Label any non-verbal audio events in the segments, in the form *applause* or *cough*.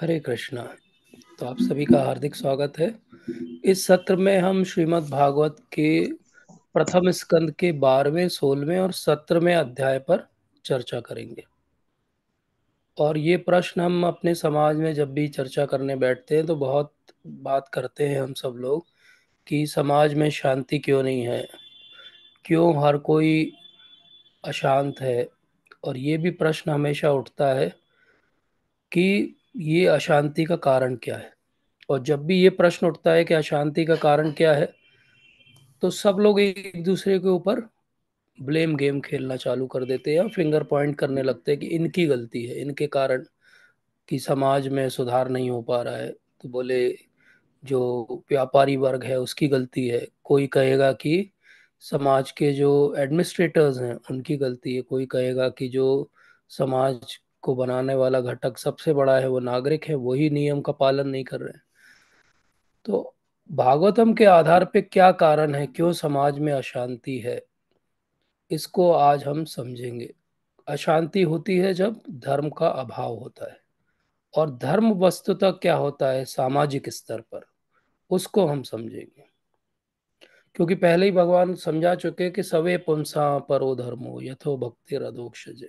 हरे कृष्णा तो आप सभी का हार्दिक स्वागत है इस सत्र में हम श्रीमद् भागवत के प्रथम स्कंद के बारहवें सोलहवें और सत्रहवें अध्याय पर चर्चा करेंगे और ये प्रश्न हम अपने समाज में जब भी चर्चा करने बैठते हैं तो बहुत बात करते हैं हम सब लोग कि समाज में शांति क्यों नहीं है क्यों हर कोई अशांत है और ये भी प्रश्न हमेशा उठता है कि ये अशांति का कारण क्या है और जब भी ये प्रश्न उठता है कि अशांति का कारण क्या है तो सब लोग एक दूसरे के ऊपर ब्लेम गेम खेलना चालू कर देते हैं या फिंगर पॉइंट करने लगते हैं कि इनकी गलती है इनके कारण कि समाज में सुधार नहीं हो पा रहा है तो बोले जो व्यापारी वर्ग है उसकी गलती है कोई कहेगा कि समाज के जो एडमिनिस्ट्रेटर्स हैं उनकी गलती है कोई कहेगा कि जो समाज को बनाने वाला घटक सबसे बड़ा है वो नागरिक है वही नियम का पालन नहीं कर रहे हैं तो भागवतम के आधार पे क्या कारण है क्यों समाज में अशांति है इसको आज हम समझेंगे अशांति होती है जब धर्म का अभाव होता है और धर्म वस्तुतः क्या होता है सामाजिक स्तर पर उसको हम समझेंगे क्योंकि पहले ही भगवान समझा चुके कि सवे पुंसा परो धर्मो यथो भक्ति रदोक्षजय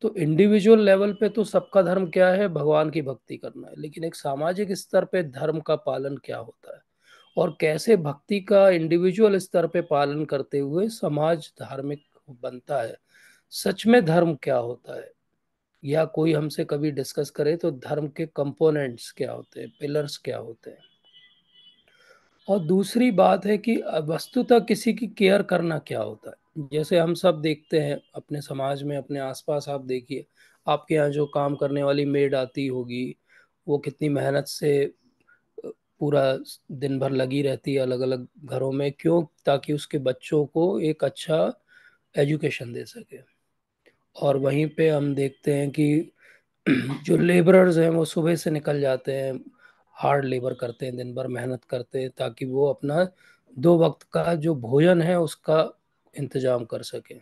तो इंडिविजुअल लेवल पे तो सबका धर्म क्या है भगवान की भक्ति करना है लेकिन एक सामाजिक स्तर पे धर्म का पालन क्या होता है और कैसे भक्ति का इंडिविजुअल स्तर पे पालन करते हुए समाज धार्मिक बनता है सच में धर्म क्या होता है या कोई हमसे कभी डिस्कस करे तो धर्म के कंपोनेंट्स क्या होते हैं पिलर्स क्या होते हैं और दूसरी बात है कि वस्तुतः किसी की केयर करना क्या होता है जैसे हम सब देखते हैं अपने समाज में अपने आसपास आप देखिए आपके यहाँ जो काम करने वाली मेड आती होगी वो कितनी मेहनत से पूरा दिन भर लगी रहती है अलग अलग घरों में क्यों ताकि उसके बच्चों को एक अच्छा एजुकेशन दे सके और वहीं पे हम देखते हैं कि *clears throat* जो लेबरर्स हैं वो सुबह से निकल जाते हैं हार्ड लेबर करते हैं दिन भर मेहनत करते हैं ताकि वो अपना दो वक्त का जो भोजन है उसका इंतजाम कर सकें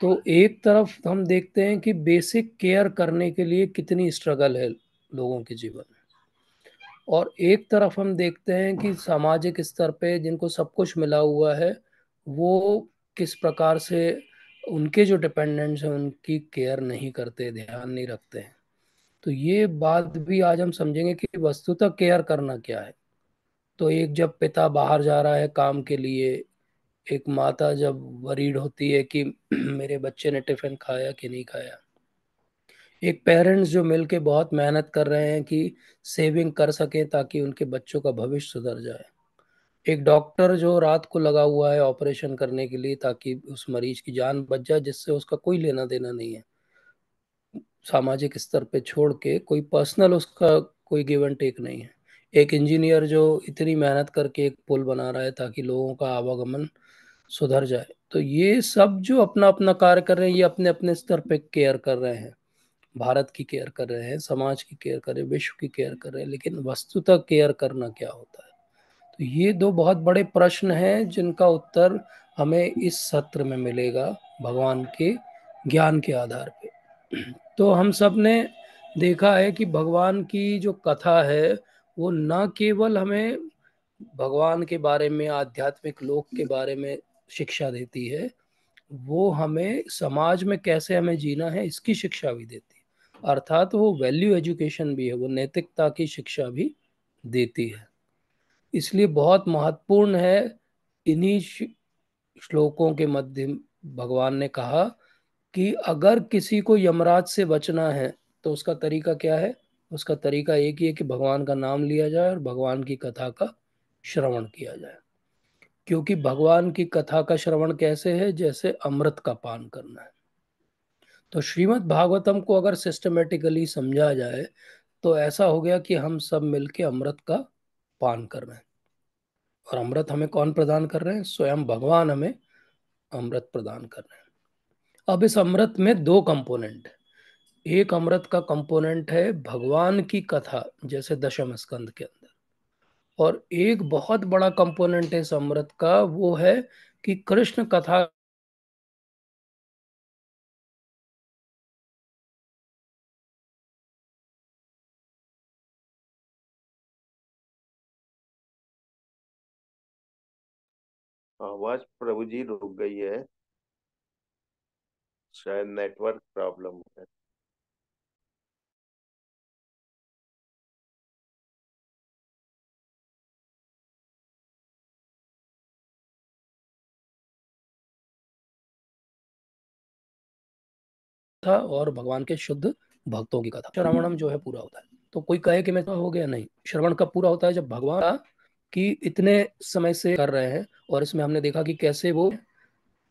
तो एक तरफ हम देखते हैं कि बेसिक केयर करने के लिए कितनी स्ट्रगल है लोगों के जीवन में और एक तरफ हम देखते हैं कि सामाजिक स्तर पे जिनको सब कुछ मिला हुआ है वो किस प्रकार से उनके जो डिपेंडेंट्स हैं उनकी केयर नहीं करते ध्यान नहीं रखते हैं तो ये बात भी आज हम समझेंगे कि वस्तुतः केयर करना क्या है तो एक जब पिता बाहर जा रहा है काम के लिए एक माता जब वरीड होती है कि *clears throat* मेरे बच्चे ने टिफ़िन खाया कि नहीं खाया एक पेरेंट्स जो मिलके बहुत मेहनत कर रहे हैं कि सेविंग कर सकें ताकि उनके बच्चों का भविष्य सुधर जाए एक डॉक्टर जो रात को लगा हुआ है ऑपरेशन करने के लिए ताकि उस मरीज की जान बच जाए जिससे उसका कोई लेना देना नहीं है सामाजिक स्तर पे छोड़ के कोई पर्सनल उसका कोई गिव एंड टेक नहीं है एक इंजीनियर जो इतनी मेहनत करके एक पुल बना रहा है ताकि लोगों का आवागमन सुधर जाए तो ये सब जो अपना अपना कार्य कर रहे हैं ये अपने अपने स्तर पे केयर कर रहे हैं भारत की केयर कर रहे हैं समाज की केयर कर रहे हैं विश्व की केयर कर रहे हैं लेकिन वस्तुतः केयर करना क्या होता है तो ये दो बहुत बड़े प्रश्न हैं जिनका उत्तर हमें इस सत्र में मिलेगा भगवान के ज्ञान के आधार पर तो हम सब ने देखा है कि भगवान की जो कथा है वो न केवल हमें भगवान के बारे में आध्यात्मिक लोक के बारे में शिक्षा देती है वो हमें समाज में कैसे हमें जीना है इसकी शिक्षा भी देती है अर्थात वो वैल्यू एजुकेशन भी है वो नैतिकता की शिक्षा भी देती है इसलिए बहुत महत्वपूर्ण है इन्हीं श्लोकों के मध्य भगवान ने कहा कि अगर किसी को यमराज से बचना है तो उसका तरीका क्या है उसका तरीका एक ही है कि भगवान का नाम लिया जाए और भगवान की कथा का श्रवण किया जाए क्योंकि भगवान की कथा का श्रवण कैसे है जैसे अमृत का पान करना है तो श्रीमद् भागवतम को अगर सिस्टमेटिकली समझा जाए तो ऐसा हो गया कि हम सब मिलके अमृत का पान कर रहे हैं और अमृत हमें कौन प्रदान कर रहे हैं स्वयं भगवान हमें अमृत प्रदान कर रहे हैं अब इस अमृत में दो कंपोनेंट एक अमृत का कंपोनेंट है भगवान की कथा जैसे दशम स्कंद के अंदर और एक बहुत बड़ा कंपोनेंट है इस अमृत का वो है कि कृष्ण कथा आवाज प्रभु जी रुक गई है शायद नेटवर्क प्रॉब्लम है था और भगवान के शुद्ध भक्तों की कथा श्रवणम जो है पूरा होता है तो कोई कहे कि मैं तो हो गया नहीं श्रवण कब पूरा होता है जब भगवान की इतने समय से कर रहे हैं और इसमें हमने देखा कि कैसे वो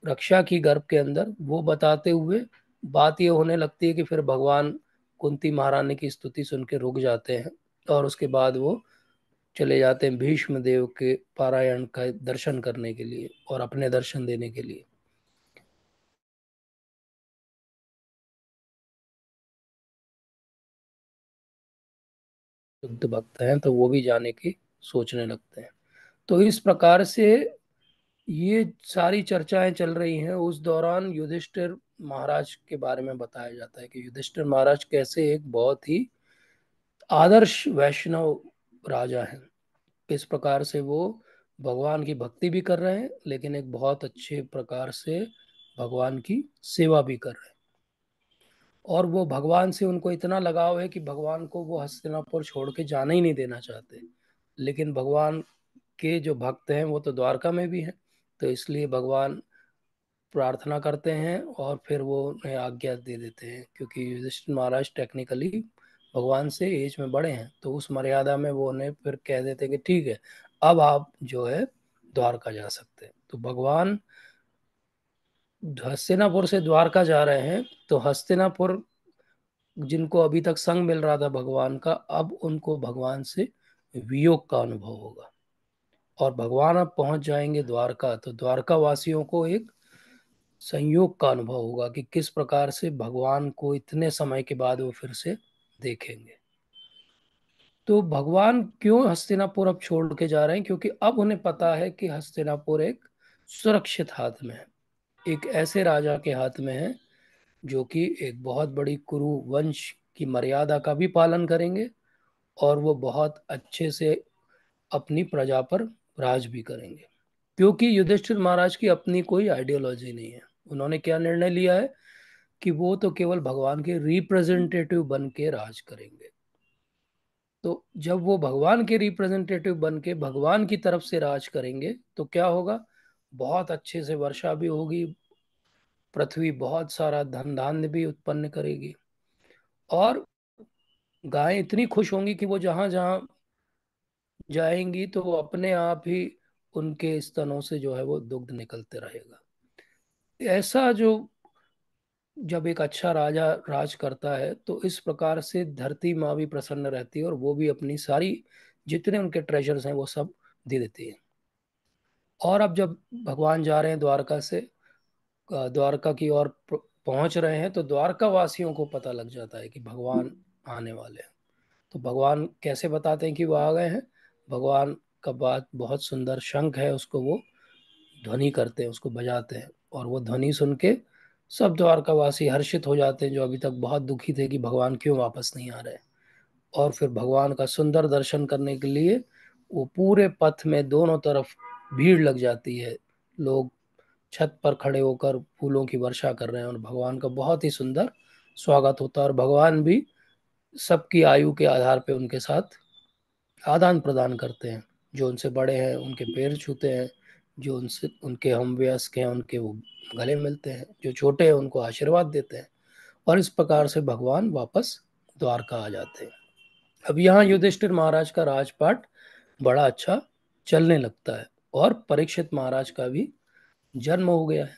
रक्षा की गर्भ के अंदर वो बताते हुए बात ये होने लगती है कि फिर भगवान कुंती महारानी की स्तुति सुन के रुक जाते हैं और उसके बाद वो चले जाते हैं भीष्म देव के पारायण का दर्शन करने के लिए और अपने दर्शन देने के लिए भक्त हैं तो वो भी जाने की सोचने लगते हैं तो इस प्रकार से ये सारी चर्चाएं चल रही हैं उस दौरान युधिष्ठिर महाराज के बारे में बताया जाता है कि युधिष्ठिर महाराज कैसे एक बहुत ही आदर्श वैष्णव राजा हैं किस प्रकार से वो भगवान की भक्ति भी कर रहे हैं लेकिन एक बहुत अच्छे प्रकार से भगवान की सेवा भी कर रहे हैं और वो भगवान से उनको इतना लगाव है कि भगवान को वो हस्तिनापुर छोड़ के जाना ही नहीं देना चाहते लेकिन भगवान के जो भक्त हैं वो तो द्वारका में भी हैं तो इसलिए भगवान प्रार्थना करते हैं और फिर वो उन्हें आज्ञा दे देते हैं क्योंकि युधिष्ठिर महाराज टेक्निकली भगवान से एज में बड़े हैं तो उस मर्यादा में वो उन्हें फिर कह देते हैं कि ठीक है अब आप जो है द्वारका जा सकते हैं तो भगवान हस्तिनापुर से द्वारका जा रहे हैं तो हस्तिनापुर जिनको अभी तक संग मिल रहा था भगवान का अब उनको भगवान से वियोग का अनुभव होगा और भगवान अब पहुंच जाएंगे द्वारका तो द्वारका वासियों को एक संयोग का अनुभव होगा कि किस प्रकार से भगवान को इतने समय के बाद वो फिर से देखेंगे तो भगवान क्यों हस्तिनापुर अब छोड़ के जा रहे हैं क्योंकि अब उन्हें पता है कि हस्तिनापुर एक सुरक्षित हाथ में है एक ऐसे राजा के हाथ में है जो कि एक बहुत बड़ी कुरु वंश की मर्यादा का भी पालन करेंगे और वो बहुत अच्छे से अपनी प्रजा पर राज भी करेंगे क्योंकि युधिष्ठिर महाराज की अपनी कोई आइडियोलॉजी नहीं है उन्होंने क्या निर्णय लिया है कि वो तो केवल भगवान के रिप्रेजेंटेटिव बन के राज करेंगे तो जब वो भगवान के रिप्रेजेंटेटिव बन के भगवान की तरफ से राज करेंगे तो क्या होगा बहुत अच्छे से वर्षा भी होगी पृथ्वी बहुत सारा धन धान्य भी उत्पन्न करेगी और गायें इतनी खुश होंगी कि वो जहां जहां जाएंगी तो वो अपने आप ही उनके स्तनों से जो है वो दुग्ध निकलते रहेगा ऐसा जो जब एक अच्छा राजा राज करता है तो इस प्रकार से धरती माँ भी प्रसन्न रहती है और वो भी अपनी सारी जितने उनके ट्रेजर्स हैं वो सब दे देती है और अब जब भगवान जा रहे हैं द्वारका से द्वारका की ओर पहुंच रहे हैं तो द्वारका वासियों को पता लग जाता है कि भगवान आने वाले हैं तो भगवान कैसे बताते हैं कि वो आ गए हैं भगवान का बात बहुत सुंदर शंख है उसको वो ध्वनि करते हैं उसको बजाते हैं और वो ध्वनि सुन के सब द्वारकावासी हर्षित हो जाते हैं जो अभी तक बहुत दुखी थे कि भगवान क्यों वापस नहीं आ रहे और फिर भगवान का सुंदर दर्शन करने के लिए वो पूरे पथ में दोनों तरफ भीड़ लग जाती है लोग छत पर खड़े होकर फूलों की वर्षा कर रहे हैं और भगवान का बहुत ही सुंदर स्वागत होता है और भगवान भी सबकी आयु के आधार पर उनके साथ आदान प्रदान करते हैं जो उनसे बड़े हैं उनके पैर छूते हैं जो उनसे उनके हम वयस्क हैं उनके वो गले मिलते हैं जो छोटे हैं उनको आशीर्वाद देते हैं और इस प्रकार से भगवान वापस द्वारका आ जाते हैं अब यहाँ युधिष्ठिर महाराज का राजपाट बड़ा अच्छा चलने लगता है और परीक्षित महाराज का भी जन्म हो गया है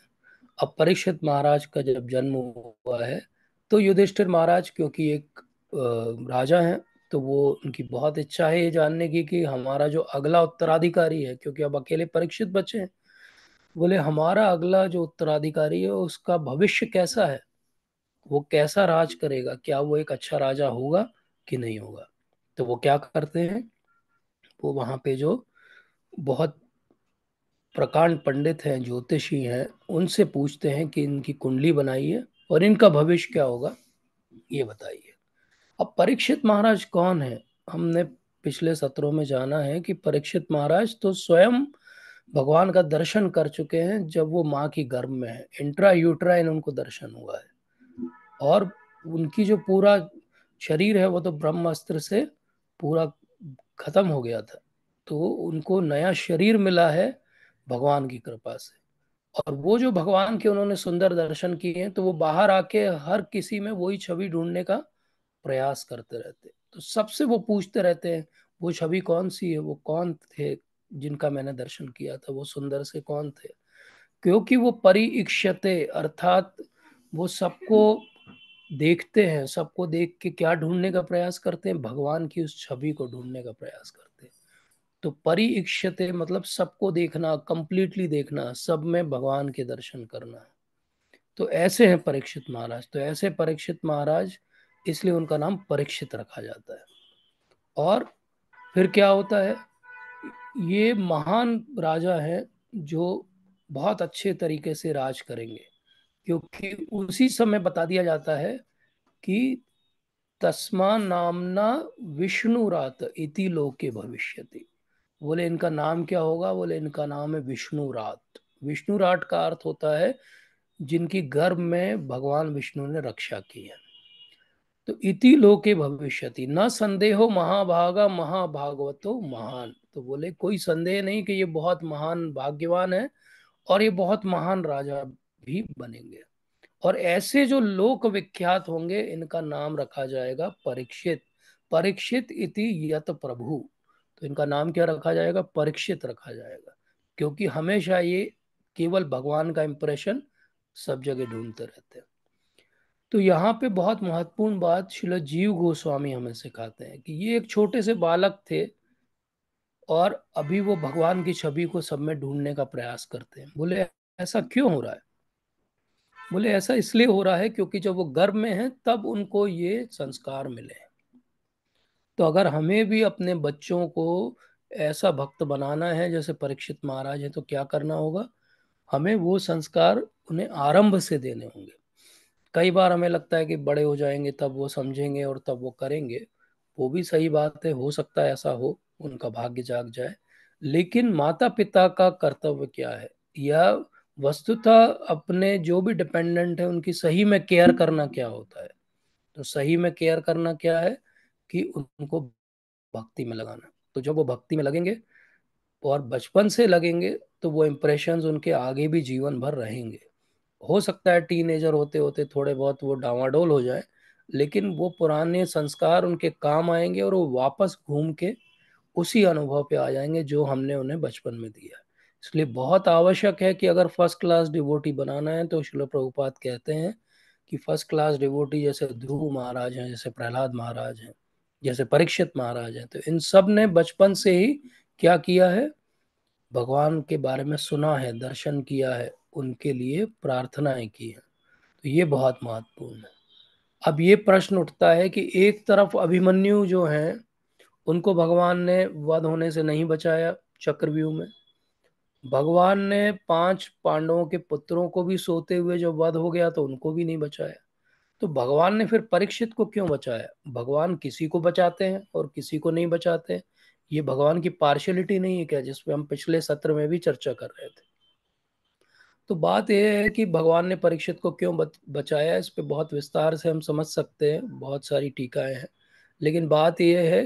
अब परीक्षित महाराज का जब जन्म हुआ है तो युधिष्ठिर महाराज क्योंकि एक राजा हैं तो वो उनकी बहुत इच्छा है ये जानने की कि हमारा जो अगला उत्तराधिकारी है क्योंकि अब अकेले परीक्षित बच्चे हैं बोले हमारा अगला जो उत्तराधिकारी है उसका भविष्य कैसा है वो कैसा राज करेगा क्या वो एक अच्छा राजा होगा कि नहीं होगा तो वो क्या करते हैं वो वहाँ पे जो बहुत प्रकांड पंडित हैं ज्योतिषी हैं उनसे पूछते हैं कि इनकी कुंडली बनाइए और इनका भविष्य क्या होगा ये बताइए अब परीक्षित महाराज कौन है हमने पिछले सत्रों में जाना है कि परीक्षित महाराज तो स्वयं भगवान का दर्शन कर चुके हैं जब वो माँ की गर्भ में है इंट्रा यूट्राइन उनको दर्शन हुआ है और उनकी जो पूरा शरीर है वो तो ब्रह्मास्त्र से पूरा खत्म हो गया था तो उनको नया शरीर मिला है भगवान की कृपा से और वो जो भगवान के उन्होंने सुंदर दर्शन किए हैं तो वो बाहर आके हर किसी में वही छवि ढूंढने का प्रयास करते रहते तो सबसे वो पूछते रहते हैं वो छवि कौन सी है वो कौन थे जिनका मैंने दर्शन किया था वो सुंदर से कौन थे क्योंकि वो इक्षते अर्थात वो सबको देखते हैं सबको देख के क्या ढूंढने का प्रयास करते हैं भगवान की उस छवि को ढूंढने का प्रयास करते हैं तो इक्षते मतलब सबको देखना कंप्लीटली देखना सब में भगवान के दर्शन करना तो ऐसे हैं परीक्षित महाराज तो ऐसे परीक्षित महाराज इसलिए उनका नाम परीक्षित रखा जाता है और फिर क्या होता है ये महान राजा हैं जो बहुत अच्छे तरीके से राज करेंगे क्योंकि उसी समय बता दिया जाता है कि तस्मा नामना विष्णुरात इति लोके भविष्य बोले इनका नाम क्या होगा बोले इनका नाम है विष्णुरात विष्णुराट का अर्थ होता है जिनकी गर्भ में भगवान विष्णु ने रक्षा की है तो इति लोके भविष्यति न संदेहो महाभागा महाभागवतो महान तो बोले कोई संदेह नहीं कि ये बहुत महान भाग्यवान है और ये बहुत महान राजा भी बनेंगे और ऐसे जो लोक विख्यात होंगे इनका नाम रखा जाएगा परीक्षित परीक्षित इति यत प्रभु तो इनका नाम क्या रखा जाएगा परीक्षित रखा जाएगा क्योंकि हमेशा ये केवल भगवान का इम्प्रेशन सब जगह ढूंढते रहते हैं तो यहाँ पे बहुत महत्वपूर्ण बात शिला जीव गोस्वामी हमें सिखाते हैं कि ये एक छोटे से बालक थे और अभी वो भगवान की छवि को सब में ढूंढने का प्रयास करते हैं बोले ऐसा क्यों हो रहा है बोले ऐसा इसलिए हो रहा है क्योंकि जब वो गर्भ में हैं तब उनको ये संस्कार मिले तो अगर हमें भी अपने बच्चों को ऐसा भक्त बनाना है जैसे परीक्षित महाराज है तो क्या करना होगा हमें वो संस्कार उन्हें आरंभ से देने होंगे कई बार हमें लगता है कि बड़े हो जाएंगे तब वो समझेंगे और तब वो करेंगे वो भी सही बात है हो सकता है ऐसा हो उनका भाग्य जाग जाए लेकिन माता पिता का कर्तव्य क्या है या वस्तुतः अपने जो भी डिपेंडेंट है उनकी सही में केयर करना क्या होता है तो सही में केयर करना क्या है कि उनको भक्ति में लगाना तो जब वो भक्ति में लगेंगे और बचपन से लगेंगे तो वो इम्प्रेशन उनके आगे भी जीवन भर रहेंगे हो सकता है टीनेजर होते होते थोड़े बहुत वो डावाडोल हो जाए लेकिन वो पुराने संस्कार उनके काम आएंगे और वो वापस घूम के उसी अनुभव पे आ जाएंगे जो हमने उन्हें बचपन में दिया इसलिए बहुत आवश्यक है कि अगर फर्स्ट क्लास डिवोटी बनाना है तो शिल प्रभुपात कहते हैं कि फर्स्ट क्लास डिवोटी जैसे ध्रुव महाराज हैं जैसे प्रहलाद महाराज हैं जैसे परीक्षित महाराज हैं तो इन सब ने बचपन से ही क्या किया है भगवान के बारे में सुना है दर्शन किया है उनके लिए प्रार्थनाएं की हैं तो ये बहुत महत्वपूर्ण है अब ये प्रश्न उठता है कि एक तरफ अभिमन्यु जो हैं उनको भगवान ने वध होने से नहीं बचाया चक्रव्यूह में भगवान ने पांच पांडवों के पुत्रों को भी सोते हुए जब वध हो गया तो उनको भी नहीं बचाया तो भगवान ने फिर परीक्षित को क्यों बचाया भगवान किसी को बचाते हैं और किसी को नहीं बचाते ये भगवान की पार्शलिटी नहीं है क्या जिसपे हम पिछले सत्र में भी चर्चा कर रहे थे तो बात यह है कि भगवान ने परीक्षित को क्यों बचाया इस पर बहुत विस्तार से हम समझ सकते हैं बहुत सारी टीकाएं हैं लेकिन बात यह है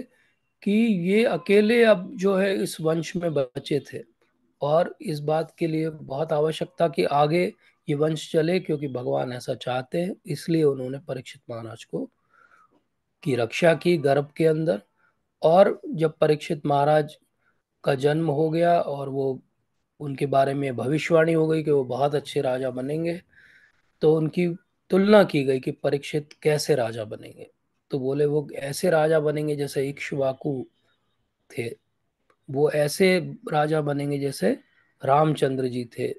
कि ये अकेले अब जो है इस वंश में बचे थे और इस बात के लिए बहुत आवश्यकता कि आगे ये वंश चले क्योंकि भगवान ऐसा चाहते हैं इसलिए उन्होंने परीक्षित महाराज को की रक्षा की गर्भ के अंदर और जब परीक्षित महाराज का जन्म हो गया और वो उनके बारे में भविष्यवाणी हो गई कि वो बहुत अच्छे राजा बनेंगे तो उनकी तुलना की गई कि परीक्षित कैसे राजा बनेंगे तो बोले वो ऐसे राजा बनेंगे जैसे इक्ष्वाकु थे वो ऐसे राजा बनेंगे जैसे रामचंद्र जी थे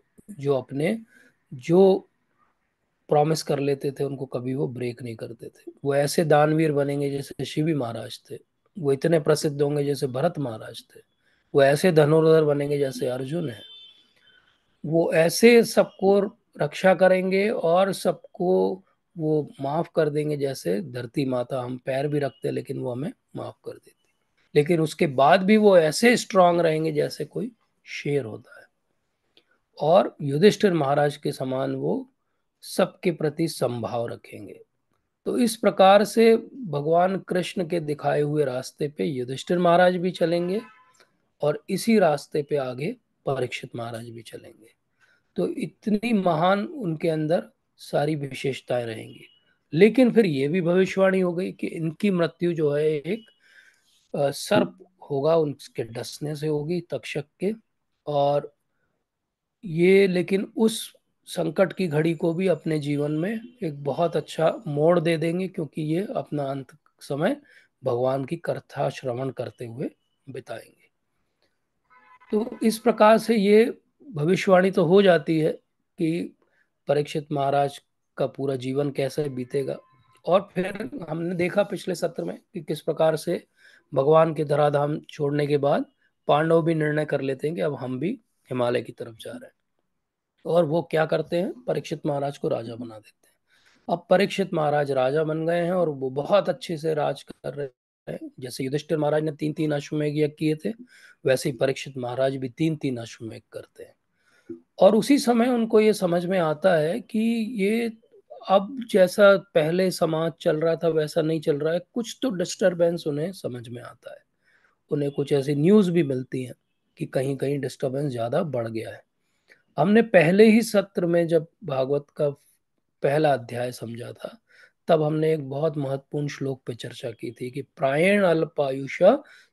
जो अपने जो प्रॉमिस कर लेते थे उनको कभी वो ब्रेक नहीं करते थे वो ऐसे दानवीर बनेंगे जैसे शिवी महाराज थे वो इतने प्रसिद्ध होंगे जैसे भरत महाराज थे वो ऐसे धनुर्धर बनेंगे जैसे अर्जुन है वो ऐसे सबको रक्षा करेंगे और सबको वो माफ़ कर देंगे जैसे धरती माता हम पैर भी रखते हैं लेकिन वो हमें माफ़ कर देती लेकिन उसके बाद भी वो ऐसे स्ट्रांग रहेंगे जैसे कोई शेर होता है और युधिष्ठिर महाराज के समान वो सबके प्रति संभाव रखेंगे तो इस प्रकार से भगवान कृष्ण के दिखाए हुए रास्ते पे युधिष्ठिर महाराज भी चलेंगे और इसी रास्ते पे आगे परीक्षित महाराज भी चलेंगे तो इतनी महान उनके अंदर सारी विशेषताएं रहेंगी लेकिन फिर ये भी भविष्यवाणी हो गई कि इनकी मृत्यु जो है एक सर्प होगा उनके डसने से होगी तक्षक के और ये लेकिन उस संकट की घड़ी को भी अपने जीवन में एक बहुत अच्छा मोड़ दे देंगे क्योंकि ये अपना अंत समय भगवान की कथा श्रवण करते हुए बिताएंगे तो इस प्रकार से ये भविष्यवाणी तो हो जाती है कि परीक्षित महाराज का पूरा जीवन कैसे बीतेगा और फिर हमने देखा पिछले सत्र में कि किस प्रकार से भगवान के धराधाम छोड़ने के बाद पांडव भी निर्णय कर लेते हैं कि अब हम भी हिमालय की तरफ जा रहे हैं और वो क्या करते हैं परीक्षित महाराज को राजा बना देते हैं अब परीक्षित महाराज राजा बन गए हैं और वो बहुत अच्छे से राज कर रहे है जैसे युधिष्ठिर महाराज ने तीन तीन अश्वमेघ यज्ञ किए थे वैसे ही परीक्षित महाराज भी तीन तीन अश्वमेघ करते हैं और उसी समय उनको ये समझ में आता है कि ये अब जैसा पहले समाज चल रहा था वैसा नहीं चल रहा है कुछ तो डिस्टरबेंस उन्हें समझ में आता है उन्हें कुछ ऐसी न्यूज़ भी मिलती है कि कहीं कहीं डिस्टरबेंस ज़्यादा बढ़ गया है हमने पहले ही सत्र में जब भागवत का पहला अध्याय समझा था तब हमने एक बहुत महत्वपूर्ण श्लोक पे चर्चा की थी कि प्रायण अल्पायुष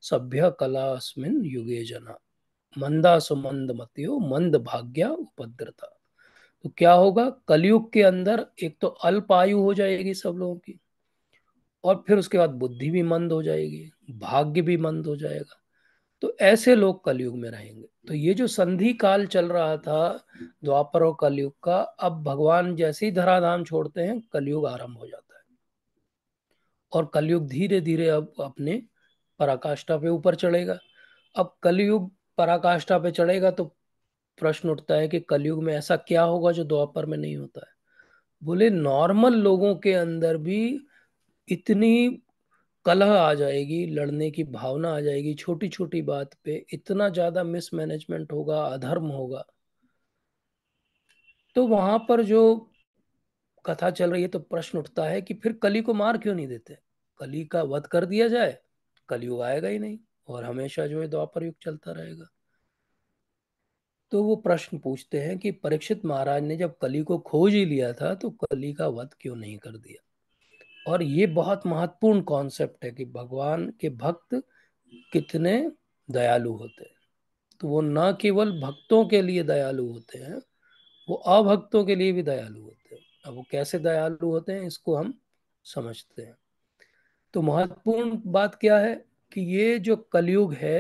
सभ्य अस्मिन युगे जना मंदा सुमंद मतियो मंद भाग्य उपद्रता तो क्या होगा कलयुग के अंदर एक तो अल्प आयु हो जाएगी सब लोगों की और फिर उसके बाद बुद्धि भी मंद हो जाएगी भाग्य भी मंद हो जाएगा तो ऐसे लोग कलयुग में रहेंगे तो ये जो संधि काल चल रहा था द्वापर और कलयुग का अब भगवान जैसे ही धराधाम छोड़ते हैं कलयुग आरंभ हो जाता है और कलयुग धीरे धीरे अब अपने पराकाष्ठा पे ऊपर चढ़ेगा अब कलयुग पराकाष्ठा पे चढ़ेगा तो प्रश्न उठता है कि कलयुग में ऐसा क्या होगा जो द्वापर में नहीं होता है बोले नॉर्मल लोगों के अंदर भी इतनी कलह आ जाएगी लड़ने की भावना आ जाएगी छोटी छोटी बात पे इतना ज्यादा मिसमैनेजमेंट होगा अधर्म होगा तो वहां पर जो कथा चल रही है तो प्रश्न उठता है कि फिर कली को मार क्यों नहीं देते कली का वध कर दिया जाए कलयुग आएगा ही नहीं और हमेशा जो है द्वापर युग चलता रहेगा तो वो प्रश्न पूछते हैं कि परीक्षित महाराज ने जब कली को खोज ही लिया था तो कली का वध क्यों नहीं कर दिया और ये बहुत महत्वपूर्ण कॉन्सेप्ट है कि भगवान के भक्त कितने दयालु होते हैं तो वो न केवल भक्तों के लिए दयालु होते हैं वो अभक्तों के लिए भी दयालु होते हैं अब वो कैसे दयालु होते हैं इसको हम समझते हैं तो महत्वपूर्ण बात क्या है कि ये जो कलयुग है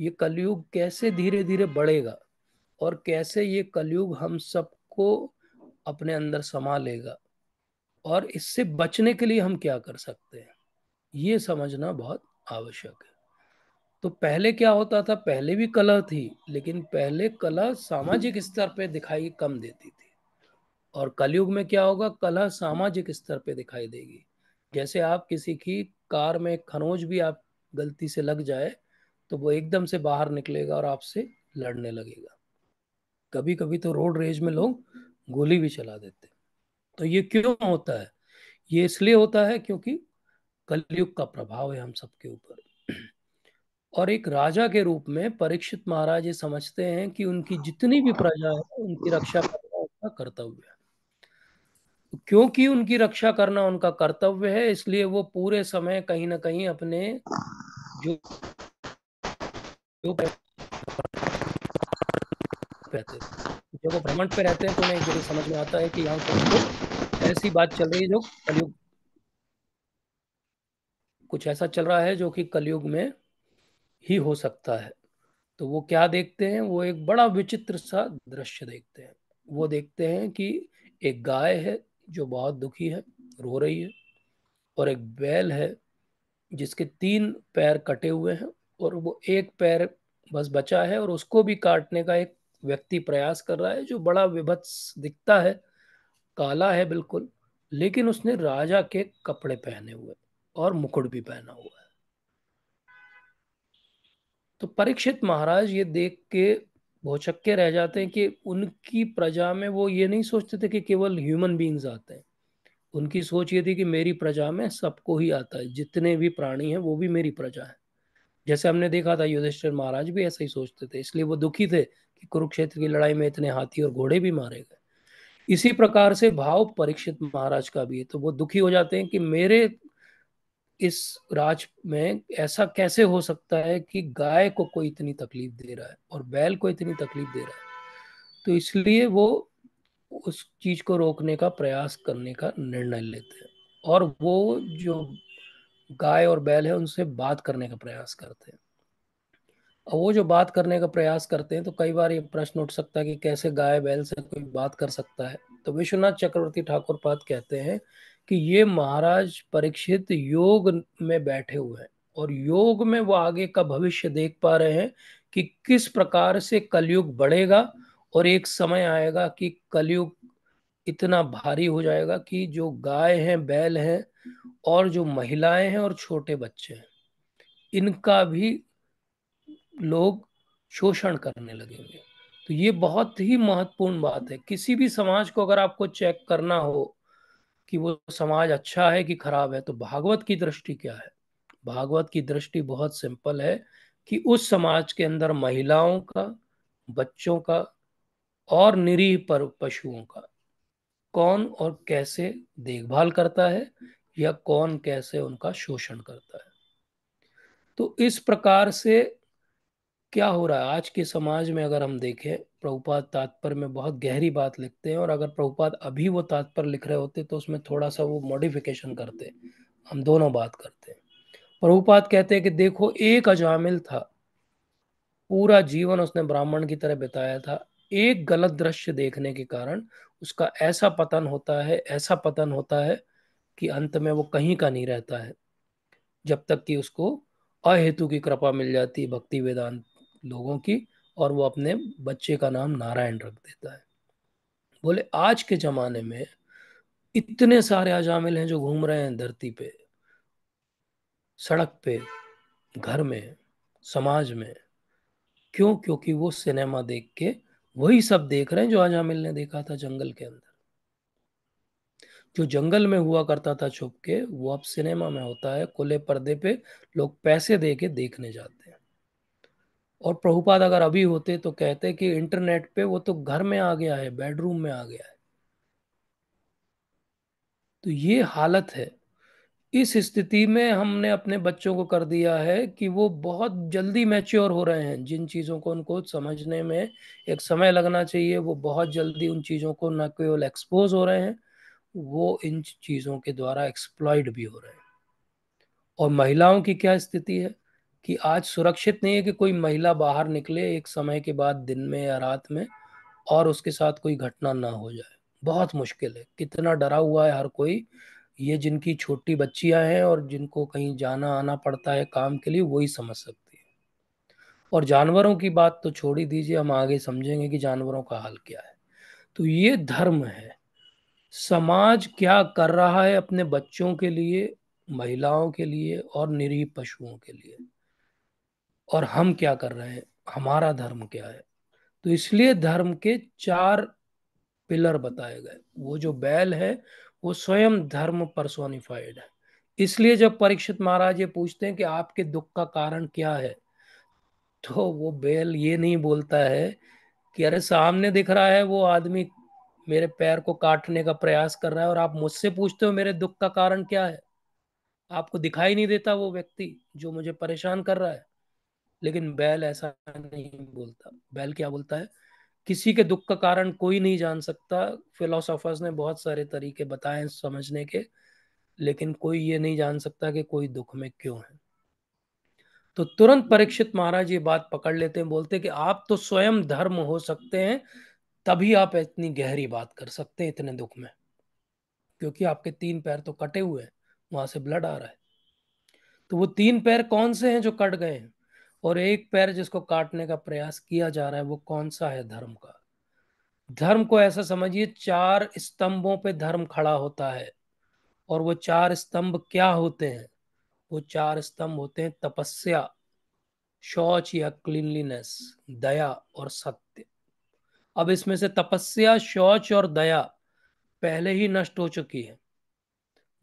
ये कलयुग कैसे धीरे धीरे बढ़ेगा और कैसे ये कलयुग हम सबको अपने अंदर समा लेगा और इससे बचने के लिए हम क्या कर सकते हैं ये समझना बहुत आवश्यक है तो पहले क्या होता था पहले भी कला थी लेकिन पहले कला सामाजिक स्तर पे दिखाई कम देती थी और कलयुग में क्या होगा कला सामाजिक स्तर पे दिखाई देगी जैसे आप किसी की कार में खनोज भी आप गलती से लग जाए तो वो एकदम से बाहर निकलेगा और आपसे लड़ने लगेगा कभी कभी तो रोड रेज में लोग गोली भी चला देते तो ये क्यों होता है ये इसलिए होता है क्योंकि कलयुग का प्रभाव है हम सबके ऊपर और एक राजा के रूप में परीक्षित महाराज ये समझते हैं कि उनकी जितनी भी प्रजा है उनकी रक्षा करना उनका कर्तव्य है क्योंकि उनकी रक्षा करना उनका कर्तव्य है इसलिए वो पूरे समय कहीं ना कहीं अपने जो जो जब वो भ्रमण पे रहते हैं तो उन्हें जरूर समझ में आता है कि यहाँ तो ऐसी बात चल रही है जो कलयुग कुछ ऐसा चल रहा है जो कि कलयुग में ही हो सकता है तो वो क्या देखते हैं वो एक बड़ा विचित्र सा दृश्य देखते हैं वो देखते हैं कि एक गाय है जो बहुत दुखी है रो रही है और एक बैल है जिसके तीन पैर कटे हुए हैं और वो एक पैर बस बचा है और उसको भी काटने का एक व्यक्ति प्रयास कर रहा है जो बड़ा विभत्स दिखता है काला है बिल्कुल लेकिन उसने राजा के कपड़े पहने हुए और मुकुट भी पहना हुआ है तो परीक्षित महाराज ये देख के भौचक्के रह जाते हैं कि उनकी प्रजा में वो ये नहीं सोचते थे कि केवल ह्यूमन बींग्स आते हैं उनकी सोच ये थी कि मेरी प्रजा में सबको ही आता है जितने भी प्राणी हैं वो भी मेरी प्रजा है जैसे हमने देखा था युधिष्ठिर महाराज भी ऐसा ही सोचते थे इसलिए वो दुखी थे कि कुरुक्षेत्र की लड़ाई में इतने हाथी और घोड़े भी मारे गए इसी प्रकार से भाव परीक्षित महाराज का भी है तो वो दुखी हो जाते हैं कि मेरे इस राज में ऐसा कैसे हो सकता है कि गाय को कोई इतनी तकलीफ दे रहा है और बैल को इतनी तकलीफ दे रहा है तो इसलिए वो उस चीज को रोकने का प्रयास करने का निर्णय लेते हैं और वो जो गाय और बैल है उनसे बात करने का प्रयास करते हैं और वो जो बात करने का प्रयास करते हैं तो कई बार ये प्रश्न उठ सकता है कि कैसे गाय बैल से कोई बात कर सकता है तो विश्वनाथ चक्रवर्ती ठाकुर पाद कहते हैं कि ये महाराज परीक्षित योग में बैठे हुए हैं और योग में वो आगे का भविष्य देख पा रहे हैं कि किस प्रकार से कलयुग बढ़ेगा और एक समय आएगा कि कलयुग इतना भारी हो जाएगा कि जो गाय हैं बैल हैं और जो महिलाएं हैं और छोटे बच्चे हैं इनका भी लोग शोषण करने लगेंगे तो ये बहुत ही महत्वपूर्ण बात है किसी भी समाज को अगर आपको चेक करना हो कि वो समाज अच्छा है कि खराब है तो भागवत की दृष्टि क्या है भागवत की दृष्टि बहुत सिंपल है कि उस समाज के अंदर महिलाओं का बच्चों का और निरीह पर पशुओं का कौन और कैसे देखभाल करता है या कौन कैसे उनका शोषण करता है तो इस प्रकार से क्या हो रहा है आज के समाज में अगर हम देखें प्रभुपाद तात्पर्य में बहुत गहरी बात लिखते हैं और अगर प्रभुपाद अभी वो तात्पर्य लिख रहे होते तो उसमें थोड़ा सा वो मॉडिफिकेशन करते हम दोनों बात करते हैं प्रभुपाद कहते हैं कि देखो एक अजामिल था पूरा जीवन उसने ब्राह्मण की तरह बिताया था एक गलत दृश्य देखने के कारण उसका ऐसा पतन होता है ऐसा पतन होता है कि अंत में वो कहीं का नहीं रहता है जब तक कि उसको अहेतु की कृपा मिल जाती है भक्ति वेदांत लोगों की और वो अपने बच्चे का नाम नारायण रख देता है बोले आज के ज़माने में इतने सारे अजामिल हैं जो घूम रहे हैं धरती पे सड़क पे घर में समाज में क्यों क्योंकि वो सिनेमा देख के वही सब देख रहे हैं जो आज हामिल ने देखा था जंगल के अंदर जो जंगल में हुआ करता था छुप के वो अब सिनेमा में होता है खुले पर्दे पे लोग पैसे दे के देखने जाते हैं और प्रभुपाद अगर अभी होते तो कहते कि इंटरनेट पे वो तो घर में आ गया है बेडरूम में आ गया है तो ये हालत है इस स्थिति में हमने अपने बच्चों को कर दिया है कि वो बहुत जल्दी मैच्योर हो रहे हैं जिन चीज़ों को उनको समझने में एक समय लगना चाहिए वो बहुत जल्दी उन चीज़ों को न केवल एक्सपोज हो रहे हैं वो इन चीज़ों के द्वारा एक्सप्लॉयड भी हो रहे हैं और महिलाओं की क्या स्थिति है कि आज सुरक्षित नहीं है कि कोई महिला बाहर निकले एक समय के बाद दिन में या रात में और उसके साथ कोई घटना ना हो जाए बहुत मुश्किल है कितना डरा हुआ है हर कोई ये जिनकी छोटी बच्चियां हैं और जिनको कहीं जाना आना पड़ता है काम के लिए वही समझ सकती है और जानवरों की बात तो छोड़ ही दीजिए हम आगे समझेंगे कि जानवरों का हाल क्या है तो ये धर्म है समाज क्या कर रहा है अपने बच्चों के लिए महिलाओं के लिए और निरीह पशुओं के लिए और हम क्या कर रहे हैं हमारा धर्म क्या है तो इसलिए धर्म के चार पिलर बताए गए वो जो बैल है वो स्वयं धर्म परसोनिफाइड है इसलिए जब परीक्षित महाराज ये पूछते हैं कि आपके दुख का कारण क्या है तो वो बैल ये नहीं बोलता है कि अरे सामने दिख रहा है वो आदमी मेरे पैर को काटने का प्रयास कर रहा है और आप मुझसे पूछते हो मेरे दुख का कारण क्या है आपको दिखाई नहीं देता वो व्यक्ति जो मुझे परेशान कर रहा है लेकिन बैल ऐसा नहीं बोलता बैल क्या बोलता है किसी के दुख का कारण कोई नहीं जान सकता फिलोसोफर्स ने बहुत सारे तरीके बताए हैं समझने के लेकिन कोई ये नहीं जान सकता कि कोई दुख में क्यों है तो तुरंत परीक्षित महाराज ये बात पकड़ लेते हैं बोलते हैं कि आप तो स्वयं धर्म हो सकते हैं तभी आप इतनी गहरी बात कर सकते हैं इतने दुख में क्योंकि आपके तीन पैर तो कटे हुए हैं वहां से ब्लड आ रहा है तो वो तीन पैर कौन से हैं जो कट गए हैं और एक पैर जिसको काटने का प्रयास किया जा रहा है वो कौन सा है धर्म का धर्म को ऐसा समझिए चार स्तंभों पे धर्म खड़ा होता है और वो चार स्तंभ क्या होते हैं वो चार स्तंभ होते हैं तपस्या शौच या क्लीनलीनेस दया और सत्य अब इसमें से तपस्या शौच और दया पहले ही नष्ट हो चुकी है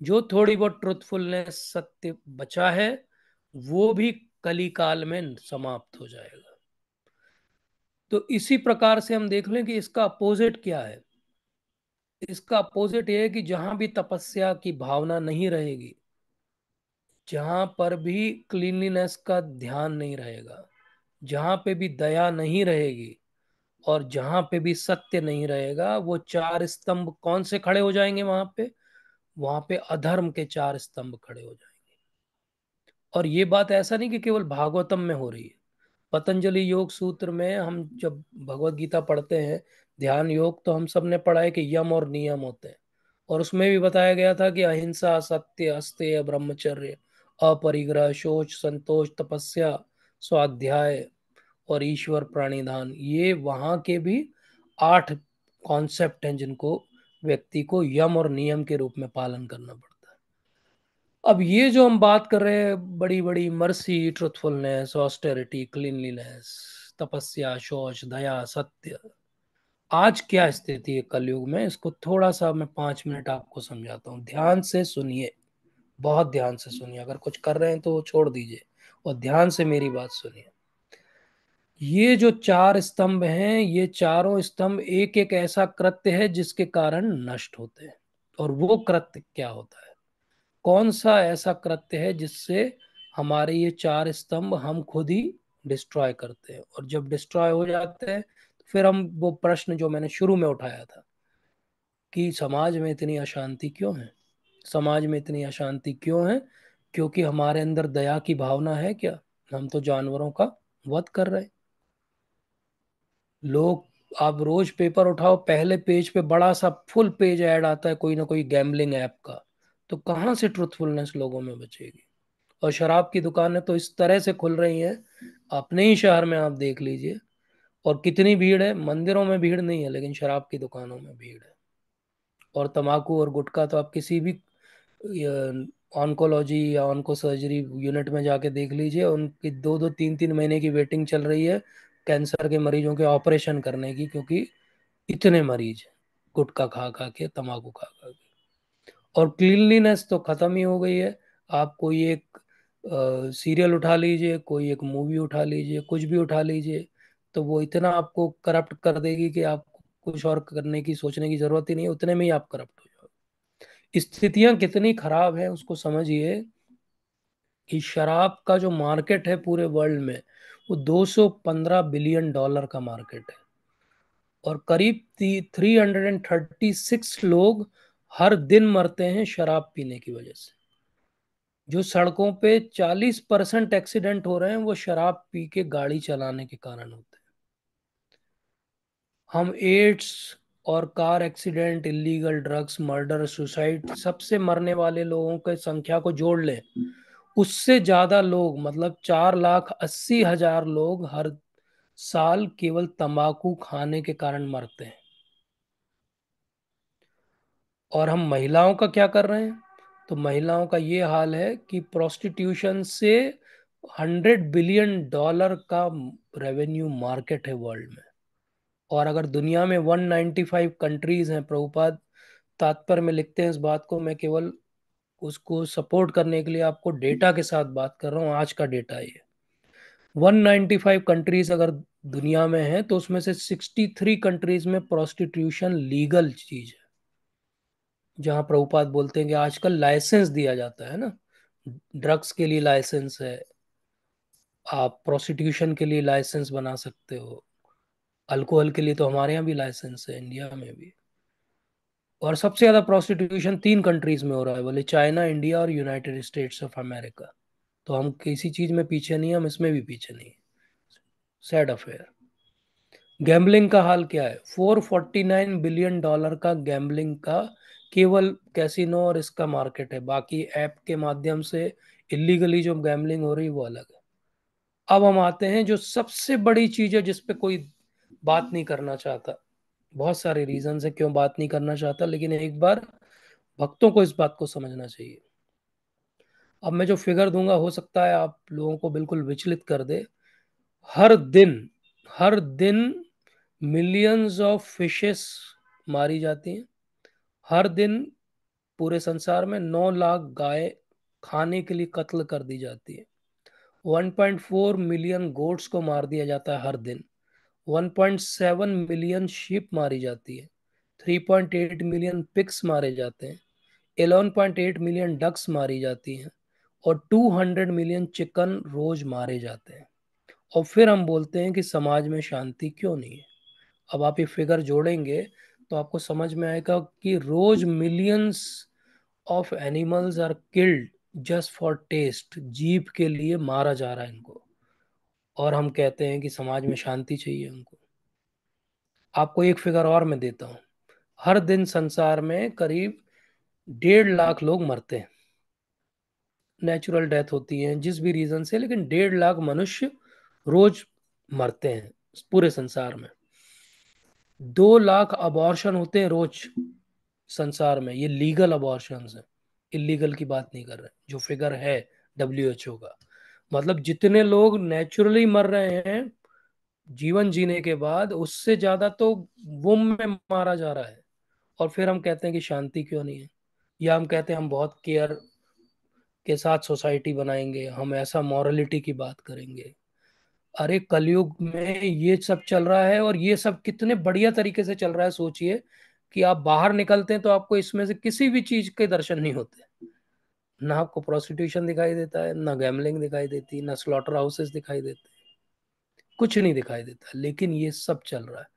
जो थोड़ी बहुत ट्रुथफुलनेस सत्य बचा है वो भी कली काल में समाप्त हो जाएगा तो इसी प्रकार से हम देख लें कि इसका अपोजिट क्या है इसका अपोजिट यह है कि जहां भी तपस्या की भावना नहीं रहेगी जहां पर भी क्लीनलीनेस का ध्यान नहीं रहेगा जहां पे भी दया नहीं रहेगी और जहां पे भी सत्य नहीं रहेगा वो चार स्तंभ कौन से खड़े हो जाएंगे वहां पे वहां पे अधर्म के चार स्तंभ खड़े हो जाएंगे और ये बात ऐसा नहीं कि केवल भागवतम में हो रही है पतंजलि योग सूत्र में हम जब भगवत गीता पढ़ते हैं ध्यान योग तो हम सब ने पढ़ा है कि यम और नियम होते हैं और उसमें भी बताया गया था कि अहिंसा सत्य अस्त्य ब्रह्मचर्य अपरिग्रह शोच संतोष तपस्या स्वाध्याय और ईश्वर प्राणिधान ये वहाँ के भी आठ कॉन्सेप्ट हैं जिनको व्यक्ति को यम और नियम के रूप में पालन करना पड़ता अब ये जो हम बात कर रहे हैं बड़ी बड़ी मर्सी ट्रुथफुलनेस ऑस्टेरिटी क्लीनलीनेस तपस्या शोच दया सत्य आज क्या स्थिति है कलयुग में इसको थोड़ा सा मैं पाँच मिनट आपको समझाता हूँ ध्यान से सुनिए बहुत ध्यान से सुनिए अगर कुछ कर रहे हैं तो छोड़ दीजिए और ध्यान से मेरी बात सुनिए ये जो चार स्तंभ हैं ये चारों स्तंभ एक एक ऐसा कृत्य है जिसके कारण नष्ट होते हैं और वो कृत्य क्या होता है कौन सा ऐसा कृत्य है जिससे हमारे ये चार स्तंभ हम खुद ही डिस्ट्रॉय करते हैं और जब डिस्ट्रॉय हो जाते हैं तो फिर हम वो प्रश्न जो मैंने शुरू में उठाया था कि समाज में इतनी अशांति क्यों है समाज में इतनी अशांति क्यों है क्योंकि हमारे अंदर दया की भावना है क्या हम तो जानवरों का वध कर रहे लोग आप रोज पेपर उठाओ पहले पेज पे बड़ा सा फुल पेज ऐड आता है कोई ना कोई गैम्बलिंग ऐप का तो कहाँ से ट्रूथफुलनेस लोगों में बचेगी और शराब की दुकानें तो इस तरह से खुल रही हैं अपने ही शहर में आप देख लीजिए और कितनी भीड़ है मंदिरों में भीड़ नहीं है लेकिन शराब की दुकानों में भीड़ है और तंबाकू और गुटखा तो आप किसी भी ऑनकोलॉजी या ऑनको सर्जरी यूनिट में जाके देख लीजिए उनकी दो दो तीन तीन महीने की वेटिंग चल रही है कैंसर के मरीजों के ऑपरेशन करने की क्योंकि इतने मरीज गुटखा खा खा के तम्बाकू खा खा के और क्लीनलीनेस तो ख़त्म ही हो गई है आप कोई एक सीरियल उठा लीजिए कोई एक मूवी उठा लीजिए कुछ भी उठा लीजिए तो वो इतना आपको करप्ट कर देगी कि आप कुछ और करने की सोचने की ज़रूरत ही नहीं उतने में ही आप करप्ट हो जाओ स्थितियाँ कितनी ख़राब है उसको समझिए कि शराब का जो मार्केट है पूरे वर्ल्ड में वो 215 बिलियन डॉलर का मार्केट है और करीब 336 लोग हर दिन मरते हैं शराब पीने की वजह से जो सड़कों पे 40 परसेंट एक्सीडेंट हो रहे हैं वो शराब पी के गाड़ी चलाने के कारण होते हैं हम एड्स और car accident illegal drugs murder suicide सबसे मरने वाले लोगों की संख्या को जोड़ लें उससे ज़्यादा लोग मतलब चार लाख अस्सी हजार लोग हर साल केवल तंबाकू खाने के कारण मरते हैं और हम महिलाओं का क्या कर रहे हैं तो महिलाओं का ये हाल है कि प्रोस्टिट्यूशन से हंड्रेड बिलियन डॉलर का रेवेन्यू मार्केट है वर्ल्ड में और अगर दुनिया में 195 कंट्रीज हैं प्रभुपाद तात्पर्य में लिखते हैं इस बात को मैं केवल उसको सपोर्ट करने के लिए आपको डेटा के साथ बात कर रहा हूँ आज का डेटा ये 195 कंट्रीज अगर दुनिया में हैं तो उसमें से 63 कंट्रीज में प्रोस्टिट्यूशन लीगल चीज है जहाँ प्रभुपाद बोलते हैं कि आजकल लाइसेंस दिया जाता है ना ड्रग्स के लिए लाइसेंस है आप प्रोस्टिट्यूशन के लिए लाइसेंस बना सकते हो अल्कोहल के लिए तो हमारे यहाँ भी लाइसेंस है इंडिया में भी और सबसे ज़्यादा प्रोस्टिट्यूशन तीन कंट्रीज में हो रहा है बोले चाइना इंडिया और यूनाइटेड स्टेट्स ऑफ अमेरिका तो हम किसी चीज़ में पीछे नहीं हम इसमें भी पीछे नहीं सैड अफेयर गैम्बलिंग का हाल क्या है 449 बिलियन डॉलर का गैम्बलिंग का केवल कैसीनो और इसका मार्केट है बाकी ऐप के माध्यम से इलीगली जो गैम्बलिंग हो रही है वो अलग है अब हम आते हैं जो सबसे बड़ी चीज़ है जिसपे कोई बात नहीं करना चाहता बहुत सारे रीजन है क्यों बात नहीं करना चाहता लेकिन एक बार भक्तों को इस बात को समझना चाहिए अब मैं जो फिगर दूंगा हो सकता है आप लोगों को बिल्कुल विचलित कर दे हर दिन हर दिन मिलियंस ऑफ फिशेस मारी जाती हैं हर दिन पूरे संसार में नौ लाख गाय खाने के लिए कत्ल कर दी जाती है 1.4 मिलियन गोट्स को मार दिया जाता है हर दिन 1.7 मिलियन शिप मारी जाती है 3.8 मिलियन पिक्स मारे जाते हैं 11.8 मिलियन डक्स मारी जाती हैं और 200 मिलियन चिकन रोज मारे जाते हैं और फिर हम बोलते हैं कि समाज में शांति क्यों नहीं है अब आप ये फिगर जोड़ेंगे तो आपको समझ में आएगा कि रोज millions of animals are killed just for taste जीप के लिए मारा जा रहा है इनको और हम कहते हैं कि समाज में शांति चाहिए उनको आपको एक फिगर और मैं देता हूँ हर दिन संसार में करीब डेढ़ लाख लोग मरते हैं नेचुरल डेथ होती है जिस भी रीज़न से लेकिन डेढ़ लाख मनुष्य रोज मरते हैं पूरे संसार में दो लाख अबॉर्शन होते हैं रोज संसार में ये लीगल अबॉर्शन है इलीगल की बात नहीं कर रहे जो फिगर है डब्ल्यू एच ओ का मतलब जितने लोग नेचुरली मर रहे हैं जीवन जीने के बाद उससे ज्यादा तो वुम में मारा जा रहा है और फिर हम कहते हैं कि शांति क्यों नहीं है या हम कहते हैं हम बहुत केयर के साथ सोसाइटी बनाएंगे हम ऐसा मॉरलिटी की बात करेंगे अरे कलयुग में ये सब चल रहा है और ये सब कितने बढ़िया तरीके से चल रहा है सोचिए कि आप बाहर निकलते हैं तो आपको इसमें से किसी भी चीज के दर्शन नहीं होते ना आपको प्रोस्टिट्यूशन दिखाई देता है ना गैमलिंग दिखाई देती ना स्लॉटर हाउसेस दिखाई देते कुछ नहीं दिखाई देता लेकिन ये सब चल रहा है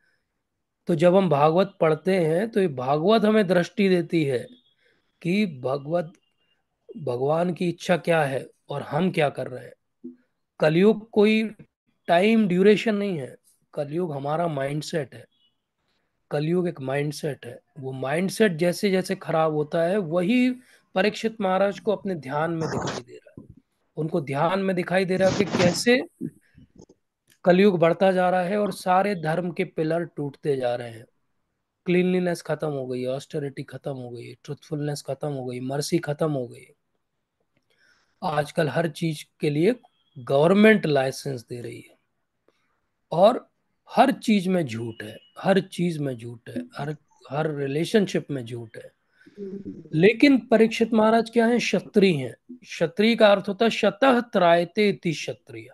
तो जब हम भागवत पढ़ते हैं तो ये भागवत हमें दृष्टि देती है कि भगवत भगवान की इच्छा क्या है और हम क्या कर रहे हैं कलयुग कोई टाइम ड्यूरेशन नहीं है कलयुग हमारा माइंडसेट है कलयुग एक माइंडसेट है वो माइंडसेट जैसे जैसे खराब होता है वही परीक्षित महाराज को अपने ध्यान में दिखाई दे रहा है उनको ध्यान में दिखाई दे रहा है कि कैसे कलयुग बढ़ता जा रहा है और सारे धर्म के पिलर टूटते जा रहे हैं क्लीनलीनेस खत्म हो गई ऑस्टेरिटी खत्म हो गई ट्रुथफुलनेस खत्म हो गई मर्सी खत्म हो गई आजकल हर चीज के लिए गवर्नमेंट लाइसेंस दे रही है और हर चीज में झूठ है हर चीज में झूठ है हर हर रिलेशनशिप में झूठ है लेकिन परीक्षित महाराज क्या है क्षत्रिय हैं क्षत्रिय का अर्थ होता है शतः त्रायते इति क्षत्रिय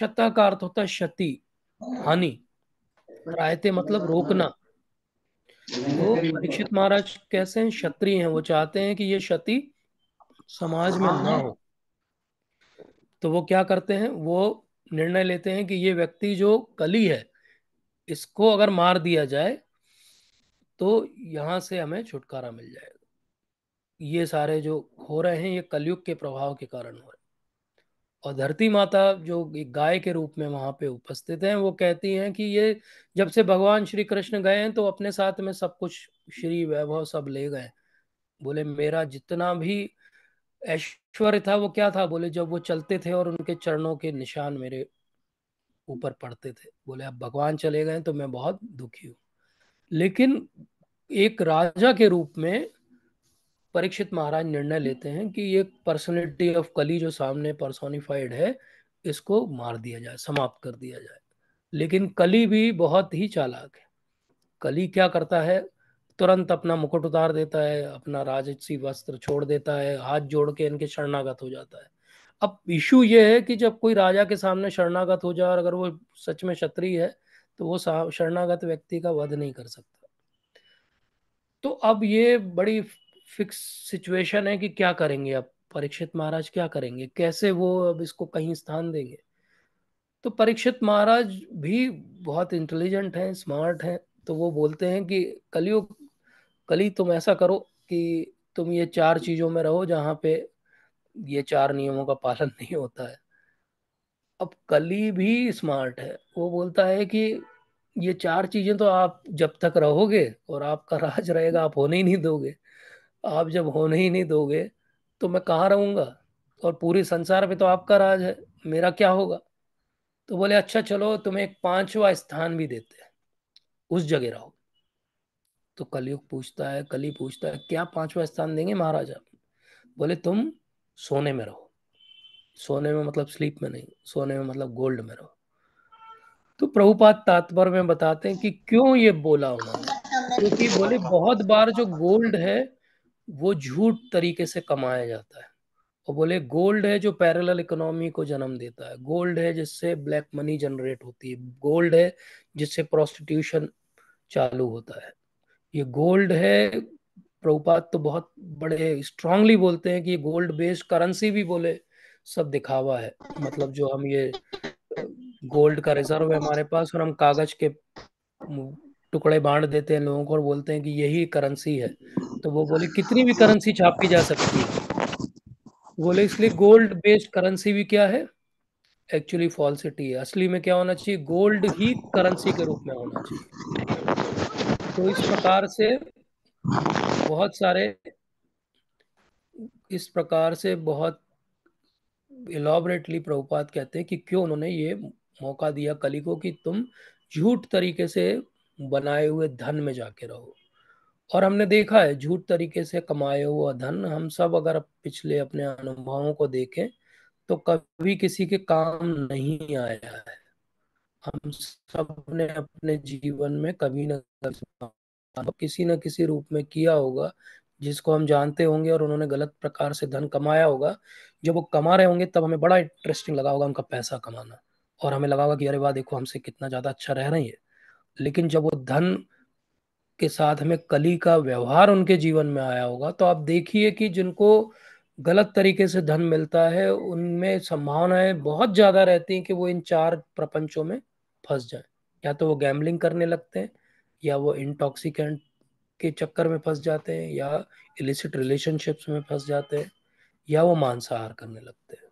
शतः का अर्थ होता है क्षति हानि त्रायते मतलब रोकना तो परीक्षित महाराज कैसे हैं क्षत्रिय हैं वो चाहते हैं कि ये क्षति समाज में ना हो तो वो क्या करते हैं वो निर्णय लेते हैं कि ये व्यक्ति जो कली है इसको अगर मार दिया जाए तो यहाँ से हमें छुटकारा मिल जाएगा ये सारे जो हो रहे हैं ये कलयुग के प्रभाव के कारण हो रहे हैं और धरती माता जो गाय के रूप में वहाँ पे उपस्थित हैं वो कहती हैं कि ये जब से भगवान श्री कृष्ण गए हैं तो अपने साथ में सब कुछ श्री वैभव सब ले गए बोले मेरा जितना भी ऐश ऐश्वर्य था वो क्या था बोले जब वो चलते थे और उनके चरणों के निशान मेरे ऊपर पड़ते थे बोले अब भगवान चले गए तो मैं बहुत दुखी हूँ लेकिन एक राजा के रूप में परीक्षित महाराज निर्णय लेते हैं कि ये पर्सनैलिटी ऑफ कली जो सामने पर्सोनिफाइड है इसको मार दिया जाए समाप्त कर दिया जाए लेकिन कली भी बहुत ही चालाक है कली क्या करता है तुरंत अपना मुकुट उतार देता है अपना राजसी वस्त्र छोड़ देता है हाथ जोड़ के इनके शरणागत हो जाता है अब इशू ये है कि जब कोई राजा के सामने शरणागत हो जाए और अगर वो सच में क्षत्रिय है तो वो शरणागत व्यक्ति का वध नहीं कर सकता तो अब ये बड़ी फिक्स सिचुएशन है कि क्या करेंगे अब परीक्षित महाराज क्या करेंगे कैसे वो अब इसको कहीं स्थान देंगे तो परीक्षित महाराज भी बहुत इंटेलिजेंट हैं स्मार्ट हैं तो वो बोलते हैं कि कलयुग कली तुम ऐसा करो कि तुम ये चार चीज़ों में रहो जहाँ पे ये चार नियमों का पालन *laughs* नहीं होता है अब कली भी स्मार्ट है वो बोलता है कि ये चार चीज़ें तो आप जब तक रहोगे और आपका राज रहेगा आप होने ही नहीं दोगे आप जब होने ही नहीं दोगे तो मैं कहाँ रहूँगा और पूरे संसार में तो आपका राज है मेरा क्या होगा तो बोले अच्छा चलो तुम्हें एक पांचवा स्थान भी देते हैं उस जगह रहो तो कलयुग पूछता है कली पूछता है क्या पांचवा स्थान देंगे महाराजा बोले तुम सोने में रहो सोने में मतलब स्लीप में नहीं सोने में मतलब गोल्ड में रहो तो प्रभुपाद तात्पर्य में बताते हैं कि क्यों ये बोला उन्होंने क्योंकि बोले बहुत बार जो गोल्ड है वो झूठ तरीके से कमाया जाता है और बोले गोल्ड है जो पैरेलल इकोनॉमी को जन्म देता है गोल्ड है जिससे ब्लैक मनी जनरेट होती है गोल्ड है जिससे प्रोस्टिट्यूशन चालू होता है ये गोल्ड है प्रभुपात तो बहुत बड़े स्ट्रांगली बोलते हैं कि ये गोल्ड बेस्ड करेंसी भी बोले सब दिखावा है मतलब जो हम ये गोल्ड का रिजर्व है हमारे पास और हम कागज के टुकड़े बांट देते हैं लोगों को और बोलते हैं कि यही करेंसी है तो वो बोले कितनी भी करेंसी की जा सकती है बोले इसलिए गोल्ड बेस्ड करेंसी भी क्या है एक्चुअली फॉल्सिटी है असली में क्या होना चाहिए गोल्ड ही करेंसी के रूप में होना चाहिए तो इस प्रकार से बहुत सारे इस प्रकार से बहुत इलाबरेटली प्रभुपात कहते हैं कि क्यों उन्होंने ये मौका दिया कली को कि तुम झूठ तरीके से बनाए हुए धन में जाके रहो और हमने देखा है झूठ तरीके से कमाया हुआ धन हम सब अगर पिछले अपने अनुभवों को देखें तो कभी किसी के काम नहीं आया है हम सब ने अपने जीवन में कभी ना तो किसी न किसी रूप में किया होगा जिसको हम जानते होंगे और उन्होंने गलत प्रकार से धन कमाया होगा जब वो कमा रहे होंगे तब हमें बड़ा इंटरेस्टिंग लगा होगा उनका पैसा कमाना और हमें लगा होगा कि अरे वाह देखो हमसे कितना ज़्यादा अच्छा रह रही है लेकिन जब वो धन के साथ हमें कली का व्यवहार उनके जीवन में आया होगा तो आप देखिए कि जिनको गलत तरीके से धन मिलता है उनमें संभावनाएं बहुत ज़्यादा रहती हैं कि वो इन चार प्रपंचों में फंस जाए या तो वो गैमलिंग करने लगते हैं या वो इंटॉक्सिकेंट के चक्कर में फंस जाते हैं या इलिसिट रिलेशनशिप्स में फंस जाते हैं या वो मांसाहार करने लगते हैं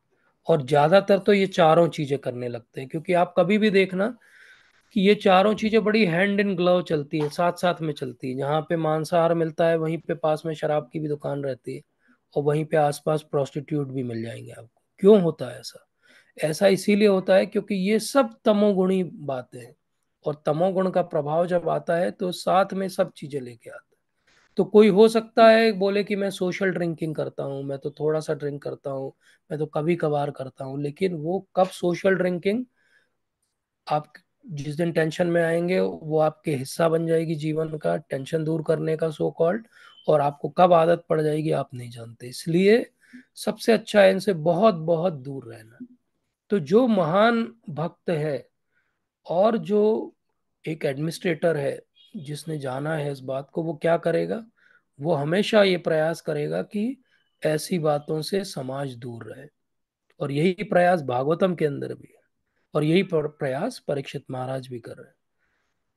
और ज़्यादातर तो ये चारों चीज़ें करने लगते हैं क्योंकि आप कभी भी देखना कि ये चारों चीज़ें बड़ी हैंड इन ग्लव चलती है साथ साथ में चलती है जहाँ पे मांसाहार मिलता है वहीं पे पास में शराब की भी दुकान रहती है और वहीं पे आसपास प्रोस्टिट्यूट भी मिल जाएंगे आपको क्यों होता है ऐसा ऐसा इसीलिए होता है क्योंकि ये सब तमोगुणी बातें हैं और तमोगुण का प्रभाव जब आता है तो साथ में सब चीजें लेके आता है तो कोई हो सकता है बोले कि मैं सोशल ड्रिंकिंग करता हूँ मैं तो थोड़ा सा ड्रिंक करता हूँ मैं तो कभी कभार करता हूँ लेकिन वो कब सोशल ड्रिंकिंग आप जिस दिन टेंशन में आएंगे वो आपके हिस्सा बन जाएगी जीवन का टेंशन दूर करने का सो कॉल्ड और आपको कब आदत पड़ जाएगी आप नहीं जानते इसलिए सबसे अच्छा है इनसे बहुत बहुत दूर रहना तो जो महान भक्त है और जो एक एडमिनिस्ट्रेटर है जिसने जाना है इस बात को वो क्या करेगा वो हमेशा ये प्रयास करेगा कि ऐसी बातों से समाज दूर रहे और यही प्रयास भागवतम के अंदर भी है और यही प्रयास परीक्षित महाराज भी कर रहे हैं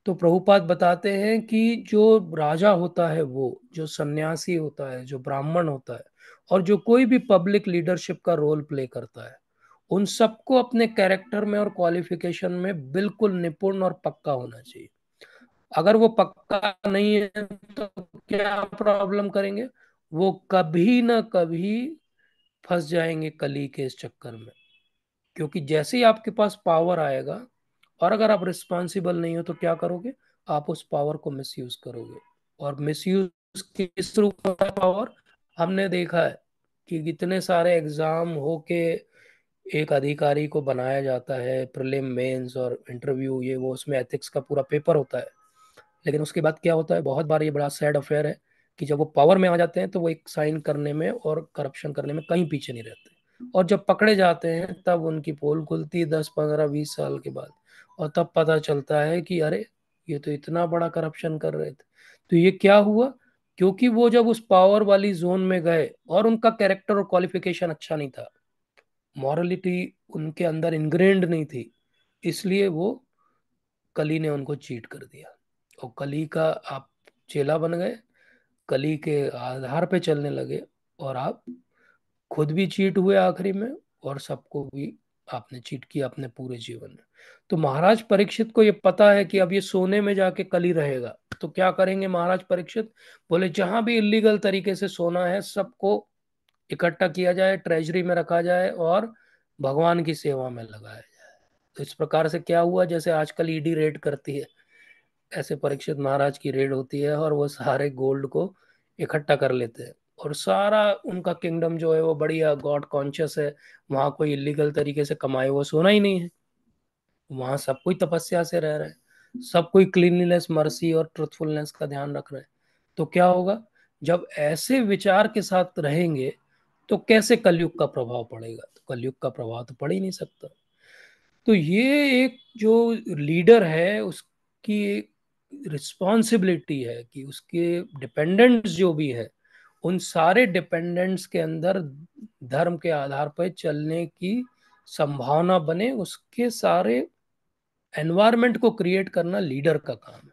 तो प्रभुपाद बताते हैं कि जो राजा होता है वो जो सन्यासी होता है जो ब्राह्मण होता है और जो कोई भी पब्लिक लीडरशिप का रोल प्ले करता है उन सबको अपने कैरेक्टर में और क्वालिफिकेशन में बिल्कुल निपुण और पक्का होना चाहिए अगर वो पक्का नहीं है तो क्या प्रॉब्लम करेंगे वो कभी ना कभी फंस जाएंगे कली के इस चक्कर में क्योंकि जैसे ही आपके पास पावर आएगा और अगर आप रिस्पॉन्सिबल नहीं हो तो क्या करोगे आप उस पावर को मिस करोगे और यूज किस थ्रू पावर हमने देखा है कि इतने सारे एग्जाम हो के एक अधिकारी को बनाया जाता है प्रिलिम मेंस और इंटरव्यू ये वो उसमें एथिक्स का पूरा पेपर होता है लेकिन उसके बाद क्या होता है बहुत बार ये बड़ा सैड अफेयर है कि जब वो पावर में आ जाते हैं तो वो एक साइन करने में और करप्शन करने में कहीं पीछे नहीं रहते और जब पकड़े जाते हैं तब उनकी पोल खुलती है दस पंद्रह बीस साल के बाद और तब पता चलता है कि अरे ये तो इतना बड़ा करप्शन कर रहे थे तो ये क्या हुआ क्योंकि वो जब उस पावर वाली जोन में गए और उनका कैरेक्टर और क्वालिफिकेशन अच्छा नहीं था मॉरलिटी उनके अंदर इनग्रेंड नहीं थी इसलिए वो कली ने उनको चीट कर दिया और कली का आप चेला बन गए कली के आधार पे चलने लगे और आप खुद भी चीट हुए आखिरी में और सबको भी आपने चीट किया अपने पूरे जीवन में तो महाराज परीक्षित को ये पता है कि अब ये सोने में जाके कली रहेगा तो क्या करेंगे महाराज परीक्षित बोले जहां भी इलीगल तरीके से सोना है सबको इकट्ठा किया जाए ट्रेजरी में रखा जाए और भगवान की सेवा में लगाया जाए तो इस प्रकार से क्या हुआ जैसे आजकल ईडी e रेड करती है ऐसे परीक्षित महाराज की रेड होती है और वो सारे गोल्ड को इकट्ठा कर लेते हैं और सारा उनका किंगडम जो है वो बढ़िया गॉड कॉन्शियस है वहां कोई इलीगल तरीके से कमाए वो सोना ही नहीं है वहां सब कोई तपस्या से रह रहे हैं सब कोई क्लीनलीनेस मर्सी और ट्रुथफुलनेस का ध्यान रख रहे हैं तो क्या होगा जब ऐसे विचार के साथ रहेंगे तो कैसे कलयुग का प्रभाव पड़ेगा तो कलयुग का प्रभाव तो पड़ ही नहीं सकता तो ये एक जो लीडर है उसकी रिस्पॉन्सिबिलिटी है कि उसके डिपेंडेंट्स जो भी है उन सारे डिपेंडेंट्स के अंदर धर्म के आधार पर चलने की संभावना बने उसके सारे एनवायरमेंट को क्रिएट करना लीडर का काम है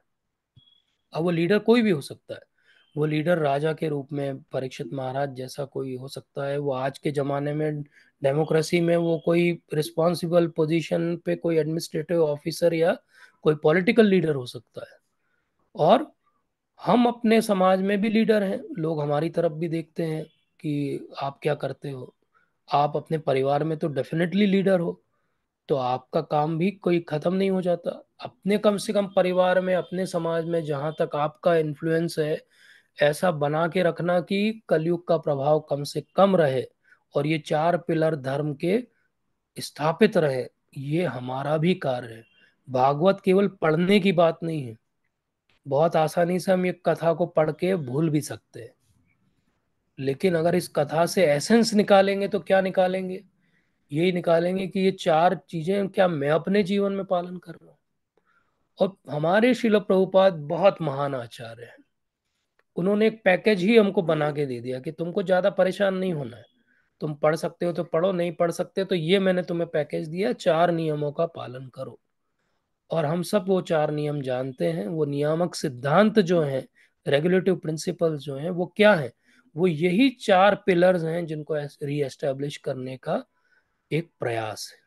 अब वो लीडर कोई भी हो सकता है वो लीडर राजा के रूप में परीक्षित महाराज जैसा कोई हो सकता है वो आज के ज़माने में डेमोक्रेसी में वो कोई रिस्पॉन्सिबल पोजिशन पे कोई एडमिनिस्ट्रेटिव ऑफिसर या कोई पॉलिटिकल लीडर हो सकता है और हम अपने समाज में भी लीडर हैं लोग हमारी तरफ भी देखते हैं कि आप क्या करते हो आप अपने परिवार में तो डेफिनेटली लीडर हो तो आपका काम भी कोई ख़त्म नहीं हो जाता अपने कम से कम परिवार में अपने समाज में जहाँ तक आपका इन्फ्लुएंस है ऐसा बना के रखना कि कलयुग का प्रभाव कम से कम रहे और ये चार पिलर धर्म के स्थापित रहे ये हमारा भी कार्य है भागवत केवल पढ़ने की बात नहीं है बहुत आसानी से हम ये कथा को पढ़ के भूल भी सकते हैं लेकिन अगर इस कथा से एसेंस निकालेंगे तो क्या निकालेंगे यही निकालेंगे कि ये चार चीजें क्या मैं अपने जीवन में पालन कर रहा हूँ और हमारे शिल प्रभुपाद बहुत महान आचार्य हैं उन्होंने एक पैकेज ही हमको बना के दे दिया कि तुमको ज़्यादा परेशान नहीं होना है तुम पढ़ सकते हो तो पढ़ो नहीं पढ़ सकते तो ये मैंने तुम्हें पैकेज दिया चार नियमों का पालन करो और हम सब वो चार नियम जानते हैं वो नियामक सिद्धांत जो है रेगुलेटिव प्रिंसिपल जो है वो क्या है वो यही चार पिलर्स हैं जिनको रीएस्टेब्लिश करने का एक प्रयास है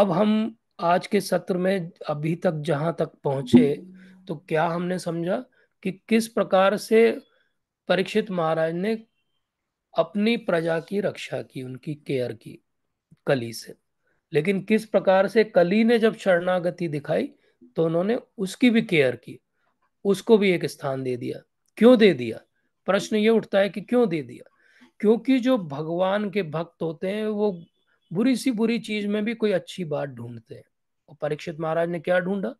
अब हम आज के सत्र में अभी तक जहां तक पहुंचे तो क्या हमने समझा कि किस प्रकार से परीक्षित महाराज ने अपनी प्रजा की रक्षा की उनकी केयर की कली से लेकिन किस प्रकार से कली ने जब शरणागति दिखाई तो उन्होंने उसकी भी केयर की उसको भी एक स्थान दे दिया क्यों दे दिया प्रश्न ये उठता है कि क्यों दे दिया क्योंकि जो भगवान के भक्त होते हैं वो बुरी सी बुरी चीज में भी कोई अच्छी बात ढूंढते हैं और परीक्षित महाराज ने क्या ढूंढा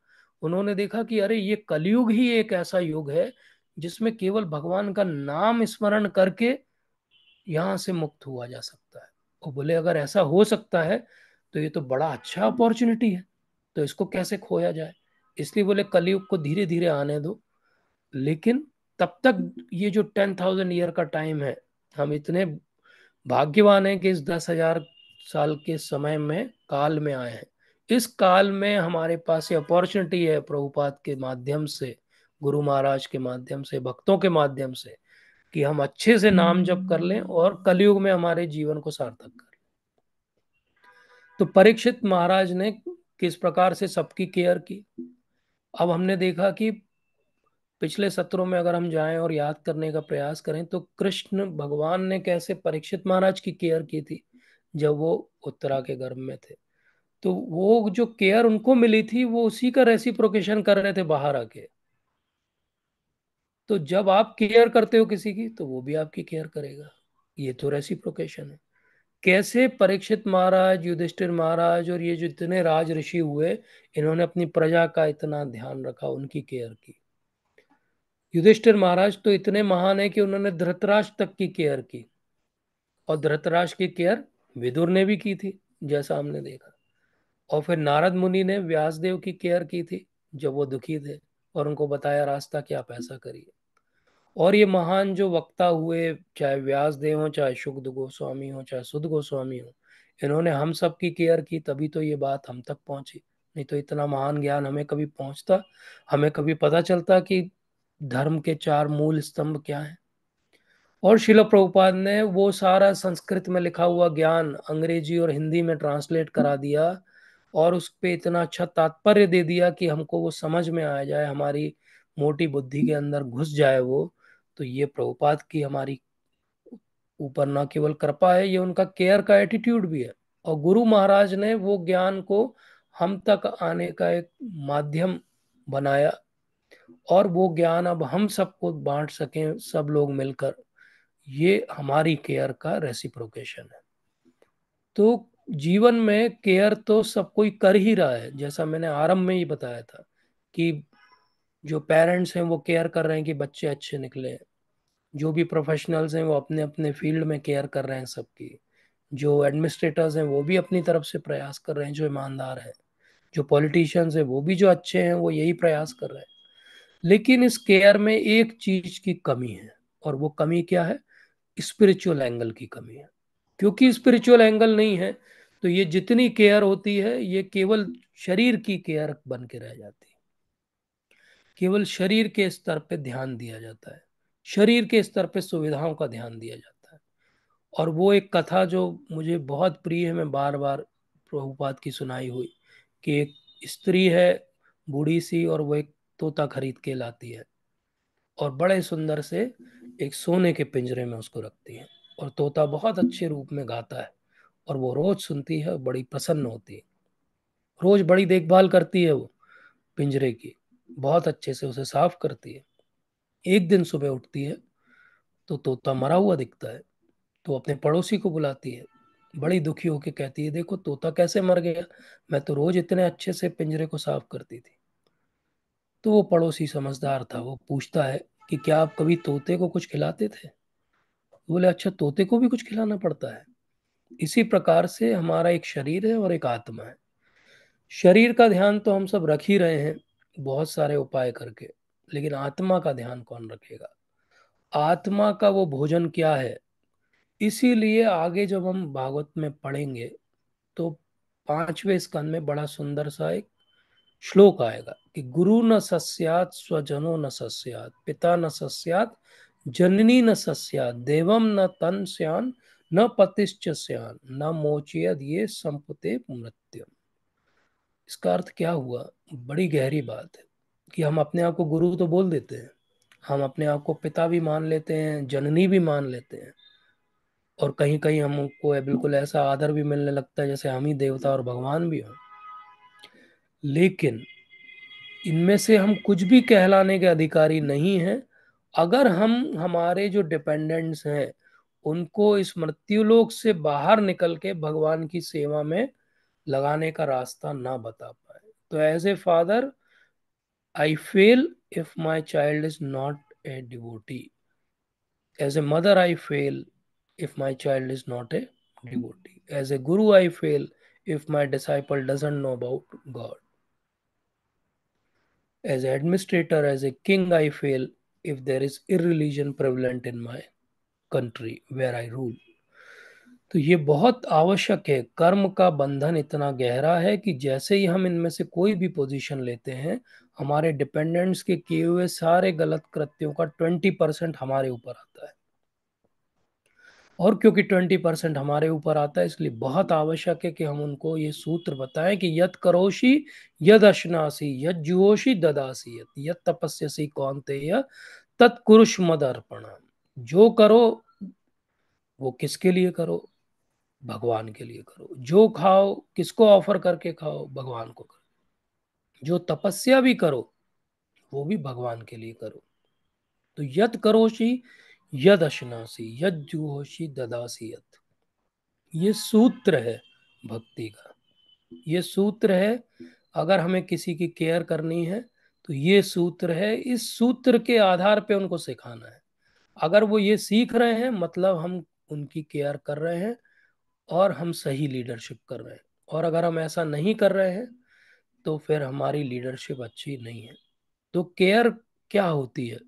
उन्होंने देखा कि अरे ये कलयुग ही एक ऐसा युग है जिसमें केवल भगवान का नाम स्मरण करके यहाँ से मुक्त हुआ जा सकता है वो बोले अगर ऐसा हो सकता है तो ये तो बड़ा अच्छा अपॉर्चुनिटी है तो इसको कैसे खोया जाए इसलिए बोले कलयुग को धीरे धीरे आने दो लेकिन तब तक ये जो टेन थाउजेंड ईयर का टाइम है हम इतने भाग्यवान हैं कि इस दस हजार साल के समय में काल में आए हैं इस काल में हमारे पास ये अपॉर्चुनिटी है प्रभुपाद के माध्यम से गुरु महाराज के माध्यम से भक्तों के माध्यम से कि हम अच्छे से नाम जप कर लें और कलयुग में हमारे जीवन को सार्थक कर लें तो परीक्षित महाराज ने किस प्रकार से सबकी केयर की अब हमने देखा कि पिछले सत्रों में अगर हम जाएं और याद करने का प्रयास करें तो कृष्ण भगवान ने कैसे परीक्षित महाराज की केयर की थी जब वो उत्तरा के गर्भ में थे तो वो जो केयर उनको मिली थी वो उसी का रेसिप्रोकेशन कर रहे थे बाहर आके तो जब आप केयर करते हो किसी की तो वो भी आपकी केयर करेगा ये तो रेसिप्रोकेशन है कैसे परीक्षित महाराज युधिष्ठिर महाराज और ये जितने राज ऋषि हुए इन्होंने अपनी प्रजा का इतना ध्यान रखा उनकी केयर की युधिष्ठिर महाराज तो इतने महान है कि उन्होंने धृतराज तक की केयर की और धृतराज की केयर विदुर ने भी की थी जैसा हमने देखा और फिर नारद मुनि ने व्यासदेव की केयर की थी जब वो दुखी थे और उनको बताया रास्ता क्या पैसा करिए और ये महान जो वक्ता हुए चाहे व्यासदेव हो चाहे शुद्ध गोस्वामी हो चाहे शुद्ध गोस्वामी हो इन्होंने हम सब की केयर की तभी तो ये बात हम तक पहुंची नहीं तो इतना महान ज्ञान हमें कभी पहुंचता हमें कभी पता चलता कि धर्म के चार मूल स्तंभ क्या हैं और शिल प्रभुपाद ने वो सारा संस्कृत में लिखा हुआ ज्ञान अंग्रेजी और हिंदी में ट्रांसलेट करा दिया और उस पर इतना अच्छा तात्पर्य दे दिया कि हमको वो समझ में आ जाए हमारी मोटी बुद्धि के अंदर घुस जाए वो तो ये प्रभुपाद की हमारी ऊपर ना केवल कृपा है ये उनका केयर का एटीट्यूड भी है और गुरु महाराज ने वो ज्ञान को हम तक आने का एक माध्यम बनाया और वो ज्ञान अब हम सबको बांट सकें सब लोग मिलकर ये हमारी केयर का रेसिप्रोकेशन है तो जीवन में केयर तो सब कोई कर ही रहा है जैसा मैंने आरंभ में ही बताया था कि जो पेरेंट्स हैं वो केयर कर रहे हैं कि बच्चे अच्छे निकले जो भी प्रोफेशनल्स हैं वो अपने अपने फील्ड में केयर कर रहे हैं सबकी जो एडमिनिस्ट्रेटर्स हैं वो भी अपनी तरफ से प्रयास कर रहे हैं जो ईमानदार हैं जो पॉलिटिशियंस हैं वो भी जो अच्छे हैं वो यही प्रयास कर रहे हैं लेकिन इस केयर में एक चीज की कमी है और वो कमी क्या है स्पिरिचुअल एंगल की कमी है क्योंकि स्पिरिचुअल एंगल नहीं है तो ये जितनी केयर होती है ये केवल शरीर की केयर बन के रह जाती है केवल शरीर के स्तर पे ध्यान दिया जाता है शरीर के स्तर पे सुविधाओं का ध्यान दिया जाता है और वो एक कथा जो मुझे बहुत प्रिय है मैं बार बार प्रभुपाद की सुनाई हुई कि एक स्त्री है बूढ़ी सी और वो एक तोता खरीद के लाती है और बड़े सुंदर से एक सोने के पिंजरे में उसको रखती है और तोता बहुत अच्छे रूप में गाता है और वो रोज सुनती है बड़ी प्रसन्न होती है रोज बड़ी देखभाल करती है वो पिंजरे की बहुत अच्छे से उसे साफ करती है एक दिन सुबह उठती है तो तोता मरा हुआ दिखता है तो अपने पड़ोसी को बुलाती है बड़ी दुखी होकर कहती है देखो तोता कैसे मर गया मैं तो रोज इतने अच्छे से पिंजरे को साफ करती थी तो वो पड़ोसी समझदार था वो पूछता है कि क्या आप कभी तोते को कुछ खिलाते थे तो बोले अच्छा तोते को भी कुछ खिलाना पड़ता है इसी प्रकार से हमारा एक शरीर है और एक आत्मा है शरीर का ध्यान तो हम सब रख ही रहे हैं बहुत सारे उपाय करके लेकिन आत्मा का ध्यान कौन रखेगा आत्मा का वो भोजन क्या है इसीलिए आगे जब हम भागवत में पढ़ेंगे तो पांचवें स्कंद में बड़ा सुंदर सा एक श्लोक आएगा कि गुरु न सस्यात स्वजनों न सस्यात पिता न सस्यात जननी न सस्या देवम न तन स्यान न पतिश्च स्यान न मोचयद ये संपुते मृत्यु इसका अर्थ क्या हुआ बड़ी गहरी बात है कि हम अपने आप को गुरु तो बोल देते हैं हम अपने आप को पिता भी मान लेते हैं जननी भी मान लेते हैं और कहीं कहीं हमको बिल्कुल ऐसा आदर भी मिलने लगता है जैसे हम ही देवता और भगवान भी हों लेकिन इनमें से हम कुछ भी कहलाने के अधिकारी नहीं हैं अगर हम हमारे जो डिपेंडेंट्स हैं उनको इस मृत्युलोक से बाहर निकल के भगवान की सेवा में लगाने का रास्ता ना बता पाए तो as a father I fail if my child is not a devotee as a mother I fail if my child is not a devotee as a guru I fail if my disciple doesn't know about God as administrator as a king I fail if there is irreligion prevalent in my country where I rule. तो ये बहुत आवश्यक है कर्म का बंधन इतना गहरा है कि जैसे ही हम इनमें से कोई भी पोजीशन लेते हैं हमारे डिपेंडेंट्स के किए हुए सारे गलत कृत्यों का ट्वेंटी परसेंट हमारे ऊपर आता है और क्योंकि ट्वेंटी परसेंट हमारे ऊपर आता है इसलिए बहुत आवश्यक है कि हम उनको ये सूत्र बताएं कि यद करोशी यद अशनासी यद जुहोशी ददासी यद यद तपस्यसी कौन ते तत्कुरुष मद अर्पण जो करो वो किसके लिए करो भगवान के लिए करो जो खाओ किसको ऑफर करके खाओ भगवान को करो जो तपस्या भी करो वो भी भगवान के लिए करो तो यद करोशी यद अशनासी यद जुहोशी ददासीयत ये सूत्र है भक्ति का ये सूत्र है अगर हमें किसी की केयर करनी है तो ये सूत्र है इस सूत्र के आधार पे उनको सिखाना है अगर वो ये सीख रहे हैं मतलब हम उनकी केयर कर रहे हैं और हम सही लीडरशिप कर रहे हैं और अगर हम ऐसा नहीं कर रहे हैं तो फिर हमारी लीडरशिप अच्छी नहीं है तो केयर क्या होती है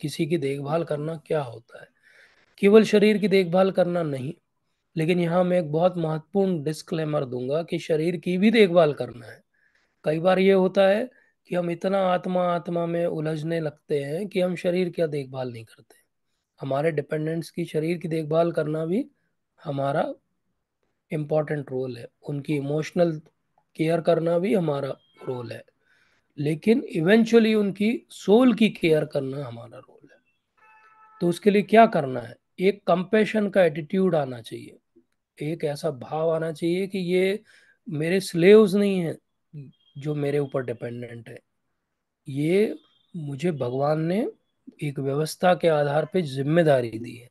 किसी की देखभाल करना क्या होता है केवल शरीर की देखभाल करना नहीं लेकिन यहाँ मैं एक बहुत महत्वपूर्ण डिस्क्लेमर दूंगा कि शरीर की भी देखभाल करना है कई बार ये होता है कि हम इतना आत्मा आत्मा में उलझने लगते हैं कि हम शरीर क्या देखभाल नहीं करते हमारे डिपेंडेंट्स की शरीर की देखभाल करना भी हमारा इम्पॉर्टेंट रोल है उनकी इमोशनल केयर करना भी हमारा रोल है लेकिन इवेंचुअली उनकी सोल की केयर करना हमारा रोल है तो उसके लिए क्या करना है एक कंपेशन का एटीट्यूड आना चाहिए एक ऐसा भाव आना चाहिए कि ये मेरे स्लेव्स नहीं हैं जो मेरे ऊपर डिपेंडेंट है ये मुझे भगवान ने एक व्यवस्था के आधार पे जिम्मेदारी दी है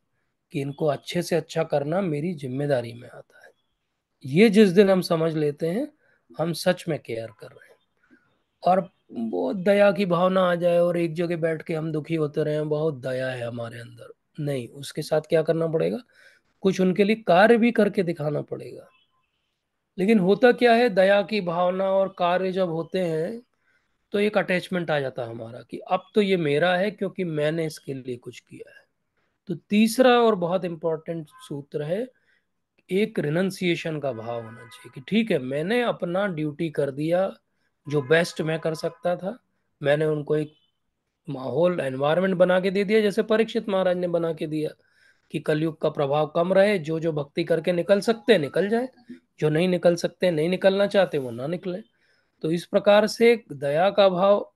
कि इनको अच्छे से अच्छा करना मेरी जिम्मेदारी में आता है ये जिस दिन हम समझ लेते हैं हम सच में केयर कर रहे हैं और बहुत दया की भावना आ जाए और एक जगह बैठ के हम दुखी होते रहे बहुत दया है हमारे अंदर नहीं उसके साथ क्या करना पड़ेगा कुछ उनके लिए कार्य भी करके दिखाना पड़ेगा लेकिन होता क्या है दया की भावना और कार्य जब होते हैं तो एक अटैचमेंट आ जाता है हमारा कि अब तो ये मेरा है क्योंकि मैंने इसके लिए कुछ किया है तो तीसरा और बहुत इम्पोर्टेंट सूत्र है एक रिनंसिएशन का भाव होना चाहिए कि ठीक है मैंने अपना ड्यूटी कर दिया जो बेस्ट मैं कर सकता था मैंने उनको एक माहौल एनवायरनमेंट बना के दे दिया जैसे परीक्षित महाराज ने बना के दिया कि कलयुग का प्रभाव कम रहे जो जो भक्ति करके निकल सकते निकल जाए जो नहीं निकल सकते नहीं निकलना चाहते वो ना निकले तो इस प्रकार से दया का भाव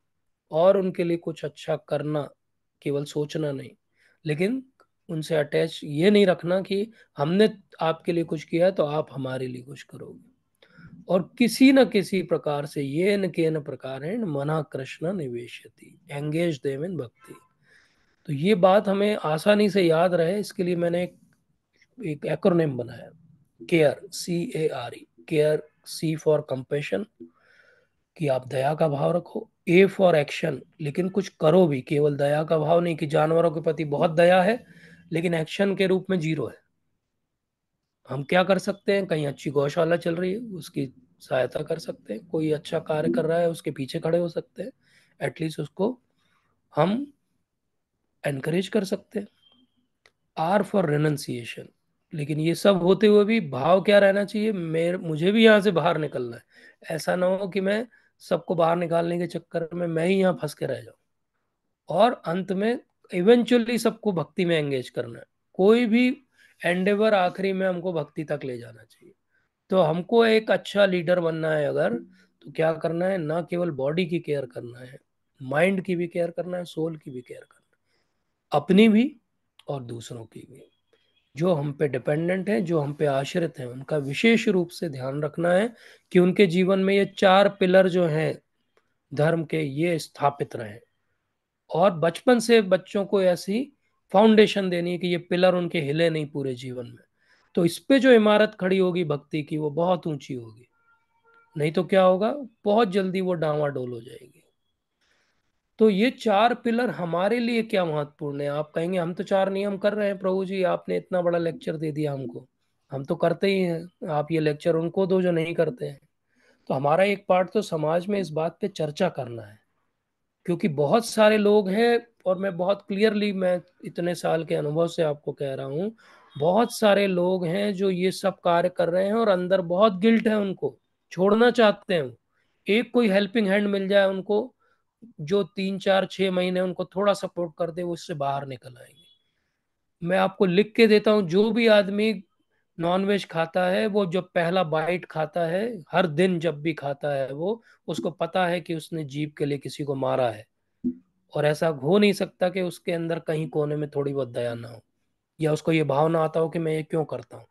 और उनके लिए कुछ अच्छा करना केवल सोचना नहीं लेकिन उनसे अटैच ये नहीं रखना कि हमने आपके लिए कुछ किया तो आप हमारे लिए कुछ करोगे और किसी न किसी प्रकार से ये न के न प्रकार मना कृष्ण निवेश एंगेज देव इन भक्ति तो ये बात हमें आसानी से याद रहे इसके लिए मैंने एक एक एक्रोनेम बनाया care C A R E care C for compassion कि आप दया का भाव रखो ए फॉर एक्शन लेकिन कुछ करो भी केवल दया का भाव नहीं कि जानवरों के प्रति बहुत दया है लेकिन एक्शन के रूप में जीरो है हम क्या कर सकते हैं कहीं अच्छी गौशाला चल रही है उसकी सहायता कर सकते हैं कोई अच्छा कार्य कर रहा है उसके पीछे खड़े हो सकते हैं एटलीस्ट उसको हम एनकरेज कर सकते हैं आर फॉर रेनन्सिएशन लेकिन ये सब होते हुए भी भाव क्या रहना चाहिए मेरे मुझे भी यहाँ से बाहर निकलना है ऐसा ना हो कि मैं सबको बाहर निकालने के चक्कर में मैं ही यहाँ फंस के रह जाऊँ और अंत में इवेंचुअली सबको भक्ति में एंगेज करना है कोई भी एंडेवर आखिरी में हमको भक्ति तक ले जाना चाहिए तो हमको एक अच्छा लीडर बनना है अगर तो क्या करना है ना केवल बॉडी की केयर करना है माइंड की भी केयर करना है सोल की भी केयर करना है अपनी भी और दूसरों की भी जो हम पे डिपेंडेंट हैं जो हम पे आश्रित हैं उनका विशेष रूप से ध्यान रखना है कि उनके जीवन में ये चार पिलर जो हैं धर्म के ये स्थापित रहें और बचपन से बच्चों को ऐसी फाउंडेशन देनी है कि ये पिलर उनके हिले नहीं पूरे जीवन में तो इस पे जो इमारत खड़ी होगी भक्ति की वो बहुत ऊंची होगी नहीं तो क्या होगा बहुत जल्दी वो डावा डोल हो जाएगी तो ये चार पिलर हमारे लिए क्या महत्वपूर्ण है आप कहेंगे हम तो चार नियम कर रहे हैं प्रभु जी आपने इतना बड़ा लेक्चर दे दिया हमको हम तो करते ही हैं आप ये लेक्चर उनको दो जो नहीं करते हैं तो हमारा एक पार्ट तो समाज में इस बात पे चर्चा करना है क्योंकि बहुत सारे लोग हैं और मैं बहुत क्लियरली मैं इतने साल के अनुभव से आपको कह रहा हूँ बहुत सारे लोग हैं जो ये सब कार्य कर रहे हैं और अंदर बहुत गिल्ट है उनको छोड़ना चाहते हैं एक कोई हेल्पिंग हैंड मिल जाए उनको जो तीन चार छह महीने उनको थोड़ा सपोर्ट कर दे वो इससे बाहर निकल आएंगे मैं आपको लिख के देता हूँ जो भी आदमी नॉनवेज खाता है वो जब पहला बाइट खाता है हर दिन जब भी खाता है वो उसको पता है कि उसने जीप के लिए किसी को मारा है और ऐसा हो नहीं सकता कि उसके अंदर कहीं कोने में थोड़ी बहुत दया ना हो या उसको ये भाव ना आता हो कि मैं ये क्यों करता हूँ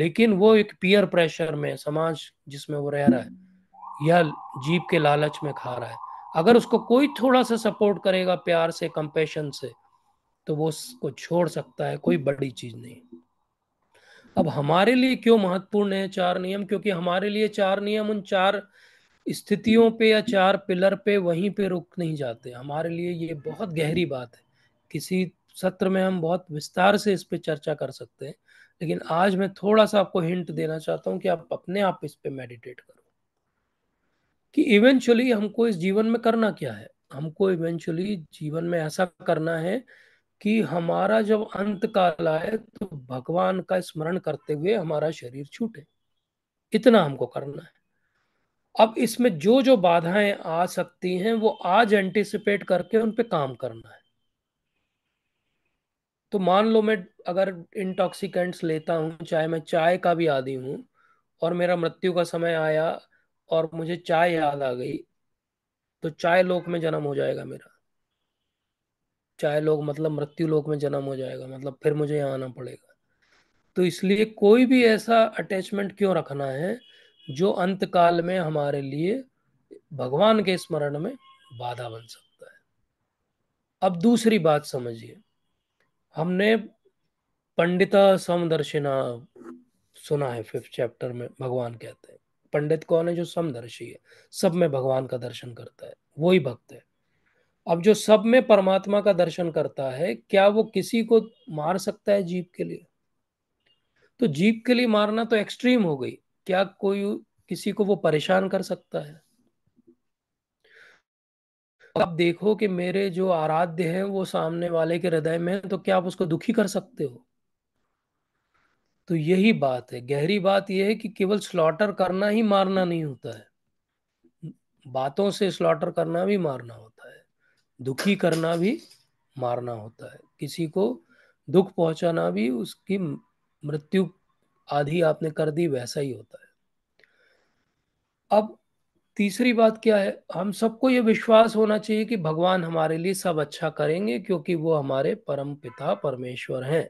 लेकिन वो एक पियर प्रेशर में समाज जिसमें वो रह रहा है या जीप के लालच में खा रहा है अगर उसको कोई थोड़ा सा सपोर्ट करेगा प्यार से कंपेशन से तो वो उसको छोड़ सकता है कोई बड़ी चीज नहीं अब हमारे लिए क्यों महत्वपूर्ण है चार नियम क्योंकि हमारे लिए चार नियम उन चार स्थितियों पे या चार पिलर पे वहीं पे रुक नहीं जाते हमारे लिए ये बहुत गहरी बात है किसी सत्र में हम बहुत विस्तार से इस पे चर्चा कर सकते हैं लेकिन आज मैं थोड़ा सा आपको हिंट देना चाहता हूँ कि आप अपने आप इस पे मेडिटेट करो कि इवेंचुअली हमको इस जीवन में करना क्या है हमको इवेंचुअली जीवन में ऐसा करना है कि हमारा जब अंत काल आए तो भगवान का स्मरण करते हुए हमारा शरीर छूटे इतना हमको करना है अब इसमें जो जो बाधाएं आ सकती हैं वो आज एंटिसिपेट करके उन पे काम करना है तो मान लो मैं अगर इंटॉक्सिकेंट्स लेता हूं चाहे मैं चाय का भी आदि हूं और मेरा मृत्यु का समय आया और मुझे चाय याद आ गई तो चाय लोक में जन्म हो जाएगा मेरा चाय लोक मतलब मृत्यु लोक में जन्म हो जाएगा मतलब फिर मुझे यहाँ आना पड़ेगा तो इसलिए कोई भी ऐसा अटैचमेंट क्यों रखना है जो अंत काल में हमारे लिए भगवान के स्मरण में बाधा बन सकता है अब दूसरी बात समझिए हमने पंडिता समदर्शिना सुना है फिफ्थ चैप्टर में भगवान कहते हैं पंडित कौन है जो समदर्शी है सब में भगवान का दर्शन करता है वो ही भक्त है अब जो सब में परमात्मा का दर्शन करता है क्या वो किसी को मार सकता है जीव के लिए तो जीव के लिए मारना तो एक्सट्रीम हो गई क्या कोई किसी को वो परेशान कर सकता है आप देखो कि मेरे जो आराध्य हैं वो सामने वाले के हृदय में है तो क्या आप उसको दुखी कर सकते हो तो यही बात है गहरी बात यह है कि केवल स्लॉटर करना ही मारना नहीं होता है बातों से स्लॉटर करना भी मारना होता है दुखी करना भी मारना होता है किसी को दुख पहुंचाना भी उसकी मृत्यु आधी आपने कर दी वैसा ही होता है अब तीसरी बात क्या है हम सबको ये विश्वास होना चाहिए कि भगवान हमारे लिए सब अच्छा करेंगे क्योंकि वो हमारे परम पिता परमेश्वर हैं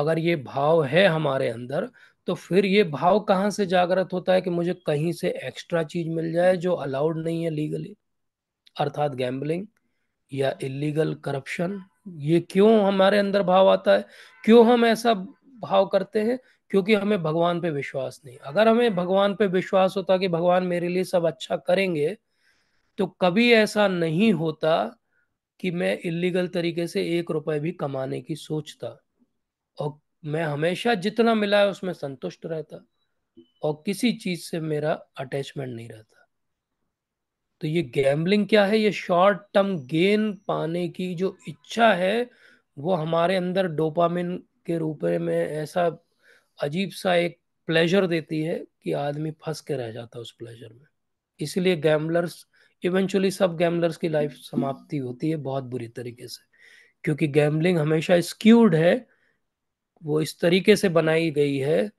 अगर ये भाव है हमारे अंदर तो फिर ये भाव कहाँ से जागृत होता है कि मुझे कहीं से एक्स्ट्रा चीज मिल जाए जो अलाउड नहीं है लीगली अर्थात गैम्बलिंग या इलीगल करप्शन ये क्यों हमारे अंदर भाव आता है क्यों हम ऐसा भाव करते हैं क्योंकि हमें भगवान पे विश्वास नहीं अगर हमें भगवान पे विश्वास होता कि भगवान मेरे लिए सब अच्छा करेंगे तो कभी ऐसा नहीं होता कि मैं इलीगल तरीके से एक रुपए भी कमाने की सोचता और मैं हमेशा जितना मिला है उसमें संतुष्ट रहता और किसी चीज से मेरा अटैचमेंट नहीं रहता तो ये गैम्बलिंग क्या है ये शॉर्ट टर्म गेन पाने की जो इच्छा है वो हमारे अंदर डोपामिन के रूप में ऐसा अजीब सा एक प्लेजर देती है कि आदमी फंस के रह जाता है उस प्लेजर में इसलिए गैम्बलर्स इवेंचुअली सब गैम्बलर्स की लाइफ समाप्ति होती है बहुत बुरी तरीके से क्योंकि गैम्बलिंग हमेशा स्क्यूड है वो इस तरीके से बनाई गई है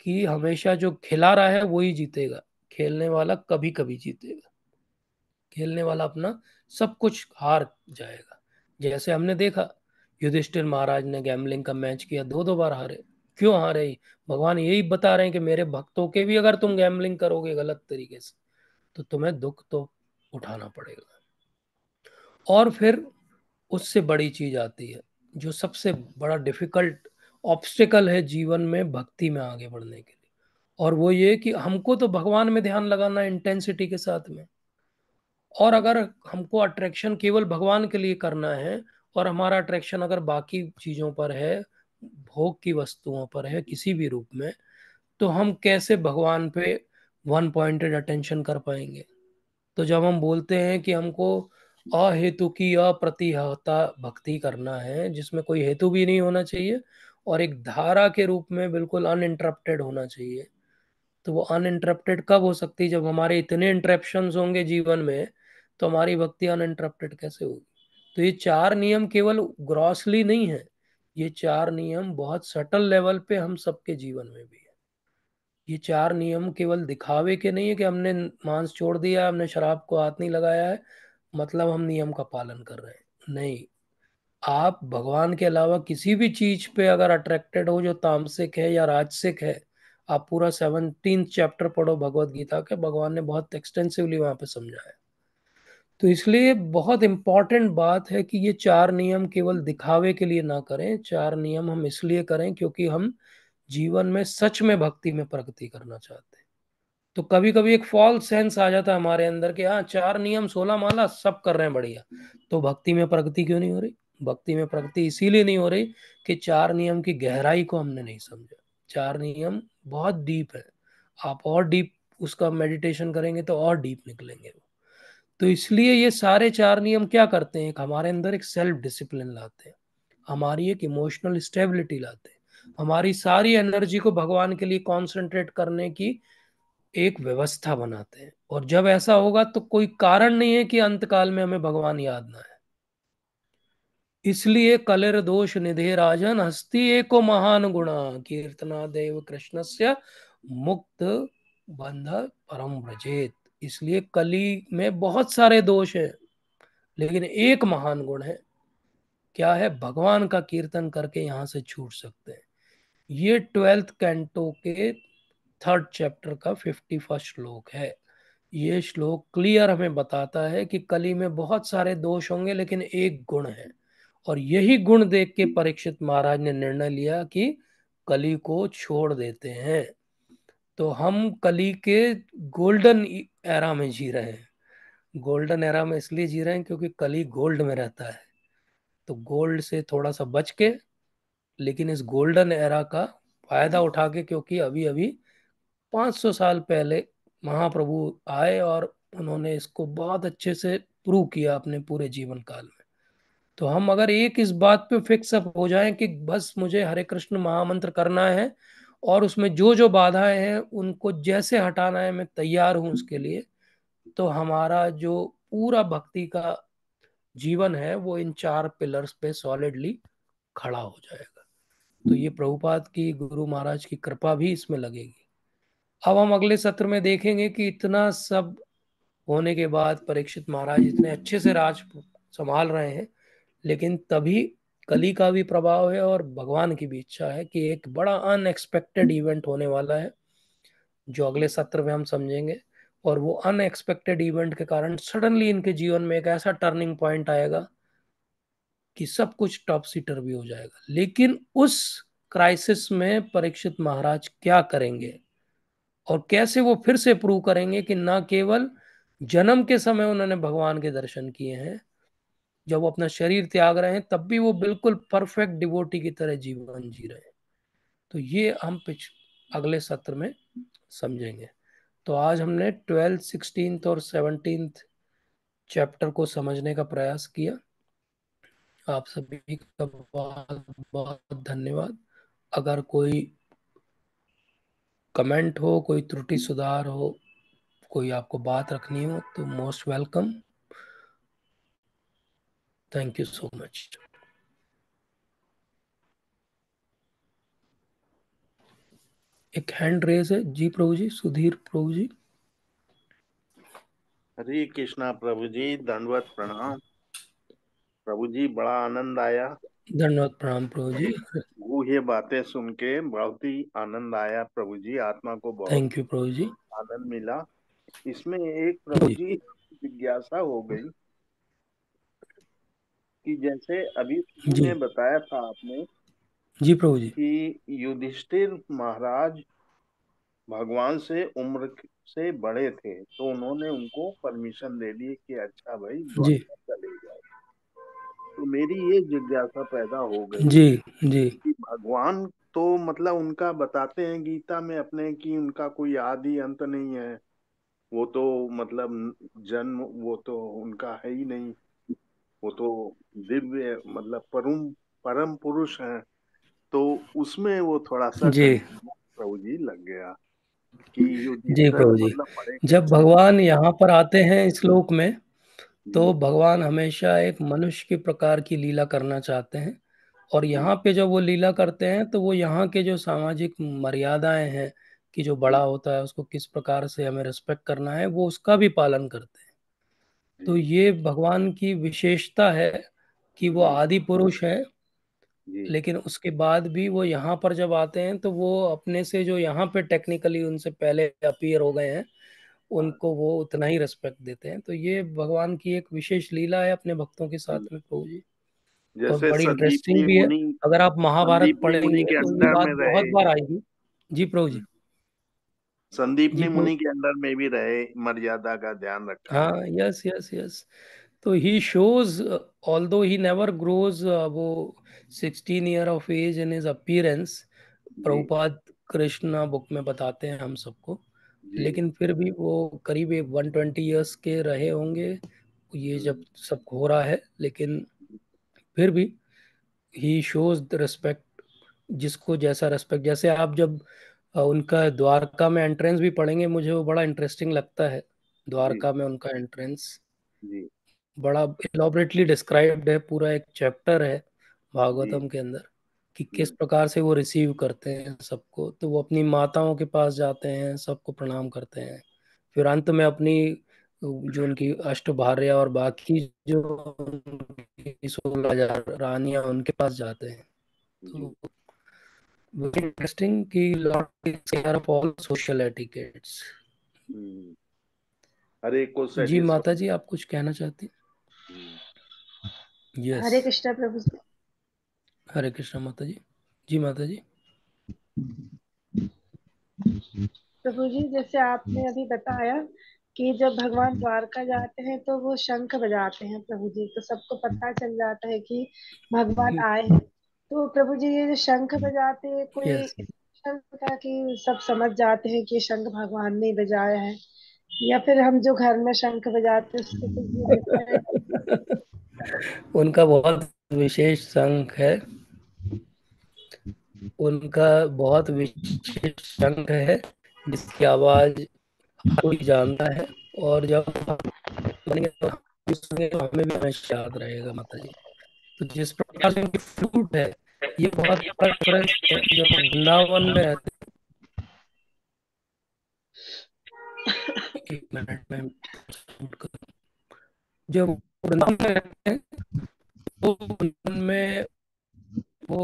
कि हमेशा जो खिला रहा है वही जीतेगा खेलने वाला कभी कभी जीतेगा खेलने वाला अपना सब कुछ हार जाएगा जैसे हमने देखा युधिष्ठिर महाराज ने गैम्बलिंग का मैच किया दो दो बार हारे क्यों आ रही भगवान यही बता रहे हैं कि मेरे भक्तों के भी अगर तुम गैमलिंग करोगे गलत तरीके से तो तुम्हें दुख तो उठाना पड़ेगा और फिर उससे बड़ी चीज आती है जो सबसे बड़ा डिफिकल्ट ऑब्स्टिकल है जीवन में भक्ति में आगे बढ़ने के लिए और वो ये कि हमको तो भगवान में ध्यान लगाना इंटेंसिटी के साथ में और अगर हमको अट्रैक्शन केवल भगवान के लिए करना है और हमारा अट्रैक्शन अगर बाकी चीज़ों पर है भोग की वस्तुओं पर है किसी भी रूप में तो हम कैसे भगवान पे वन पॉइंटेड अटेंशन कर पाएंगे तो जब हम बोलते हैं कि हमको अहेतु की अप्रतिहता भक्ति करना है जिसमें कोई हेतु भी नहीं होना चाहिए और एक धारा के रूप में बिल्कुल अनइंटरप्टेड होना चाहिए तो वो अनइंटरप्टेड कब हो सकती है जब हमारे इतने इंटरप्शन होंगे जीवन में तो हमारी भक्ति अनइंटरप्टेड कैसे होगी तो ये चार नियम केवल ग्रॉसली नहीं है ये चार नियम बहुत सटल लेवल पे हम सबके जीवन में भी है ये चार नियम केवल दिखावे के नहीं है कि हमने मांस छोड़ दिया हमने शराब को हाथ नहीं लगाया है मतलब हम नियम का पालन कर रहे हैं नहीं आप भगवान के अलावा किसी भी चीज पे अगर अट्रैक्टेड हो जो तामसिक है या राजसिक है आप पूरा सेवनटीन चैप्टर पढ़ो भगवत गीता के भगवान ने बहुत एक्सटेंसिवली वहां पे समझाया तो इसलिए बहुत इम्पॉर्टेंट बात है कि ये चार नियम केवल दिखावे के लिए ना करें चार नियम हम इसलिए करें क्योंकि हम जीवन में सच में भक्ति में प्रगति करना चाहते हैं तो कभी कभी एक फॉल्स सेंस आ जाता है हमारे अंदर कि हाँ चार नियम सोलह माला सब कर रहे हैं बढ़िया तो भक्ति में प्रगति क्यों नहीं हो रही भक्ति में प्रगति इसीलिए नहीं हो रही कि चार नियम की गहराई को हमने नहीं समझा चार नियम बहुत डीप है आप और डीप उसका मेडिटेशन करेंगे तो और डीप निकलेंगे वो तो इसलिए ये सारे चार नियम क्या करते हैं हमारे अंदर एक सेल्फ डिसिप्लिन लाते हैं हमारी एक इमोशनल स्टेबिलिटी लाते हैं हमारी सारी एनर्जी को भगवान के लिए कॉन्सेंट्रेट करने की एक व्यवस्था बनाते हैं और जब ऐसा होगा तो कोई कारण नहीं है कि अंतकाल में हमें भगवान याद ना है इसलिए कलर दोष निधे राजन हस्ती एको महान गुणा कीर्तना देव कृष्ण से मुक्त बंध परम व्रजेत इसलिए कली में बहुत सारे दोष हैं लेकिन एक महान गुण है क्या है भगवान का कीर्तन करके यहाँ से छूट सकते हैं ये ट्वेल्थ कैंटो के थर्ड चैप्टर का फिफ्टी फर्स्ट श्लोक है ये श्लोक क्लियर हमें बताता है कि कली में बहुत सारे दोष होंगे लेकिन एक गुण है और यही गुण देख के परीक्षित महाराज ने निर्णय लिया कि कली को छोड़ देते हैं तो हम कली के गोल्डन एरा में जी रहे हैं गोल्डन एरा में इसलिए जी रहे हैं क्योंकि कली गोल्ड में रहता है तो गोल्ड से थोड़ा सा बच के लेकिन इस गोल्डन एरा का फायदा उठा के क्योंकि अभी अभी 500 साल पहले महाप्रभु आए और उन्होंने इसको बहुत अच्छे से प्रूव किया अपने पूरे जीवन काल में तो हम अगर एक इस बात पे फिक्स अप हो जाएं कि बस मुझे हरे कृष्ण महामंत्र करना है और उसमें जो जो बाधाएं हैं उनको जैसे हटाना है मैं तैयार हूँ उसके हम्म। लिए तो हमारा जो पूरा भक्ति का जीवन है वो इन चार पिलर्स पे सॉलिडली खड़ा हो जाएगा तो ये हम्म। प्रभुपाद की गुरु महाराज की कृपा भी इसमें लगेगी अब हम अगले सत्र में देखेंगे कि इतना सब होने के बाद परीक्षित महाराज इतने अच्छे से राज संभाल रहे हैं लेकिन तभी कली का भी प्रभाव है और भगवान की भी इच्छा है कि एक बड़ा अनएक्सपेक्टेड इवेंट होने वाला है जो अगले सत्र में हम समझेंगे और वो अनएक्सपेक्टेड इवेंट के कारण सडनली इनके जीवन में एक ऐसा टर्निंग पॉइंट आएगा कि सब कुछ टॉप सीटर भी हो जाएगा लेकिन उस क्राइसिस में परीक्षित महाराज क्या करेंगे और कैसे वो फिर से प्रूव करेंगे कि ना केवल जन्म के समय उन्होंने भगवान के दर्शन किए हैं जब वो अपना शरीर त्याग रहे हैं तब भी वो बिल्कुल परफेक्ट डिवोटी की तरह जीवन जी रहे हैं तो ये हम पिछ अगले सत्र में समझेंगे तो आज हमने ट्वेल्थ सिक्सटीन और सेवनटीन चैप्टर को समझने का प्रयास किया आप सभी का बहुत बहुत धन्यवाद अगर कोई कमेंट हो कोई त्रुटि सुधार हो कोई आपको बात रखनी हो तो most welcome Thank you so much. एक हैंड रेज है जी प्रभु जी सुधीर प्रभु जी हरे कृष्णा प्रभु जी धनवत प्रणाम प्रभु जी बड़ा आनंद आया धनवत प्रणाम प्रभु जी वो ये बातें सुन के बहुत ही आनंद आया प्रभु जी आत्मा को बहुत थैंक यू प्रभु जी आनंद मिला इसमें एक प्रभु जी जिज्ञासा हो गई कि जैसे अभी ने बताया था आपने जी प्रभु जी कि युधिष्ठिर महाराज भगवान से उम्र से बड़े थे तो उन्होंने उनको परमिशन दे दी कि अच्छा भाई जी चले जाए तो मेरी ये जिज्ञासा पैदा हो गई जी जी कि भगवान तो मतलब उनका बताते हैं गीता में अपने कि उनका कोई आदि अंत नहीं है वो तो मतलब जन्म वो तो उनका है ही नहीं वो तो दिव्य मतलब परम परम पुरुष है तो उसमें वो थोड़ा सा जी प्रभु जी लग गया कि जी प्रभु जी मतलब जब भगवान यहाँ पर आते हैं इस श्लोक में तो भगवान हमेशा एक मनुष्य के प्रकार की लीला करना चाहते हैं और यहाँ पे जब वो लीला करते हैं तो वो यहाँ के जो सामाजिक मर्यादाएं हैं कि जो बड़ा होता है उसको किस प्रकार से हमें रिस्पेक्ट करना है वो उसका भी पालन करते हैं तो ये भगवान की विशेषता है कि वो आदि पुरुष है लेकिन उसके बाद भी वो यहाँ पर जब आते हैं तो वो अपने से जो यहाँ पे टेक्निकली उनसे पहले अपीयर हो गए हैं उनको हाँ। वो उतना ही रेस्पेक्ट देते हैं तो ये भगवान की एक विशेष लीला है अपने भक्तों के साथ में प्रभु तो जी जैसे बड़ी इंटरेस्टिंग भी है अगर आप महाभारत पढ़ेंगे तो बात बहुत बार आएगी जी प्रभु जी संदीप ने मुनि के अंदर में भी रहे मर्यादा का ध्यान रखा हाँ यस यस यस तो ही shows all though he never grows वो sixteen year of age in his appearance Prabhupada Krishna book में बताते हैं हम सबको लेकिन फिर भी वो करीब एक वन ट्वेंटी ईयर्स के रहे होंगे ये हम्म। जब सब हो रहा है लेकिन फिर भी ही शोज द रिस्पेक्ट जिसको जैसा रेस्पेक्ट जैसे आप जब उनका द्वारका में एंट्रेंस भी पढ़ेंगे मुझे वो बड़ा इंटरेस्टिंग लगता है द्वारका में उनका एंट्रेंस बड़ा इलाबरेटली डिस्क्राइब्ड है पूरा एक चैप्टर है भागवतम के अंदर कि किस प्रकार से वो रिसीव करते हैं सबको तो वो अपनी माताओं के पास जाते हैं सबको प्रणाम करते हैं फिर अंत में अपनी जो उनकी अष्टभार्या और बाकी जो सोलह हजार रानियां उनके पास जाते हैं तो very interesting कि lot things are all social etiquettes हम्म। हर एक जी माता जी आप कुछ कहना चाहते हैं यस हम्म। हरे कृष्णा प्रभु जी हरे कृष्णा माता जी जी माता जी प्रभु जी जैसे आपने अभी बताया कि जब भगवान द्वारका जाते हैं तो वो शंख बजाते हैं प्रभु जी तो सबको पता चल जाता है कि भगवान आए हैं तो प्रभु जी ये शंख हम्म। बजाते कोई yes. शंख का कि सब समझ जाते हैं कि शंख भगवान ने बजाया है या फिर हम जो घर में शंख बजाते उसके *laughs* उनका बहुत विशेष शंख है उनका बहुत विशेष शंख है जिसकी आवाज कोई जानता है और जब तो हमें भी हमेशा याद रहेगा माता जी तो जिस प्रकार से उनकी फ्लूट है ये बहुत जो वृंदावन में रहते जो वृंदावन में रहते हैं वो तो में वो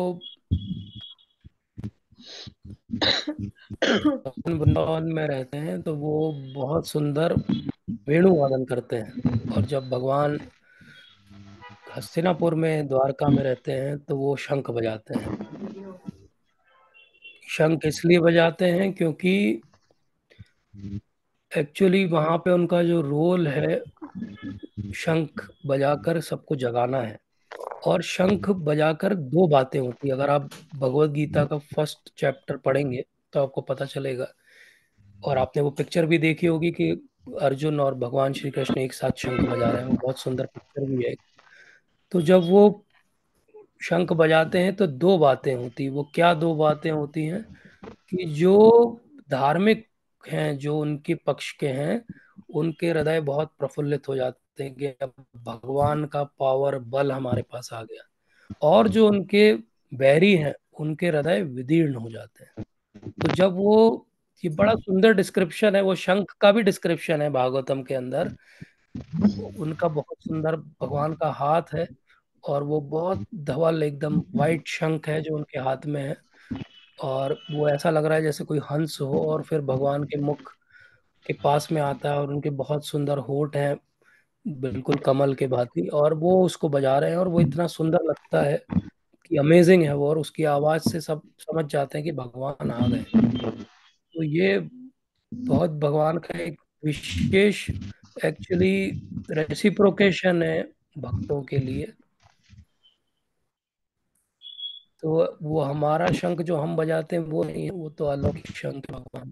वृंदावन में रहते हैं तो वो बहुत सुंदर वेणु वादन करते हैं और जब भगवान हस्तिनापुर में द्वारका में रहते हैं तो वो शंख बजाते हैं शंख इसलिए बजाते हैं क्योंकि एक्चुअली वहां पे उनका जो रोल है शंख बजाकर सबको जगाना है और शंख बजाकर दो बातें होती है अगर आप भगवत गीता का फर्स्ट चैप्टर पढ़ेंगे तो आपको पता चलेगा और आपने वो पिक्चर भी देखी होगी कि अर्जुन और भगवान श्री कृष्ण एक साथ शंख बजा रहे हैं बहुत सुंदर पिक्चर भी है तो जब वो शंख बजाते हैं तो दो बातें होती वो क्या दो बातें होती हैं कि जो धार्मिक हैं जो उनके पक्ष के हैं उनके हृदय बहुत प्रफुल्लित हो जाते हैं कि भगवान का पावर बल हमारे पास आ गया और जो उनके बैरी हैं उनके हृदय विदीर्ण हो जाते हैं तो जब वो ये बड़ा सुंदर डिस्क्रिप्शन है वो शंख का भी डिस्क्रिप्शन है भागवतम के अंदर उनका बहुत सुंदर भगवान का हाथ है और वो बहुत धवल एकदम वाइट शंख है जो उनके हाथ में है और वो ऐसा लग रहा है जैसे कोई हंस हो और फिर भगवान के मुख के पास में आता है और उनके बहुत सुंदर होठ हैं बिल्कुल कमल के भांति और वो उसको बजा रहे हैं और वो इतना सुंदर लगता है कि अमेजिंग है वो और उसकी आवाज़ से सब समझ जाते हैं कि भगवान आ गए तो ये बहुत भगवान का एक विशेष एक्चुअली रेसिप्रोकेशन है भक्तों के लिए तो वो हमारा शंख जो हम बजाते हैं वो नहीं है वो तो अलौकिक शंख है भगवान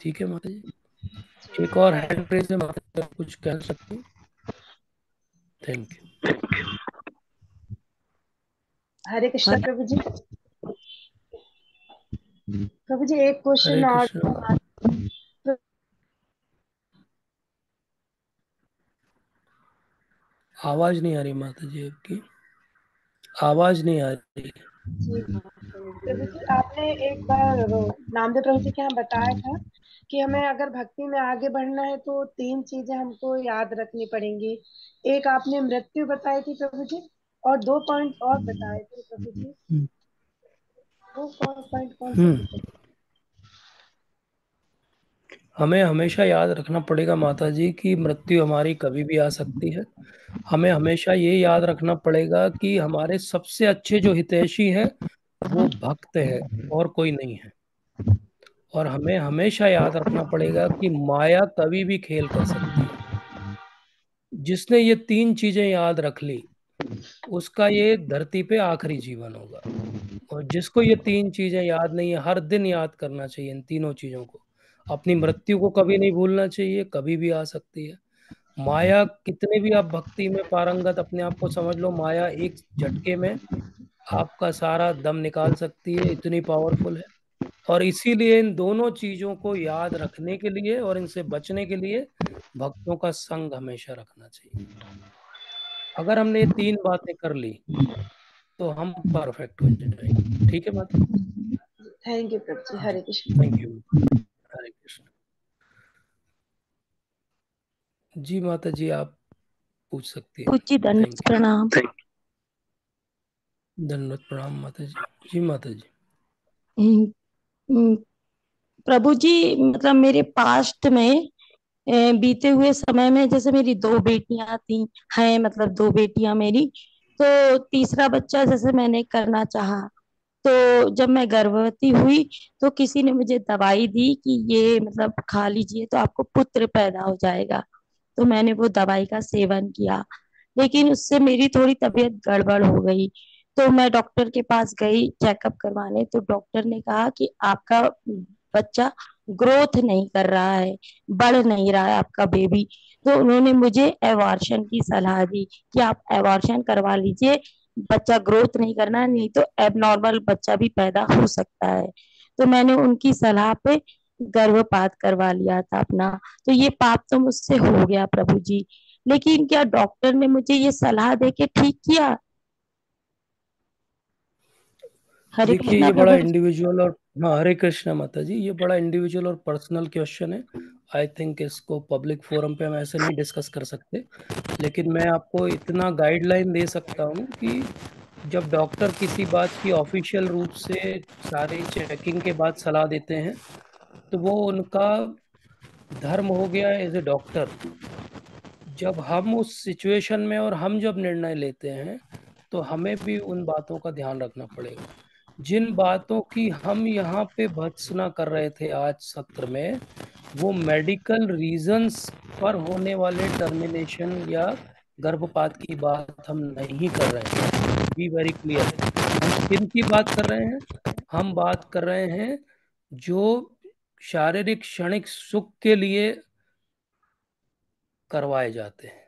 ठीक है माता जी एक और हैंड प्रेज है माता जी कुछ कह सकते हैं थैंक यू हरे कृष्ण हाँ। प्रभु जी प्रभु जी एक क्वेश्चन और आवाज नहीं आ रही माता जी आपकी आवाज नहीं आ रही आपने एक बार नामदेव प्रभु जी के यहाँ बताया था कि हमें अगर भक्ति में आगे बढ़ना है तो तीन चीजें हमको याद रखनी पड़ेंगी एक आपने मृत्यु बताई थी प्रभु जी और दो पॉइंट और बताए थे प्रभु जी हम्म। वो पॉइंट कौन हम्म। हमें हमेशा याद रखना पड़ेगा माता जी की मृत्यु हमारी कभी भी आ सकती है हमें हमेशा ये याद रखना पड़ेगा कि हमारे सबसे अच्छे जो हितैषी हैं वो भक्त हैं और कोई नहीं है और हमें हमेशा याद रखना पड़ेगा कि माया कभी भी खेल कर सकती है जिसने ये तीन चीजें याद रख ली उसका ये धरती पे आखिरी जीवन होगा और जिसको ये तीन चीजें याद नहीं है हर दिन याद करना चाहिए इन तीनों चीजों को अपनी हम्म। मृत्यु को कभी नहीं भूलना चाहिए कभी भी आ सकती है हम्म। माया कितने भी आप भक्ति में पारंगत अपने आप को समझ लो माया एक झटके में आपका सारा दम निकाल सकती है इतनी पावरफुल है और इसीलिए इन दोनों चीजों को याद रखने के लिए और इनसे बचने के लिए भक्तों का संग हमेशा रखना चाहिए अगर हमने ये तीन बातें कर ली तो हम परफेक्ट हो जाएंगे ठीक है बात थैंक यू प्रभु हरे कृष्ण थैंक यू जी माता जी आप पूछ सकती हैं जी दंडवत प्रणाम दंडवत प्रणाम माता जी जी माता जी हम्म, हम्म, प्रभु जी मतलब मेरे पास्ट में बीते हुए समय में जैसे मेरी दो बेटियां थी हैं मतलब दो बेटियां मेरी तो तीसरा बच्चा जैसे मैंने करना चाहा तो जब मैं गर्भवती हुई तो किसी ने मुझे दवाई दी कि ये मतलब खा लीजिए तो आपको पुत्र पैदा हो जाएगा तो मैंने वो दवाई का सेवन किया लेकिन उससे मेरी थोड़ी तबीयत गड़बड़ हो गई तो मैं डॉक्टर के पास गई चेकअप करवाने तो डॉक्टर ने कहा कि आपका बच्चा ग्रोथ नहीं कर रहा है बढ़ नहीं रहा है आपका बेबी तो उन्होंने मुझे एवॉर्शन की सलाह दी कि आप एवॉर्शन करवा लीजिए बच्चा ग्रोथ नहीं करना नहीं तो एबनॉर्मल बच्चा भी पैदा हो सकता है तो मैंने उनकी सलाह पे गर्भपात करवा लिया था अपना तो ये पाप तो मुझसे हो गया प्रभु जी लेकिन क्या डॉक्टर ने मुझे ये सलाह दे के ठीक किया हरे कृष्णा ये बड़ा इंडिविजुअल और हाँ हरे कृष्णा माता जी ये बड़ा इंडिविजुअल और पर्सनल क्वेश्चन है आई थिंक इसको पब्लिक फोरम पे हम ऐसे नहीं डिस्कस कर सकते लेकिन मैं आपको इतना गाइडलाइन दे सकता हूँ कि जब डॉक्टर किसी बात की ऑफिशियल रूप से सारे चेकिंग के बाद सलाह देते हैं तो वो उनका धर्म हो गया एज ए डॉक्टर जब हम उस सिचुएशन में और हम जब निर्णय लेते हैं तो हमें भी उन बातों का ध्यान रखना पड़ेगा जिन बातों की हम यहाँ पे भत्सना कर रहे थे आज सत्र में वो मेडिकल रीजंस पर होने वाले टर्मिनेशन या गर्भपात की बात हम नहीं कर रहे हैं बी वेरी क्लियर हम किन की बात कर रहे हैं हम बात कर रहे हैं जो शारीरिक क्षणिक सुख के लिए करवाए जाते हैं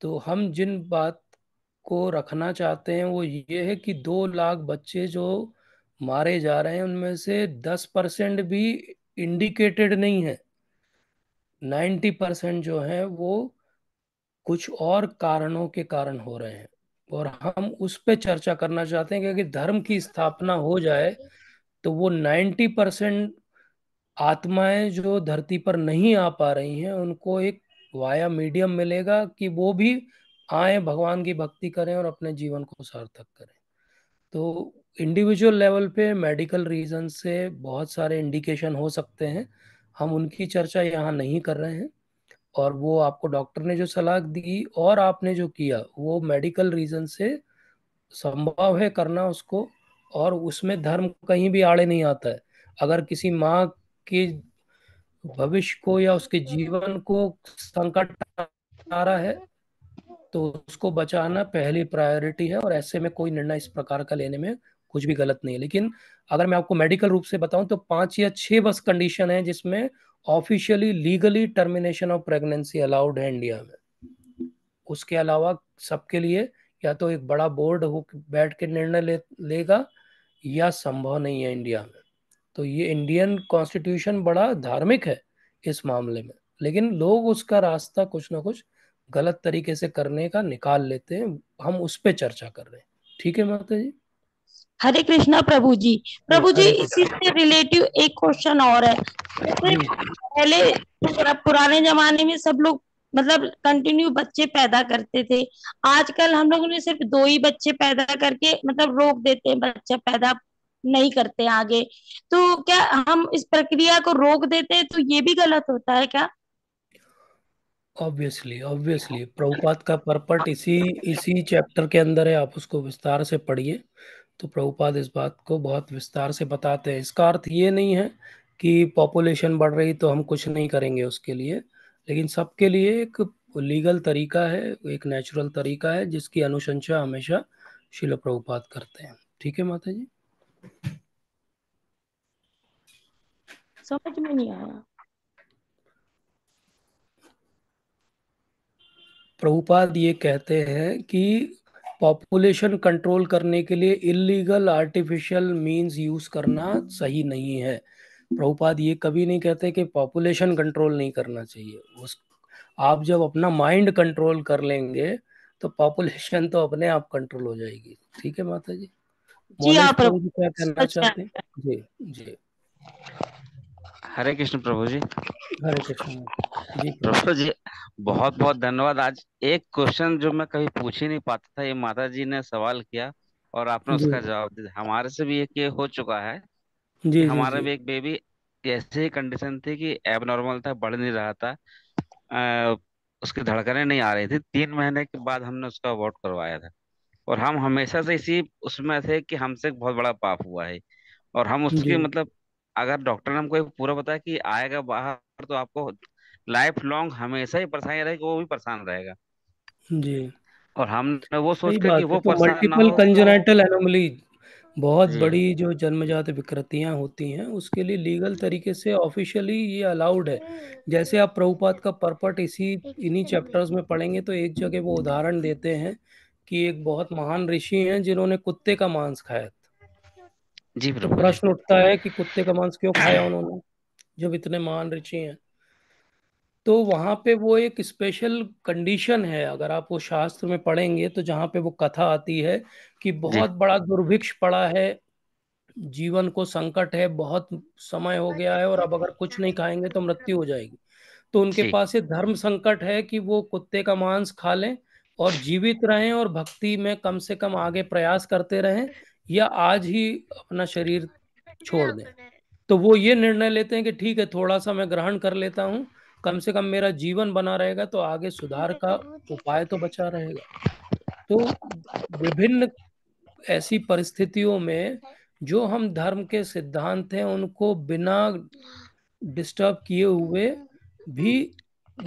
तो हम जिन बात को रखना चाहते हैं वो ये है कि दो लाख बच्चे जो मारे जा रहे हैं उनमें से दस परसेंट भी इंडिकेटेड नहीं है नाइन्टी परसेंट जो है वो कुछ और कारणों के कारण हो रहे हैं और हम उस पर चर्चा करना चाहते हैं क्योंकि धर्म की स्थापना हो जाए तो वो नाइन्टी परसेंट आत्माएं जो धरती पर नहीं आ पा रही हैं उनको एक वाया मीडियम मिलेगा कि वो भी आए भगवान की भक्ति करें और अपने जीवन को सार्थक करें तो इंडिविजुअल लेवल पे मेडिकल रीजन से बहुत सारे इंडिकेशन हो सकते हैं हम उनकी चर्चा यहाँ नहीं कर रहे हैं और वो आपको डॉक्टर ने जो सलाह दी और आपने जो किया वो मेडिकल रीजन से संभव है करना उसको और उसमें धर्म कहीं भी आड़े नहीं आता है अगर किसी माँ उसके भविष्य को या उसके जीवन को संकट आ रहा है तो उसको बचाना पहली प्रायोरिटी है और ऐसे में कोई निर्णय इस प्रकार का लेने में कुछ भी गलत नहीं है लेकिन अगर मैं आपको मेडिकल रूप से बताऊं तो पांच या छह बस कंडीशन है जिसमें officially legally termination of pregnancy allowed है इंडिया में उसके अलावा सबके लिए या तो एक बड़ा बोर्ड हो बैठ के निर्णय ले, लेगा या संभव नहीं है इंडिया में तो ये इंडियन कॉन्स्टिट्यूशन बड़ा धार्मिक है इस मामले में लेकिन लोग उसका रास्ता कुछ ना कुछ गलत तरीके से करने का निकाल लेते हैं हम उस पर चर्चा कर रहे हैं ठीक है माता जी हरे कृष्णा प्रभु जी प्रभु जी इसी से रिलेटिव एक क्वेश्चन और है पहले पुराने जमाने में सब लोग मतलब कंटिन्यू बच्चे पैदा करते थे आजकल हम लोगों ने सिर्फ दो ही बच्चे पैदा करके मतलब रोक देते हैं बच्चा पैदा नहीं करते आगे तो क्या हम इस प्रक्रिया को रोक देते हैं तो ये भी गलत होता है क्या ऑब्वियसली ऑब्वियसली प्रभुपात का परपट इसी इसी चैप्टर के अंदर है आप उसको विस्तार से पढ़िए तो प्रभुपाद इस बात को बहुत विस्तार से बताते हैं इसका अर्थ ये नहीं है कि पॉपुलेशन बढ़ रही तो हम कुछ नहीं करेंगे उसके लिए लेकिन सबके लिए एक लीगल तरीका है एक नेचुरल तरीका है जिसकी अनुशंसा हमेशा शिल प्रभुपात करते हैं ठीक है माता जी समझ में नहीं आया प्रभुपाद ये कहते हैं कि पॉपुलेशन कंट्रोल करने के लिए इलीगल आर्टिफिशियल मींस यूज करना सही नहीं है प्रभुपाद ये कभी नहीं कहते कि पॉपुलेशन कंट्रोल नहीं करना चाहिए उस आप जब अपना माइंड कंट्रोल कर लेंगे तो पॉपुलेशन तो अपने आप कंट्रोल हो जाएगी ठीक है माता जी जी आप क्या करना चाहते हैं जी जी हरे कृष्ण प्रभु जी हरे कृष्ण जी प्रभु जी बहुत बहुत धन्यवाद आज एक क्वेश्चन जो मैं कभी पूछ ही नहीं पाता था ये माता जी ने सवाल किया और आपने उसका जवाब दिया हमारे से भी एक ये हो चुका है जी हमारा भी एक बेबी ऐसी ही कंडीशन थी कि एबनॉर्मल था बढ़ नहीं रहा था आ, उसकी धड़कने नहीं आ रही थी तीन महीने के बाद हमने उसका अवॉर्ड करवाया था और अच्छा। हम हमेशा से इसी उसमें थे कि हमसे बहुत बड़ा पाप हुआ है और हम उसकी मतलब अगर डॉक्टर ने हमको पूरा बताया कि आएगा बाहर तो आपको लाइफ लॉन्ग हमेशा ही परेशानी रहेगी वो भी परेशान रहेगा जी और हमने वो सोच कर कि वो तो मल्टीपल कंजेनाइटल एनोमली बहुत बड़ी जो जन्मजात विकृतियां होती हैं उसके लिए लीगल तरीके से ऑफिशियली ये अलाउड है जैसे आप प्रभुपात का परपट इसी इन्हीं चैप्टर्स में पढ़ेंगे तो एक जगह वो उदाहरण देते हैं कि एक बहुत महान ऋषि हैं जिन्होंने कुत्ते का मांस खाया जी तो प्रश्न उठता है कि कुत्ते का मांस क्यों खाया उन्होंने जब इतने महान ऋषि हैं तो वहां पे वो एक स्पेशल कंडीशन है अगर आप वो शास्त्र में पढ़ेंगे तो जहाँ पे वो कथा आती है कि बहुत बड़ा दुर्भिक्ष पड़ा है जीवन को संकट है बहुत समय हो गया है और अब अगर कुछ नहीं खाएंगे तो मृत्यु हो जाएगी तो उनके पास ये धर्म संकट है कि वो कुत्ते का मांस खा लें और जीवित रहें और भक्ति में कम से कम आगे प्रयास करते रहें या आज ही अपना शरीर छोड़ दें तो वो ये निर्णय लेते हैं कि ठीक है थोड़ा सा मैं ग्रहण कर लेता हूँ कम से कम मेरा जीवन बना रहेगा तो आगे सुधार का उपाय तो बचा रहेगा तो विभिन्न ऐसी परिस्थितियों में जो हम धर्म के सिद्धांत हैं उनको बिना डिस्टर्ब किए हुए भी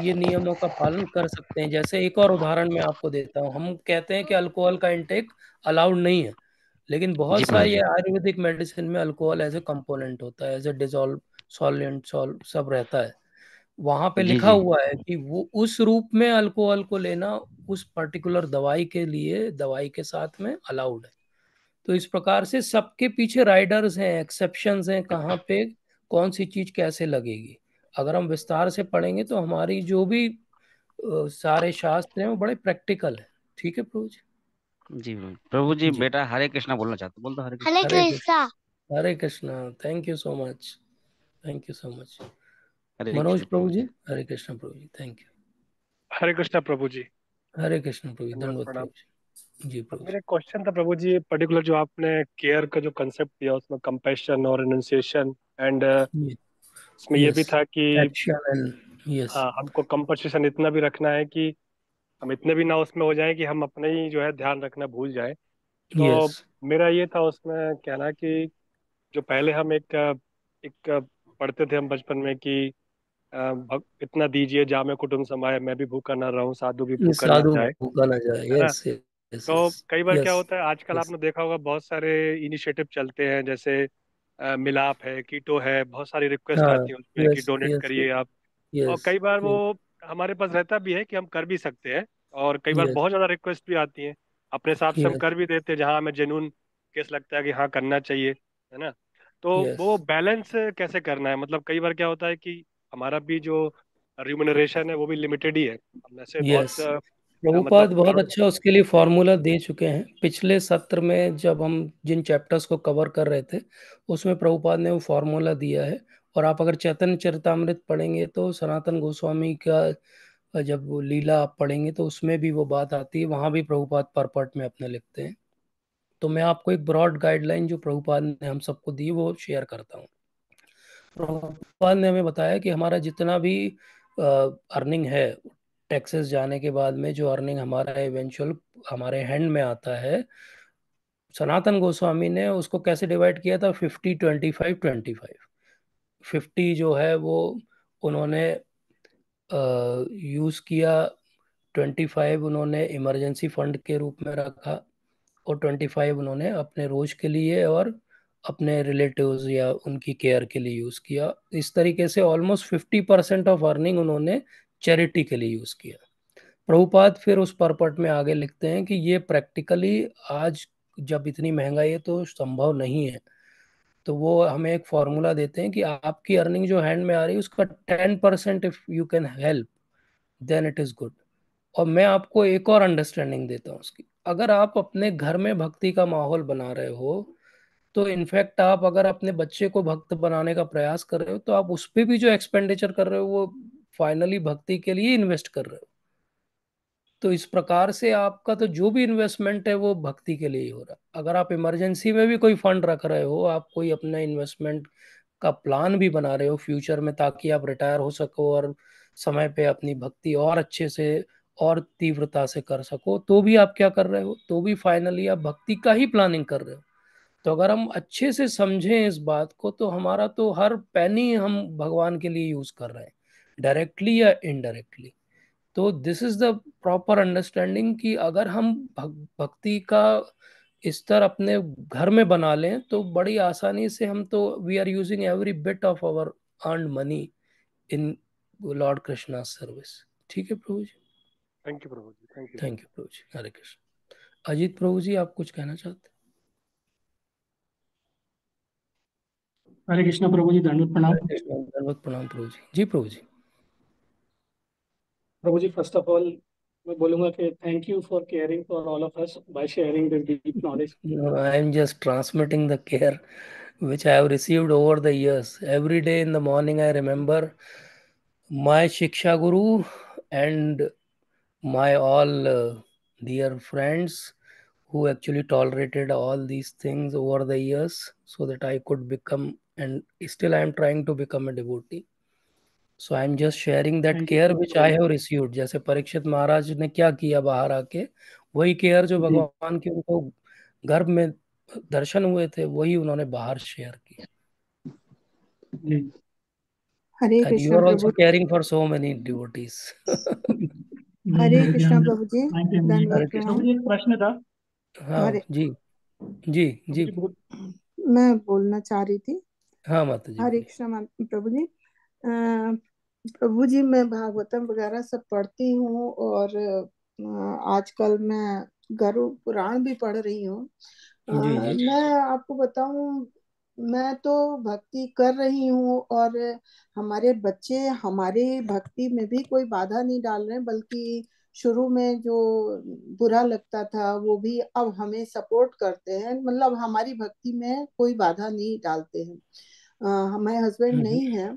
ये नियमों का पालन कर सकते हैं जैसे एक और उदाहरण मैं आपको देता हूँ हम कहते हैं कि अल्कोहल का इंटेक अलाउड नहीं है लेकिन बहुत हाँ सारी आयुर्वेदिक मेडिसिन में अल्कोहल एज ए कंपोनेंट होता है as a dissolve solvent solve सब रहता है वहां पे लिखा हुआ है कि वो उस रूप में अल्कोहल को लेना उस पर्टिकुलर दवाई के लिए दवाई के साथ में अलाउड है तो इस प्रकार से सबके पीछे राइडर्स हैं एक्सेप्शन हैं कहाँ पे कौन सी चीज कैसे लगेगी अगर हम विस्तार से पढ़ेंगे तो हमारी जो भी सारे शास्त्र हैं वो बड़े प्रैक्टिकल है ठीक है प्रभु जी जी प्रभु जी, जी बेटा हरे कृष्णा बोलना चाहते बोल दो तो Hare Krishna Hare Krishna thank you so much thank you so much Manoj प्रभु जी हरे कृष्णा प्रभु जी थैंक यू हरे कृष्णा प्रभु जी हरे कृष्ण प्रभु जी धन्यवाद प्रभु जी प्रभु मेरा क्वेश्चन था प्रभु जी तो पर्टिकुलर जो आपने केयर का जो कंसेप्ट दिया उसमें कंपैशन और एनुंसिएशन एंड इसमें ये भी था कि हाँ हमको कंपोजिशन इतना भी रखना है कि हम इतने भी ना उसमें हो जाए कि हम अपने ही जो है ध्यान रखना भूल जाए तो yes. मेरा ये था उसमें कहना कि जो पहले हम एक एक पढ़ते थे हम बचपन में कि इतना दीजिए जा मैं कुटुंब समाये मैं भी भूखा ना रहूं साधु भी भूखा ना जाए भूखा ना जाए यस तो कई बार क्या होता है आजकल आपने देखा होगा बहुत सारे इनिशिएटिव चलते हैं जैसे मिलाप है कीटो तो है बहुत सारी रिक्वेस्ट हाँ, आती है उसमें कि डोनेट करिए आप yes, और कई बार वो हमारे पास रहता भी है कि हम कर भी सकते हैं और कई बार बहुत ज्यादा रिक्वेस्ट भी आती है अपने हिसाब से हम कर भी देते हैं जहाँ हमें जेनून केस लगता है कि हाँ करना चाहिए है ना तो वो बैलेंस कैसे करना है मतलब कई बार क्या होता है कि हमारा भी जो रिम्यूनरेशन है वो भी लिमिटेड ही है हम ऐसे बहुत प्रभुपाद मतलब बहुत अच्छा उसके लिए फॉर्मूला दे चुके हैं पिछले सत्र में जब हम जिन चैप्टर्स को कवर कर रहे थे उसमें प्रभुपाद ने वो फॉर्मूला दिया है और आप अगर चैतन्य चरितमृत पढ़ेंगे तो सनातन गोस्वामी का जब लीला आप पढ़ेंगे तो उसमें भी वो बात आती है वहाँ भी प्रभुपाद परपट में अपने लिखते हैं तो मैं आपको एक ब्रॉड गाइडलाइन जो प्रभुपाद ने हम सबको दी वो शेयर करता हूँ प्रभुपाद ने हमें बताया कि हमारा जितना भी अर्निंग है टैक्सेस जाने के बाद में जो अर्निंग हमारा इवेंचुअल हमारे हैंड में आता है सनातन गोस्वामी ने उसको कैसे डिवाइड किया था fifty twenty five twenty five fifty जो है वो उन्होंने यूज़ किया ट्वेंटी फाइव उन्होंने इमरजेंसी फंड के रूप में रखा और ट्वेंटी फाइव उन्होंने अपने रोज के लिए और अपने रिलेटिव्स या उनकी केयर के लिए यूज़ किया इस तरीके से almost fifty percent of earning उन्होंने चैरिटी के लिए यूज़ किया प्रभुपाद फिर उस परपट में आगे लिखते हैं कि ये प्रैक्टिकली आज जब इतनी महंगाई है तो संभव नहीं है तो वो हमें एक फॉर्मूला देते हैं कि आपकी अर्निंग जो हैंड में आ रही है उसका ten percent if you can help then it is good और मैं आपको एक और अंडरस्टैंडिंग देता हूँ उसकी अगर आप अपने घर में भक्ति का माहौल बना रहे हो तो इनफैक्ट आप अगर अपने बच्चे को भक्त बनाने का प्रयास कर रहे हो तो आप उस पर भी जो एक्सपेंडिचर कर रहे हो वो फाइनली भक्ति के लिए इन्वेस्ट कर रहे हो तो इस प्रकार से आपका तो जो भी इन्वेस्टमेंट है वो भक्ति के लिए ही हो रहा है अगर आप इमरजेंसी में भी कोई फंड रख रहे हो आप कोई अपना इन्वेस्टमेंट का प्लान भी बना रहे हो फ्यूचर में ताकि आप रिटायर हो सको और समय पे अपनी भक्ति और अच्छे से और तीव्रता से कर सको तो भी आप क्या कर रहे हो तो भी फाइनली आप भक्ति का ही प्लानिंग कर रहे हो तो अगर हम अच्छे से समझें इस बात को तो हमारा तो हर पैनी हम भगवान के लिए यूज कर रहे हैं डायरेक्टली या इनडायरेक्टली तो this is the proper understanding कि अगर हम भक्ति का स्तर अपने घर में बना लें तो बड़ी आसानी से हम तो we are using every bit of our earn money in Lord Krishna service ठीक है प्रभु जी थैंक यू प्रभु जी थैंक यू प्रभु जी हरे कृष्ण अजीत प्रभु जी आप कुछ कहना चाहते हरे कृष्ण प्रभु जी धन्यवाद प्रणाम प्रणाम प्रभु जी जी प्रभु जी प्रभु जी फर्स्ट ऑफ ऑल मैं बोलूंगा कि thank you for caring for all of us by sharing this deep knowledge I am just transmitting the care which I have received over the years. Every day in the morning, I remember my Shiksha Guru and my all uh, dear friends who actually tolerated all these things over the years so that I could become, and still I am trying to become a devotee. So I am just sharing that care which I have received जैसे परीक्षित महाराज ने क्या किया बाहर आके वही care जो भगवान के उनको गर्भ में दर्शन हुए थे वही उन्होंने बाहर शेयर किया Hare Krishna caring for so many devotees Hare प्रभु जी प्रश्न था हाँ, जी जी जी मैं बोलना चाह रही थी हाँ माता जी हरे कृष्णा प्रभु जी प्रभु जी मैं भागवतम वगैरह सब पढ़ती हूँ और आजकल मैं गरु पुराण भी पढ़ रही हूँ मैं आपको बताऊं मैं तो भक्ति कर रही हूँ और हमारे बच्चे हमारे भक्ति में भी कोई बाधा नहीं डाल रहे बल्कि शुरू में जो बुरा लगता था वो भी अब हमें सपोर्ट करते हैं मतलब हमारी भक्ति में कोई बाधा नहीं डालते हैं हमारे हस्बैंड हम्म, हम्म। नहीं है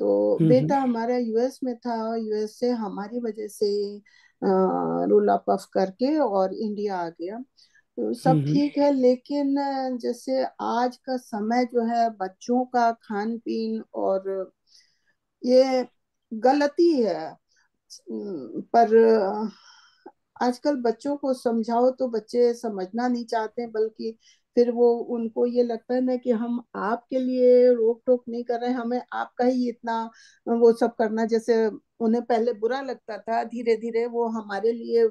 तो हम्म, हम्म। बेटा हमारा यूएस में था यूएस से हमारी वजह से रोला पफ करके और इंडिया आ गया तो सब हम्म, ठीक है लेकिन जैसे आज का समय जो है बच्चों का खान पीन और ये गलती है पर आजकल बच्चों को समझाओ तो बच्चे समझना नहीं चाहते बल्कि फिर वो उनको ये लगता है ना कि हम आपके लिए रोक टोक नहीं कर रहे हमें आपका ही इतना वो सब करना जैसे उन्हें पहले बुरा लगता था धीरे धीरे वो हमारे लिए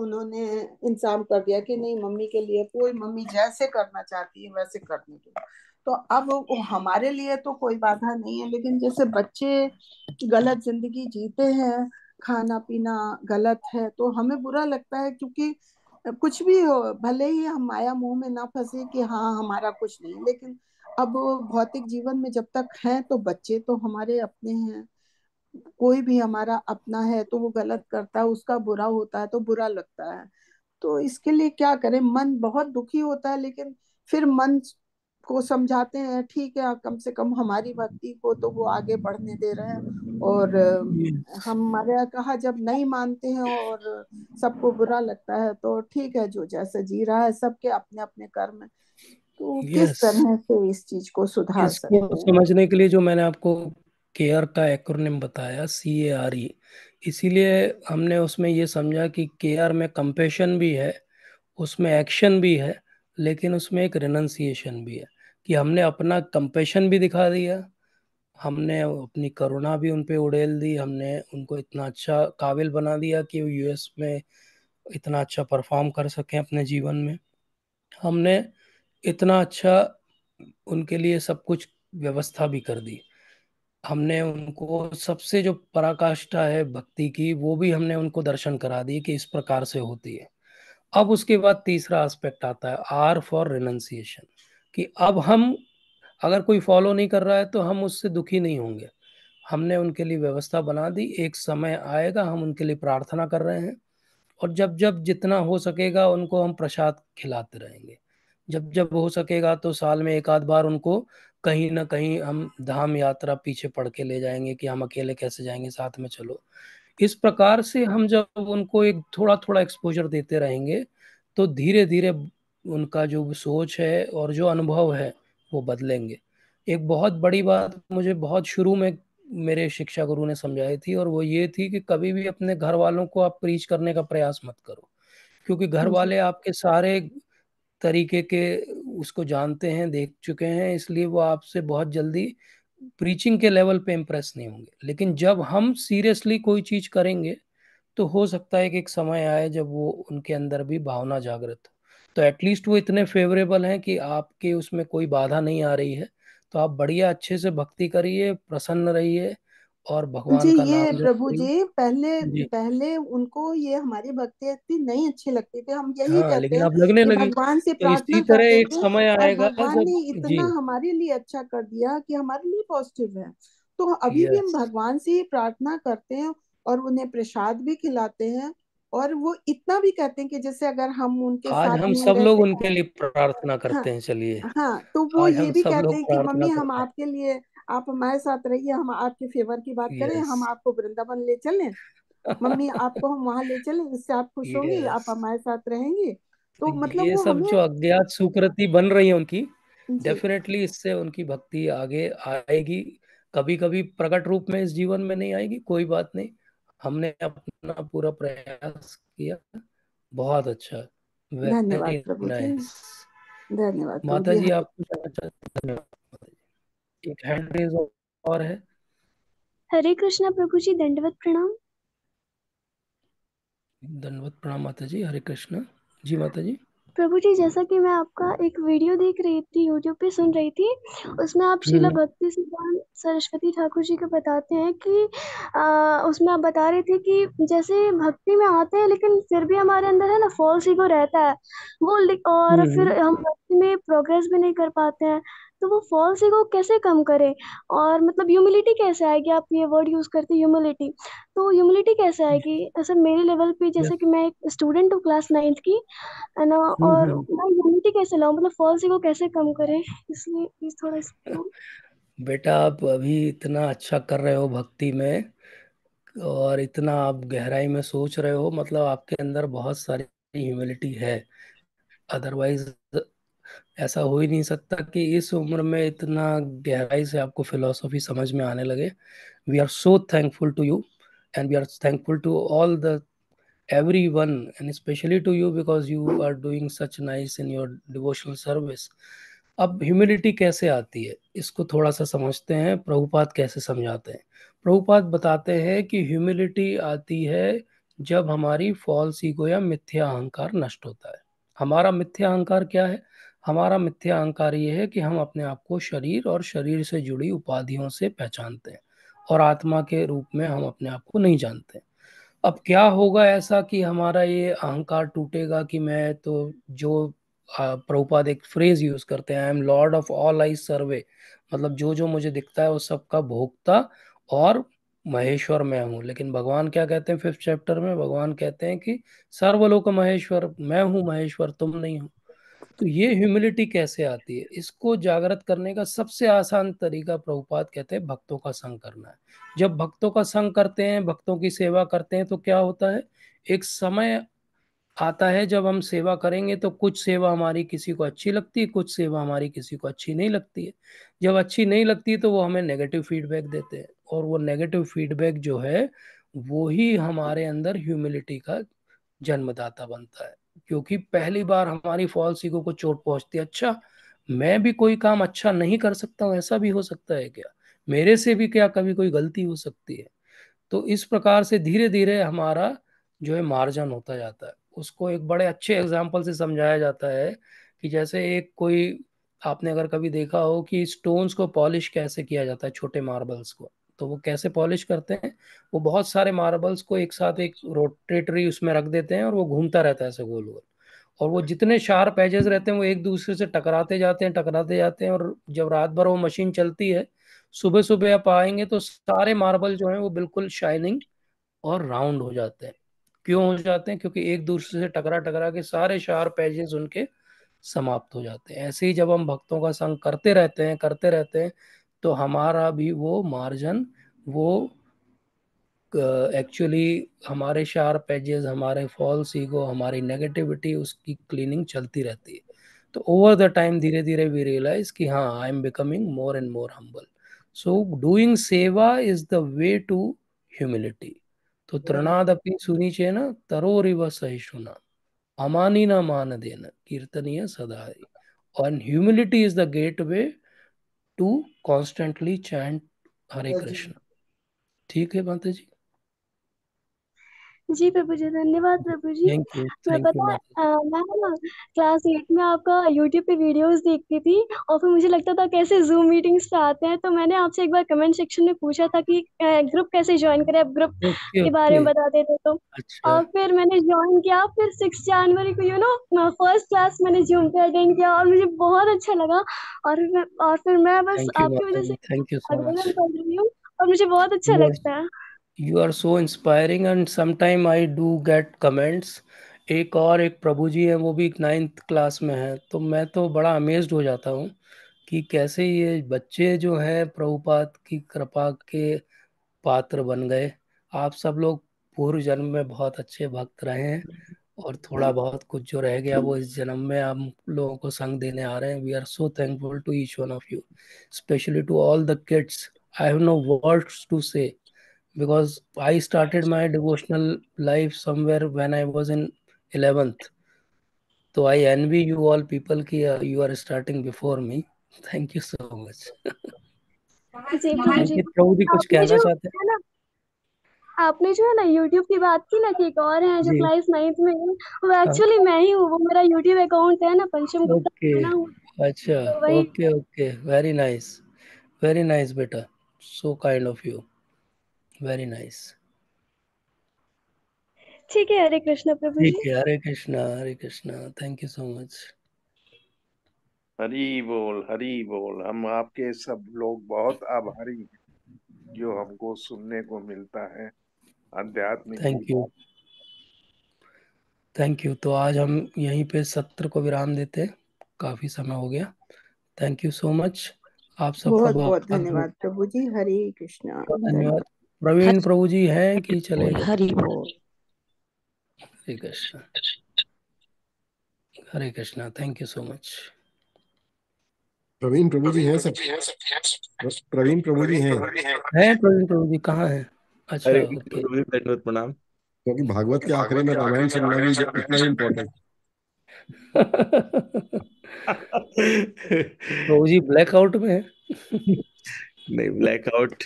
उन्होंने इंसान कर दिया कि नहीं मम्मी के लिए कोई मम्मी जैसे करना चाहती है वैसे करने के तो अब हमारे लिए तो कोई बाधा नहीं है लेकिन जैसे बच्चे गलत जिंदगी जीते हैं खाना पीना गलत है तो हमें बुरा लगता है क्योंकि कुछ भी हो भले ही हम माया मुंह में ना फंसे कि हाँ हमारा कुछ नहीं लेकिन अब भौतिक जीवन में जब तक हैं तो बच्चे तो हमारे अपने हैं कोई भी हमारा अपना है तो वो गलत करता है उसका बुरा होता है तो बुरा लगता है तो इसके लिए क्या करें मन बहुत दुखी होता है लेकिन फिर मन को समझाते हैं ठीक है कम से कम हमारी हम्म। भक्ति को तो वो आगे बढ़ने दे रहे हैं और हमारे कहा जब नहीं मानते हैं और सबको बुरा लगता है तो ठीक है जो जैसे जी रहा है सबके अपने अपने कर्म है तो किस तरह से इस चीज को सुधार सकते हैं समझने के लिए जो मैंने आपको केयर का एक्रोनिम बताया सी ए आर ई इसीलिए हमने उसमें ये समझा कि केयर में कंपेशन भी है उसमें एक्शन भी है लेकिन उसमें एक रेनन्सिएशन भी है कि हमने अपना कंपेशन भी दिखा दिया हमने अपनी करुणा भी उन पर उड़ेल दी हमने उनको इतना अच्छा काबिल बना दिया कि वो यूएस में इतना अच्छा परफॉर्म कर सकें अपने जीवन में हमने इतना अच्छा उनके लिए सब कुछ व्यवस्था भी कर दी हमने उनको सबसे जो पराकाष्ठा है भक्ति की वो भी हमने उनको दर्शन करा दी कि इस प्रकार से होती है अब उसके बाद तीसरा एस्पेक्ट आता है आर फॉर रिनंसिएशन कि अब हम अगर कोई फॉलो नहीं कर रहा है तो हम उससे दुखी नहीं होंगे हमने उनके लिए व्यवस्था बना दी एक समय आएगा हम उनके लिए प्रार्थना कर रहे हैं और जब जब जितना हो सकेगा उनको हम प्रसाद खिलाते रहेंगे जब जब हो सकेगा तो साल में एक आध बार उनको कहीं ना कहीं हम धाम यात्रा पीछे पड़ के ले जाएंगे कि हम अकेले कैसे जाएंगे साथ में चलो इस प्रकार से हम जब उनको एक थोड़ा थोड़ा एक्सपोजर देते रहेंगे तो धीरे धीरे उनका जो सोच है और जो अनुभव है वो बदलेंगे एक बहुत बड़ी बात मुझे बहुत शुरू में मेरे शिक्षा गुरु ने समझाई थी और वो ये थी कि कभी भी अपने घर वालों को आप प्रीच करने का प्रयास मत करो क्योंकि हाँ घर वाले आपके सारे तरीके के उसको जानते हैं देख चुके हैं इसलिए वो आपसे बहुत जल्दी प्रीचिंग के लेवल पे इम्प्रेस नहीं होंगे लेकिन जब हम सीरियसली कोई चीज़ करेंगे तो हो सकता है कि एक समय आए जब वो उनके अंदर भी भावना जागृत हो तो एटलीस्ट वो इतने फेवरेबल हैं कि आपके उसमें कोई बाधा नहीं आ रही है तो आप बढ़िया अच्छे से भक्ति करिए प्रसन्न रहिए और भगवान जी का ये नाम प्रभु जी पहले जी। पहले उनको ये हमारी भक्ति इतनी नहीं अच्छी लगती थी हम यही हाँ, लेकिन अब लगने लगे भगवान से तो इसी तरह एक समय आएगा भगवान ने इतना हमारे लिए अच्छा कर दिया कि हमारे लिए पॉजिटिव है तो अभी भी हम भगवान से ही प्रार्थना करते हैं और उन्हें प्रसाद भी खिलाते हैं और वो इतना भी कहते हैं कि जैसे अगर हम उनके आज साथ हम सब लोग उनके लिए प्रार्थना हाँ, करते हाँ, हैं चलिए हाँ तो वो ये भी कहते हैं कि मम्मी हम आपके लिए आप हमारे साथ रहिए हम आपके फेवर की बात करें हम आपको वृंदावन ले चलें मम्मी आपको हम वहाँ ले चलें इससे आप खुश होंगी आप हमारे साथ रहेंगे तो मतलब ये सब जो अज्ञात सुकृति बन रही है उनकी डेफिनेटली इससे उनकी भक्ति आगे आएगी कभी कभी प्रकट रूप में इस जीवन में नहीं आएगी कोई बात नहीं हमने अपना पूरा प्रयास किया बहुत अच्छा धन्यवाद माता जी आप एक हैंड रेज और है हरे कृष्णा प्रभु जी दंडवत प्रणाम दंडवत प्रणाम माता जी हरे कृष्णा जी माता जी प्रभु जी जैसा कि मैं आपका एक वीडियो देख रही थी यूट्यूब पे सुन रही थी उसमें आप शिला हम्म। भक्ति सिद्धांत सरस्वती ठाकुर जी को बताते हैं कि आ, उसमें आप बता रहे थे कि जैसे भक्ति में आते हैं लेकिन फिर भी हमारे अंदर है ना फॉल्स ईगो रहता है वो और हम्म। फिर हम भक्ति में प्रोग्रेस भी नहीं कर पाते हैं तो वो फॉल्स ईगो कैसे कम करें और मतलब ह्यूमिलिटी कैसे आएगी आप ये वर्ड यूज़ करते ह्यूमिलिटी तो ह्यूमिलिटी कैसे आएगी सर मेरे लेवल पे जैसे कि मैं एक स्टूडेंट हूँ क्लास नाइन्थ की है ना हम्म, और हम्म। मैं ह्यूमिलिटी कैसे लाऊँ मतलब फॉल्स ईगो कैसे कम करें इसलिए प्लीज़ थोड़ा बेटा आप अभी इतना अच्छा कर रहे हो भक्ति में और इतना आप गहराई में सोच रहे हो मतलब आपके अंदर बहुत सारी ह्यूमिलिटी है अदरवाइज ऐसा हो ही नहीं सकता कि इस उम्र में इतना गहराई से आपको फिलोसॉफी समझ में आने लगे we are so thankful to you and we are thankful to all the everyone and specially to you because you are doing such nice in your devotional service अब ह्यूमिलिटी कैसे आती है इसको थोड़ा सा समझते हैं प्रभुपात कैसे समझाते हैं प्रभुपात बताते हैं कि ह्यूमिलिटी आती है जब हमारी फॉल्स ईगो या मिथ्या अहंकार नष्ट होता है हमारा मिथ्या अहंकार क्या है हमारा मिथ्या अहंकार ये है कि हम अपने आप को शरीर और शरीर से जुड़ी उपाधियों से पहचानते हैं और आत्मा के रूप में हम अपने आप को नहीं जानते अब क्या होगा ऐसा कि हमारा ये अहंकार टूटेगा कि मैं तो जो प्रभुपाद एक फ्रेज यूज करते हैं I am Lord of all I survey मतलब जो जो मुझे दिखता है वो सबका भोगता और महेश्वर मैं हूँ लेकिन भगवान क्या कहते हैं फिफ्थ चैप्टर में भगवान कहते हैं कि सर्वलोक महेश्वर मैं हूँ महेश्वर तुम नहीं हूँ तो ये ह्यूमिलिटी कैसे आती है इसको जागृत करने का सबसे आसान तरीका प्रभुपाद कहते हैं भक्तों का संग करना है जब भक्तों का संग करते हैं भक्तों की सेवा करते हैं तो क्या होता है एक समय आता है जब हम सेवा करेंगे तो कुछ सेवा हमारी किसी को अच्छी लगती है कुछ सेवा हमारी किसी को अच्छी नहीं लगती है जब अच्छी नहीं लगती तो वो हमें नेगेटिव फीडबैक देते हैं और वो नेगेटिव फीडबैक जो है वो ही हमारे अंदर ह्यूमिलिटी का जन्मदाता बनता है क्योंकि पहली बार हमारी फॉल्स ईगो को चोट पहुंचती है अच्छा मैं भी कोई काम अच्छा नहीं कर सकता हूं ऐसा भी हो सकता है क्या मेरे से भी क्या कभी कोई गलती हो सकती है तो इस प्रकार से धीरे धीरे हमारा जो है मार्जन होता जाता है उसको एक बड़े अच्छे एग्जाम्पल से समझाया जाता है कि जैसे एक कोई आपने अगर कभी देखा हो कि स्टोन्स को पॉलिश कैसे किया जाता है छोटे मार्बल्स को तो वो कैसे पॉलिश करते हैं वो बहुत सारे मार्बल्स को एक साथ एक रोटेटरी उसमें रख देते हैं और वो घूमता रहता है ऐसे गोल गोल और वो जितने शार्प एजेस रहते हैं वो एक दूसरे से टकराते जाते हैं टकराते जाते हैं और जब रात भर वो मशीन चलती है सुबह सुबह आप आएंगे तो सारे मार्बल जो हैं वो बिल्कुल शाइनिंग और राउंड हो जाते हैं क्यों हो जाते हैं क्योंकि एक दूसरे से टकरा टकरा के सारे शार्प एजेस उनके समाप्त हो जाते हैं ऐसे ही जब हम भक्तों का संग करते रहते हैं करते रहते हैं तो हमारा भी वो मार्जिन वो एक्चुअली uh, हमारे शार पेजेस हमारे फॉल्स ईगो हमारी नेगेटिविटी उसकी क्लीनिंग चलती रहती है तो ओवर द टाइम धीरे धीरे वी रियलाइज कि हाँ I am becoming more and more humble so doing seva is the way to humility तो तृणादपि सुनी चेना तरोरिव सहिष्णुना अमानी ना मान देना कीर्तनीय सदा और humility is the gateway to constantly chant Hare Krishna ठीक है माता जी जी प्रभु जी धन्यवाद प्रभु जी मैं तो पता मैं ना क्लास एट में आपका यूट्यूब पे वीडियोस देखती थी और फिर मुझे लगता था कैसे जूम मीटिंग्स पे आते हैं तो मैंने आपसे एक बार कमेंट सेक्शन में पूछा था कि ग्रुप कैसे ज्वाइन करें आप ग्रुप के बारे में बता देते तो अच्छा। और फिर मैंने ज्वाइन किया फिर सिक्स जनवरी को यू नो फर्स्ट क्लास मैंने जूम पे अटेंड किया और मुझे बहुत अच्छा लगा और और फिर मैं बस आपकी वजह से और मुझे बहुत अच्छा लगता है you are so inspiring and sometime I do get comments एक और एक प्रभु जी हैं वो भी नाइन्थ क्लास में हैं तो मैं तो बड़ा अमेज्ड हो जाता हूँ कि कैसे ये बच्चे जो हैं प्रभुपात की कृपा के पात्र बन गए आप सब लोग पूर्व जन्म में बहुत अच्छे भक्त रहे हैं और थोड़ा बहुत कुछ जो रह गया वो इस जन्म में हम लोगों को संग देने आ रहे हैं we are so thankful to each one of you specially to all the kids I have no words to say because I started my devotional life somewhere when I was in 11th. So I envy you all people ki uh, you are starting before me. Thank you so much. जी, कुछ कहना चाहते हैं आपने जो है ना YouTube की बात की ना कि एक और हैं जो क्लास नाइन्थ में है वो एक्चुअली मैं ही हूँ वो मेरा यूट्यूब अकाउंट है ना पंचम गुप्ता अच्छा okay okay very nice very nice बेटा so kind of you very nice ठीक है हरे कृष्णा प्रभु जी ठीक है Hare Krishna Hare Krishna thank you so much Hari बोल हरी बोल हम आपके सब लोग बहुत आभारी हैं जो हमको सुनने को मिलता है आध्यात्मिक थैंक यू थैंक यू तो आज हम यहीं पे सत्र को विराम देते काफी समय हो गया थैंक यू सो मच आप सबका बहुत बहुत धन्यवाद प्रभु जी हरे कृष्णा धन्यवाद प्रवीण प्रभु जी है कि चले हरि बोल Hare Krishna Hare Krishna thank you so much Praveen प्रभु जी हैं सब प्रवीण प्रभु जी हैं है प्रवीण प्रभु जी कहाँ है अच्छा प्रणाम क्योंकि भागवत के आखिर में रामायण सुनना भी इतना इम्पोर्टेंट प्रभु जी ब्लैकआउट में है *laughs* नहीं ब्लैकआउट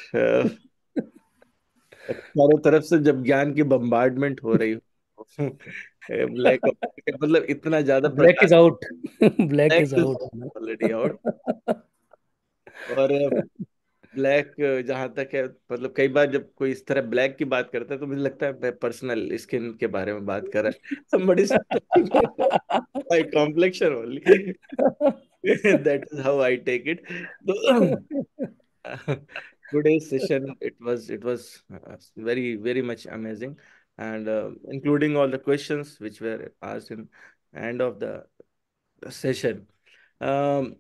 चारों तरफ से जब ज्ञान की बम्बार्डमेंट हो रही हो ब्लैक *laughs* मतलब इतना ज्यादा black is out black is out already out और ब्लैक जहां तक है मतलब कई बार जब कोई इस तरह ब्लैक की बात करता है तो मुझे लगता है मैं पर्सनल स्किन के बारे में बात कर रहा है my complexion only that is how I take it today's session it was it was very very much amazing and uh, including all the questions which were asked in end of the session um,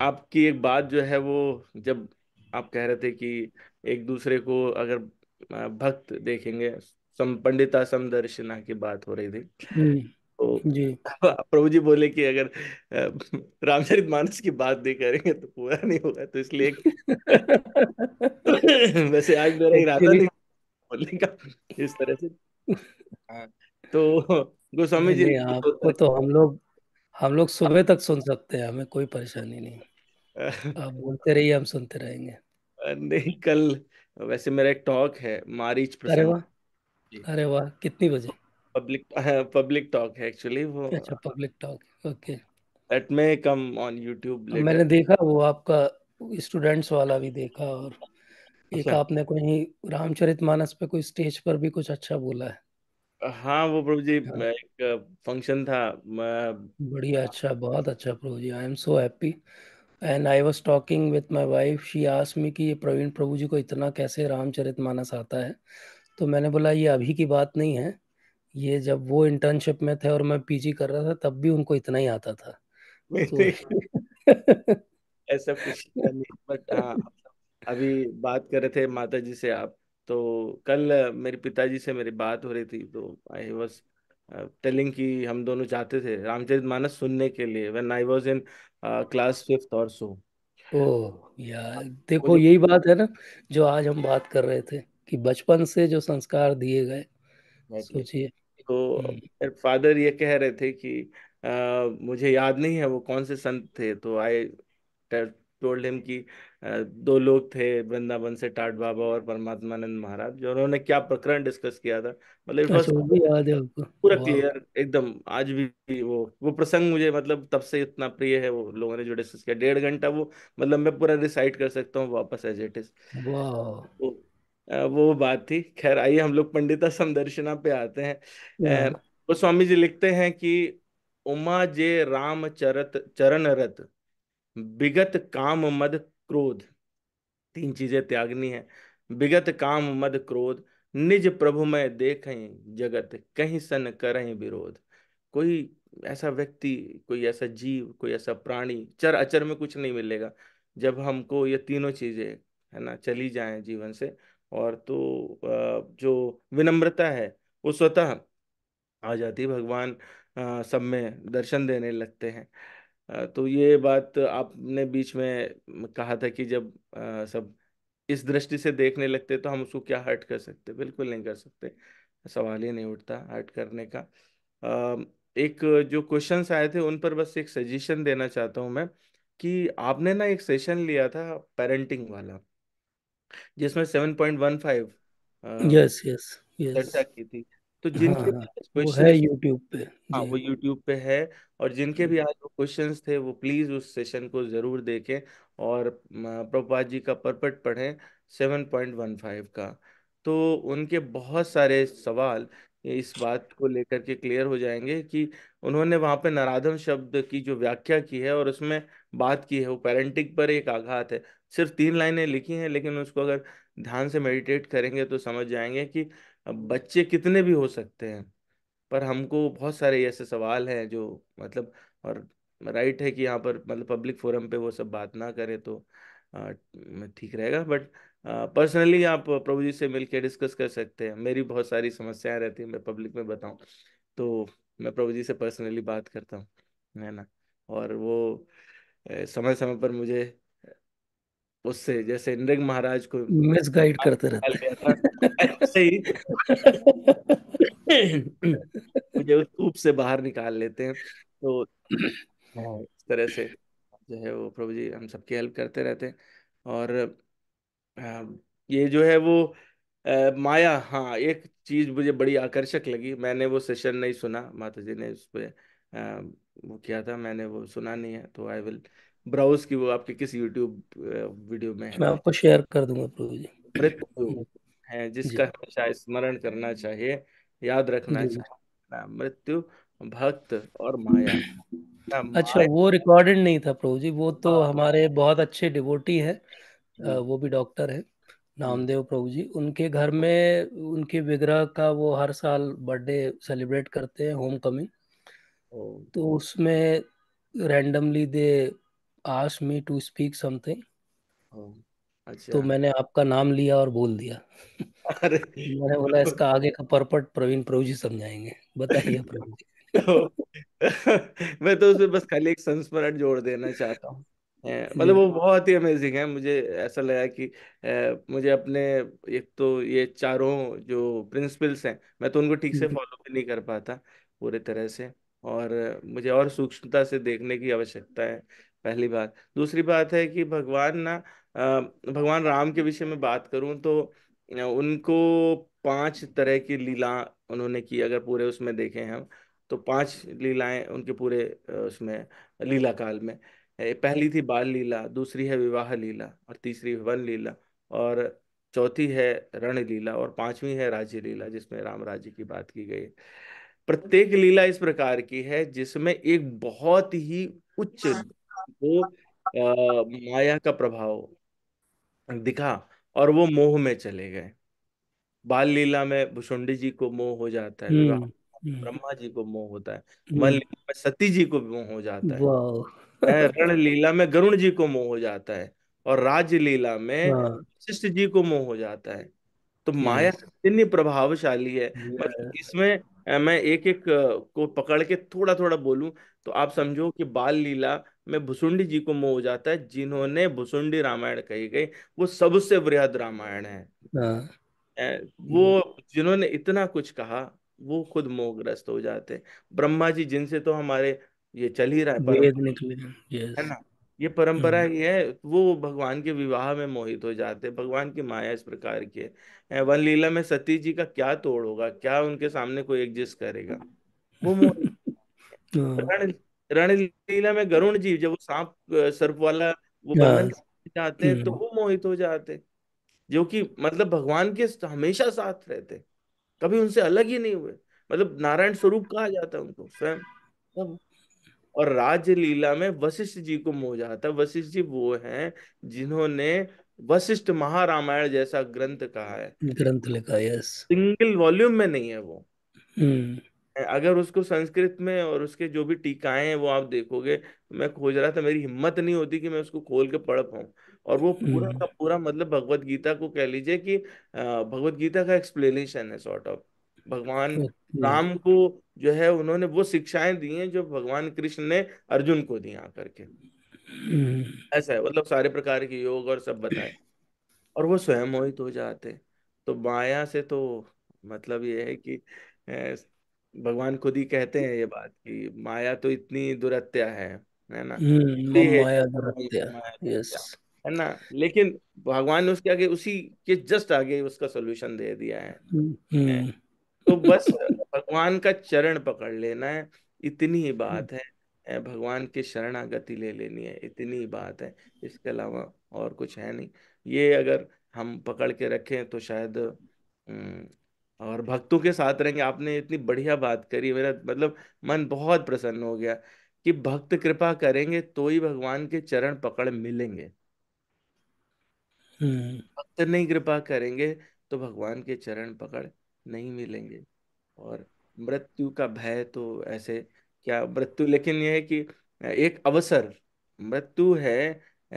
आपकी एक बात जो है वो जब आप कह रहे थे कि एक दूसरे को अगर भक्त देखेंगे सम पंडिता सम दर्शना की बात हो रही थी तो प्रभु जी बोले कि अगर रामचरित मानस की बात नहीं करेंगे तो पूरा नहीं होगा तो इसलिए *laughs* वैसे आज मेरा इरादा नहीं बोलने का इस तरह से हाँ। तो गोस्वामी जी आपको तो हम लोग हम लोग सुबह तक सुन सकते हैं हमें कोई परेशानी नहीं *laughs* आप बोलते रहिए हम सुनते रहेंगे नहीं कल वैसे मेरा एक टॉक है मारीच प्रसंग अरे वाह अरे वाह कितनी बजे पब्लिक पब्लिक टॉक है एक्चुअली वो अच्छा public talk okay that may come on YouTube मैंने देखा वो आपका स्टूडेंट्स वाला भी देखा और एक अच्छा. आपने कोई रामचरितमानस पे कोई स्टेज पर भी कुछ अच्छा बोला है हाँ वो प्रभु जी हाँ. एक फंक्शन था मैं बढ़िया अच्छा बहुत अच्छा प्रभु जी I am so happy and I was talking with my wife she ask me कि ये प्रवीण प्रभु जी को इतना कैसे रामचरित मानस आता है तो मैंने बोला ये अभी की बात नहीं है ये जब वो इंटर्नशिप में थे और मैं पीजी कर रहा था तब भी उनको इतना ही आता था तो *laughs* ऐसा कुछ नहीं बट हाँ अभी बात कर रहे थे माता जी से आप तो कल मेरे पिताजी से मेरी बात हो रही थी तो आई वॉज टेलिंग की हम दोनों चाहते थे रामचरित मानस सुनने के लिए when I was in class fifth और सो ओ यार हाँ, देखो यही बात है ना जो आज हम बात कर रहे थे कि बचपन से जो संस्कार दिए गए सोचिए तो हम्म। फादर ये कह रहे थे कि आ, मुझे याद नहीं है वो कौन से संत थे तो आई टोल्ड हिम कि दो लोग थे वृंदावन से टाट बाबा और परमात्मानंद महाराज जो उन्होंने क्या प्रकरण डिस्कस किया था मतलब इट अच्छा, पूरा क्लियर एकदम आज भी वो वो प्रसंग मुझे मतलब तब से इतना प्रिय है वो लोगों ने जो डिस्कस किया डेढ़ घंटा वो मतलब मैं पूरा रिसाइट कर सकता हूँ वापस एज इट इज वो बात थी खैर आइए हम लोग पंडिता संदर्शना पे आते हैं हाँ। वो स्वामी जी लिखते हैं कि उमा जे राम चरत चरण रत विगत काम मद क्रोध तीन चीजें त्यागनी है विगत काम मद क्रोध निज प्रभु में देख जगत कहीं सन कर विरोध कोई ऐसा व्यक्ति कोई ऐसा जीव कोई ऐसा प्राणी चर अचर में कुछ नहीं मिलेगा जब हमको ये तीनों चीजें है ना चली जाए जीवन से और तो जो विनम्रता है वो स्वतः आ जाती भगवान सब में दर्शन देने लगते हैं तो ये बात आपने बीच में कहा था कि जब सब इस दृष्टि से देखने लगते तो हम उसको क्या हर्ट कर सकते बिल्कुल नहीं कर सकते सवाल ही नहीं उठता हर्ट करने का एक जो क्वेश्चन आए थे उन पर बस एक सजेशन देना चाहता हूँ मैं कि आपने ना एक सेशन लिया था पेरेंटिंग वाला जिसमें seven point one five yes yes चर्चा की थी तो हाँ, जिनके हाँ, हाँ, वो है यूट्यूब पे हाँ वो यूट्यूब पे है और जिनके भी आज वो क्वेश्चन थे वो प्लीज उस सेशन को जरूर देखें और प्रभुपाद जी का परपट पढ़ें सेवन पॉइंट वन फाइव का तो उनके बहुत सारे सवाल इस बात को लेकर के क्लियर हो जाएंगे कि उन्होंने वहां पे नराधम शब्द की जो व्याख्या की है और उसमें बात की है वो पैरेंटिक पर एक आघात है सिर्फ तीन लाइनें लिखी हैं लेकिन उसको अगर ध्यान से मेडिटेट करेंगे तो समझ जाएंगे कि बच्चे कितने भी हो सकते हैं पर हमको बहुत सारे ऐसे सवाल हैं जो मतलब और राइट है कि यहाँ पर मतलब पब्लिक फोरम पे वो सब बात ना करें तो ठीक रहेगा बट पर्सनली आप प्रभु जी से मिल के डिस्कस कर सकते हैं मेरी बहुत सारी समस्याएं रहती हैं मैं पब्लिक में बताऊं तो मैं प्रभु जी से पर्सनली बात करता हूँ है ना और वो समय समय पर मुझे उससे जैसे नृग महाराज को मिसगाइड करते रहते ऐसे ही मुझे उस कूप से बाहर निकाल लेते हैं तो हाँ, इस तरह से जो है वो प्रभु जी हम सबकी हेल्प करते रहते हैं और हाँ, ये जो है वो आ, माया हाँ एक चीज मुझे बड़ी आकर्षक लगी मैंने वो सेशन नहीं सुना माता जी ने उस पर वो किया था मैंने वो सुना नहीं है तो आई विल ब्राउज की वो आपके किस यूट्यूब वीडियो में है मैं आपको शेयर कर दूंगा प्रभु जी मृत्यु है जिसका हमेशा स्मरण करना चाहिए याद रखना चाहिए मृत्यु भक्त और माया अच्छा वो रिकॉर्डेड नहीं था प्रभु जी वो तो हाँ। हमारे बहुत अच्छे डिवोटी हैं वो भी डॉक्टर हैं नामदेव प्रभु जी उनके घर में उनके विग्रह का वो हर साल बर्थडे सेलिब्रेट करते हैं होम कमिंग तो उसमें randomly they ask me to speak something तो मैंने आपका नाम लिया और बोल दिया अरे मैंने बोला इसका आगे का परपट प्रवीण प्रभु जी समझाएंगे बताइए प्रभु जी *laughs* मैं तो उसमें बस खाली एक संस्मरण जोड़ देना चाहता हूँ मतलब वो बहुत ही अमेजिंग है मुझे ऐसा लगा कि ए, मुझे अपने एक तो ये चारों जो प्रिंसिपल्स हैं मैं तो उनको ठीक से फॉलो हम्म। भी नहीं कर पाता पूरे तरह से और मुझे और सूक्ष्मता से देखने की आवश्यकता है पहली बात दूसरी बात है कि भगवान ना भगवान राम के विषय में बात करूं तो उनको पांच तरह की लीला उन्होंने की अगर पूरे उसमें देखें हम तो पांच लीलाएं उनके पूरे उसमें लीला काल में पहली थी बाल लीला दूसरी है विवाह लीला और तीसरी वन लीला और चौथी है रण लीला और पांचवी है राज्य लीला जिसमें राम राज्य की बात की गई प्रत्येक लीला इस प्रकार की है जिसमें एक बहुत ही उच्च हाँ। वो आ, माया का प्रभाव दिखा और वो मोह में चले गए बाल लीला में भुषुंडी जी को मोह हो जाता है हम्म, हम्म। ब्रह्मा जी को मोह होता है मन हम्म। लीला में सती जी को मोह हो जाता है रण लीला में गरुण जी को मोह हो जाता है और राज लीला में हाँ। वशिष्ठ जी को मोह हो जाता है तो माया इतनी प्रभावशाली है मतलब इसमें मैं एक एक को पकड़ के थोड़ा थोड़ा बोलूं तो आप समझो कि बाल लीला में भुसुंडी जी को मोह हो जाता है जिन्होंने भुसुंडी रामायण कही गई वो सबसे वृहद रामायण है हाँ। वो हम्म। जिन्होंने इतना कुछ कहा वो खुद मोहग्रस्त हो जाते हैं ब्रह्मा जी जिनसे तो हमारे ये चल ही रहा है परंपरा है ना ये परंपरा हम्म। ही है वो भगवान के विवाह में मोहित हो जाते हैं भगवान की माया इस प्रकार की है वन लीला में सती जी का क्या तोड़ होगा क्या उनके सामने कोई एग्जिस्ट करेगा वो मोहित *laughs* हाँ। रणलीला में गरुण जीव जब वो सांप सर्प वाला वो हाँ। बंधन जाते हैं तो हम्म। वो मोहित हो जाते जो कि मतलब भगवान के हमेशा साथ रहते कभी उनसे अलग ही नहीं हुए मतलब नारायण स्वरूप कहा जाता है उनको स्वयं हाँ। और राज्य लीला में वशिष्ठ जी को मोह जाता वशिष्ठ जी वो हैं जिन्होंने वशिष्ठ महारामायण जैसा ग्रंथ कहा है ग्रंथ लिखा यस सिंगल वॉल्यूम में नहीं है वो हम्म। अगर उसको संस्कृत में और उसके जो भी टीकाएं हैं वो आप देखोगे मैं खोज रहा था मेरी हिम्मत नहीं होती कि मैं उसको खोल के पढ़ पाऊँ और वो पूरा हम्म। का पूरा मतलब भगवत गीता को कह लीजिए कि भगवत गीता का एक्सप्लेनेशन है सॉर्ट ऑफ भगवान राम को जो है उन्होंने वो शिक्षाएं दी हैं जो भगवान कृष्ण ने अर्जुन को दी आकर के हम्म। ऐसा है मतलब सारे प्रकार के योग और सब बताए और वो स्वयं मोहित हो जाते तो माया से तो मतलब ये है कि भगवान खुद ही कहते हैं ये बात कि माया तो इतनी दुरत्या है है ना हम्म है माया दुरत्या माया दुरत्या, है ना लेकिन भगवान ने उसके आगे उसी के जस्ट आगे उसका सोल्यूशन दे दिया हम्म, है हम्म तो बस भगवान का चरण पकड़ लेना है इतनी ही बात है भगवान की शरणागति ले लेनी है इतनी ही बात है इसके अलावा और कुछ है नहीं ये अगर हम पकड़ के रखें तो शायद हम्म, और भक्तों के साथ रहेंगे आपने इतनी बढ़िया बात करी मेरा मतलब मन बहुत प्रसन्न हो गया कि भक्त कृपा करेंगे तो ही भगवान के चरण पकड़ मिलेंगे हम्म। भक्त नहीं कृपा करेंगे तो भगवान के चरण पकड़ नहीं मिलेंगे और मृत्यु का भय तो ऐसे क्या मृत्यु लेकिन यह है कि एक अवसर मृत्यु है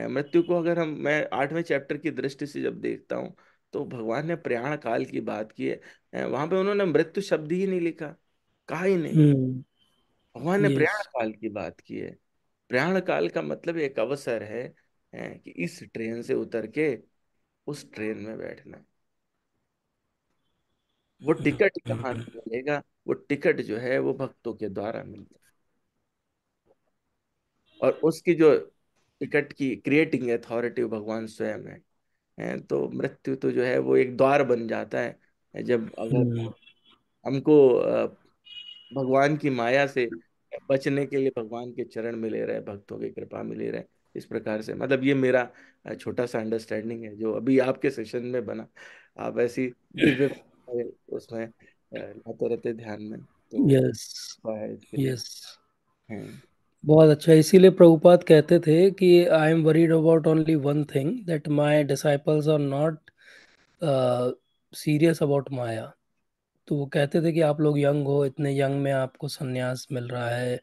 मृत्यु को अगर हम मैं आठवें चैप्टर की दृष्टि से जब देखता हूँ तो भगवान ने प्रयाण काल की बात की है वहां पे उन्होंने मृत्यु शब्द ही नहीं लिखा कहा ही नहीं हम्म। भगवान ने प्रयाण काल की बात की है प्रयाण काल का मतलब एक अवसर है कि इस ट्रेन से उतर के उस ट्रेन में बैठना वो टिकट *laughs* कहाँ मिलेगा वो टिकट जो है वो भक्तों के द्वारा मिलता जाए और उसकी जो टिकट की क्रिएटिंग अथॉरिटी भगवान स्वयं है तो मृत्यु तो जो है वो एक द्वार बन जाता है जब अगर हम्म। हमको भगवान की माया से बचने के लिए भगवान के चरण में ले रहे भक्तों की कृपा में ले रहे इस प्रकार से मतलब ये मेरा छोटा सा अंडरस्टैंडिंग है जो अभी आपके सेशन में बना आप ऐसी *laughs* उसमें लाते रहते ध्यान में तो यस यस हाँ। बहुत अच्छा इसीलिए प्रभुपाद कहते थे कि I am worried about only one thing that my disciples are not serious about maya तो वो कहते थे कि आप लोग यंग हो इतने यंग में आपको संन्यास मिल रहा है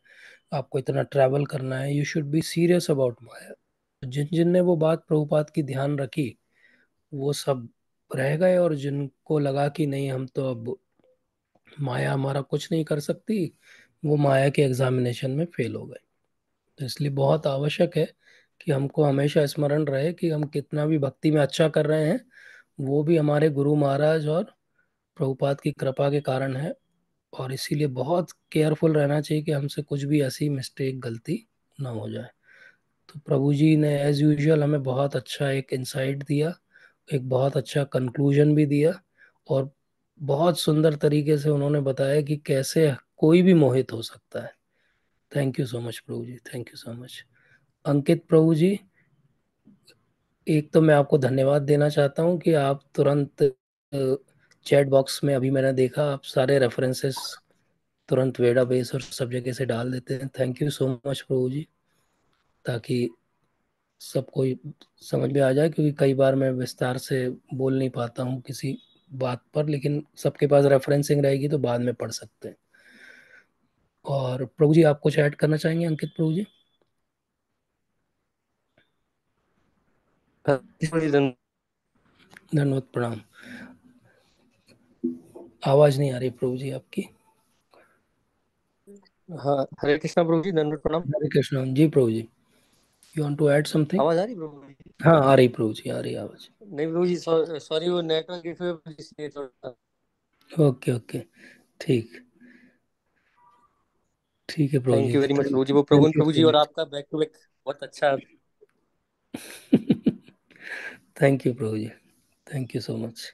आपको इतना ट्रैवल करना है you should be serious about maya जिन जिन ने वो बात प्रभुपात की ध्यान रखी वो सब रह गए और जिनको लगा कि नहीं हम तो अब माया हमारा कुछ नहीं कर सकती वो माया के एग्जामिनेशन में फेल हो गए तो इसलिए बहुत आवश्यक है कि हमको हमेशा स्मरण रहे कि हम कितना भी भक्ति में अच्छा कर रहे हैं वो भी हमारे गुरु महाराज और प्रभुपाद की कृपा के कारण है और इसीलिए बहुत केयरफुल रहना चाहिए कि हमसे कुछ भी ऐसी मिस्टेक गलती ना हो जाए तो प्रभु जी ने एज़ यूजल हमें बहुत अच्छा एक इंसाइट दिया एक बहुत अच्छा कंक्लूजन भी दिया और बहुत सुंदर तरीके से उन्होंने बताया कि कैसे कोई भी मोहित हो सकता है थैंक यू सो मच प्रभु जी thank you so much Ankit प्रभु जी एक तो मैं आपको धन्यवाद देना चाहता हूँ कि आप तुरंत चैट बॉक्स में अभी मैंने देखा आप सारे रेफरेंसेस तुरंत वेडा बेस और सब जगह से डाल देते हैं थैंक यू सो मच प्रभु जी ताकि सबको समझ में आ जाए क्योंकि कई बार मैं विस्तार से बोल नहीं पाता हूँ किसी बात पर लेकिन सबके पास रेफरेंसिंग रहेगी तो बाद में पढ़ सकते हैं और प्रभु जी आप कुछ ऐड करना चाहेंगे अंकित प्रभु जी धन्यवाद प्रणाम आवाज नहीं आ रही प्रभु जी आपकी हाँ हरे कृष्णा प्रभु जी धन्यवाद प्रणाम हरे कृष्णा जी प्रभु जी you want to add something आवाज आ रही प्रभु जी हाँ आ रही प्रभु जी आ रही आवाज नहीं प्रभु जी सॉरी वो नेटवर्क इशू है इसलिए थोड़ा ओके ओके ठीक ठीक है प्रभु जी थैंक यू वेरी मच प्रभु जी वो प्रभु प्रभु जी और आपका बैक टू बैक बहुत अच्छा *laughs* थैंक यू प्रभु जी thank you so much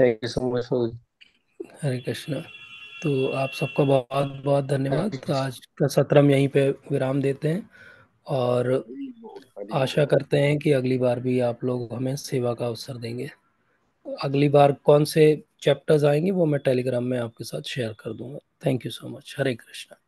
thank you so much Hare Krishna तो आप सबका बहुत बहुत धन्यवाद आज का सत्र हम यहीं पे विराम देते हैं और आशा करते हैं कि अगली बार भी आप लोग हमें सेवा का अवसर देंगे अगली बार कौन से चैप्टर्स आएंगे वो मैं टेलीग्राम में आपके साथ शेयर कर दूंगा thank you so much Hare Krishna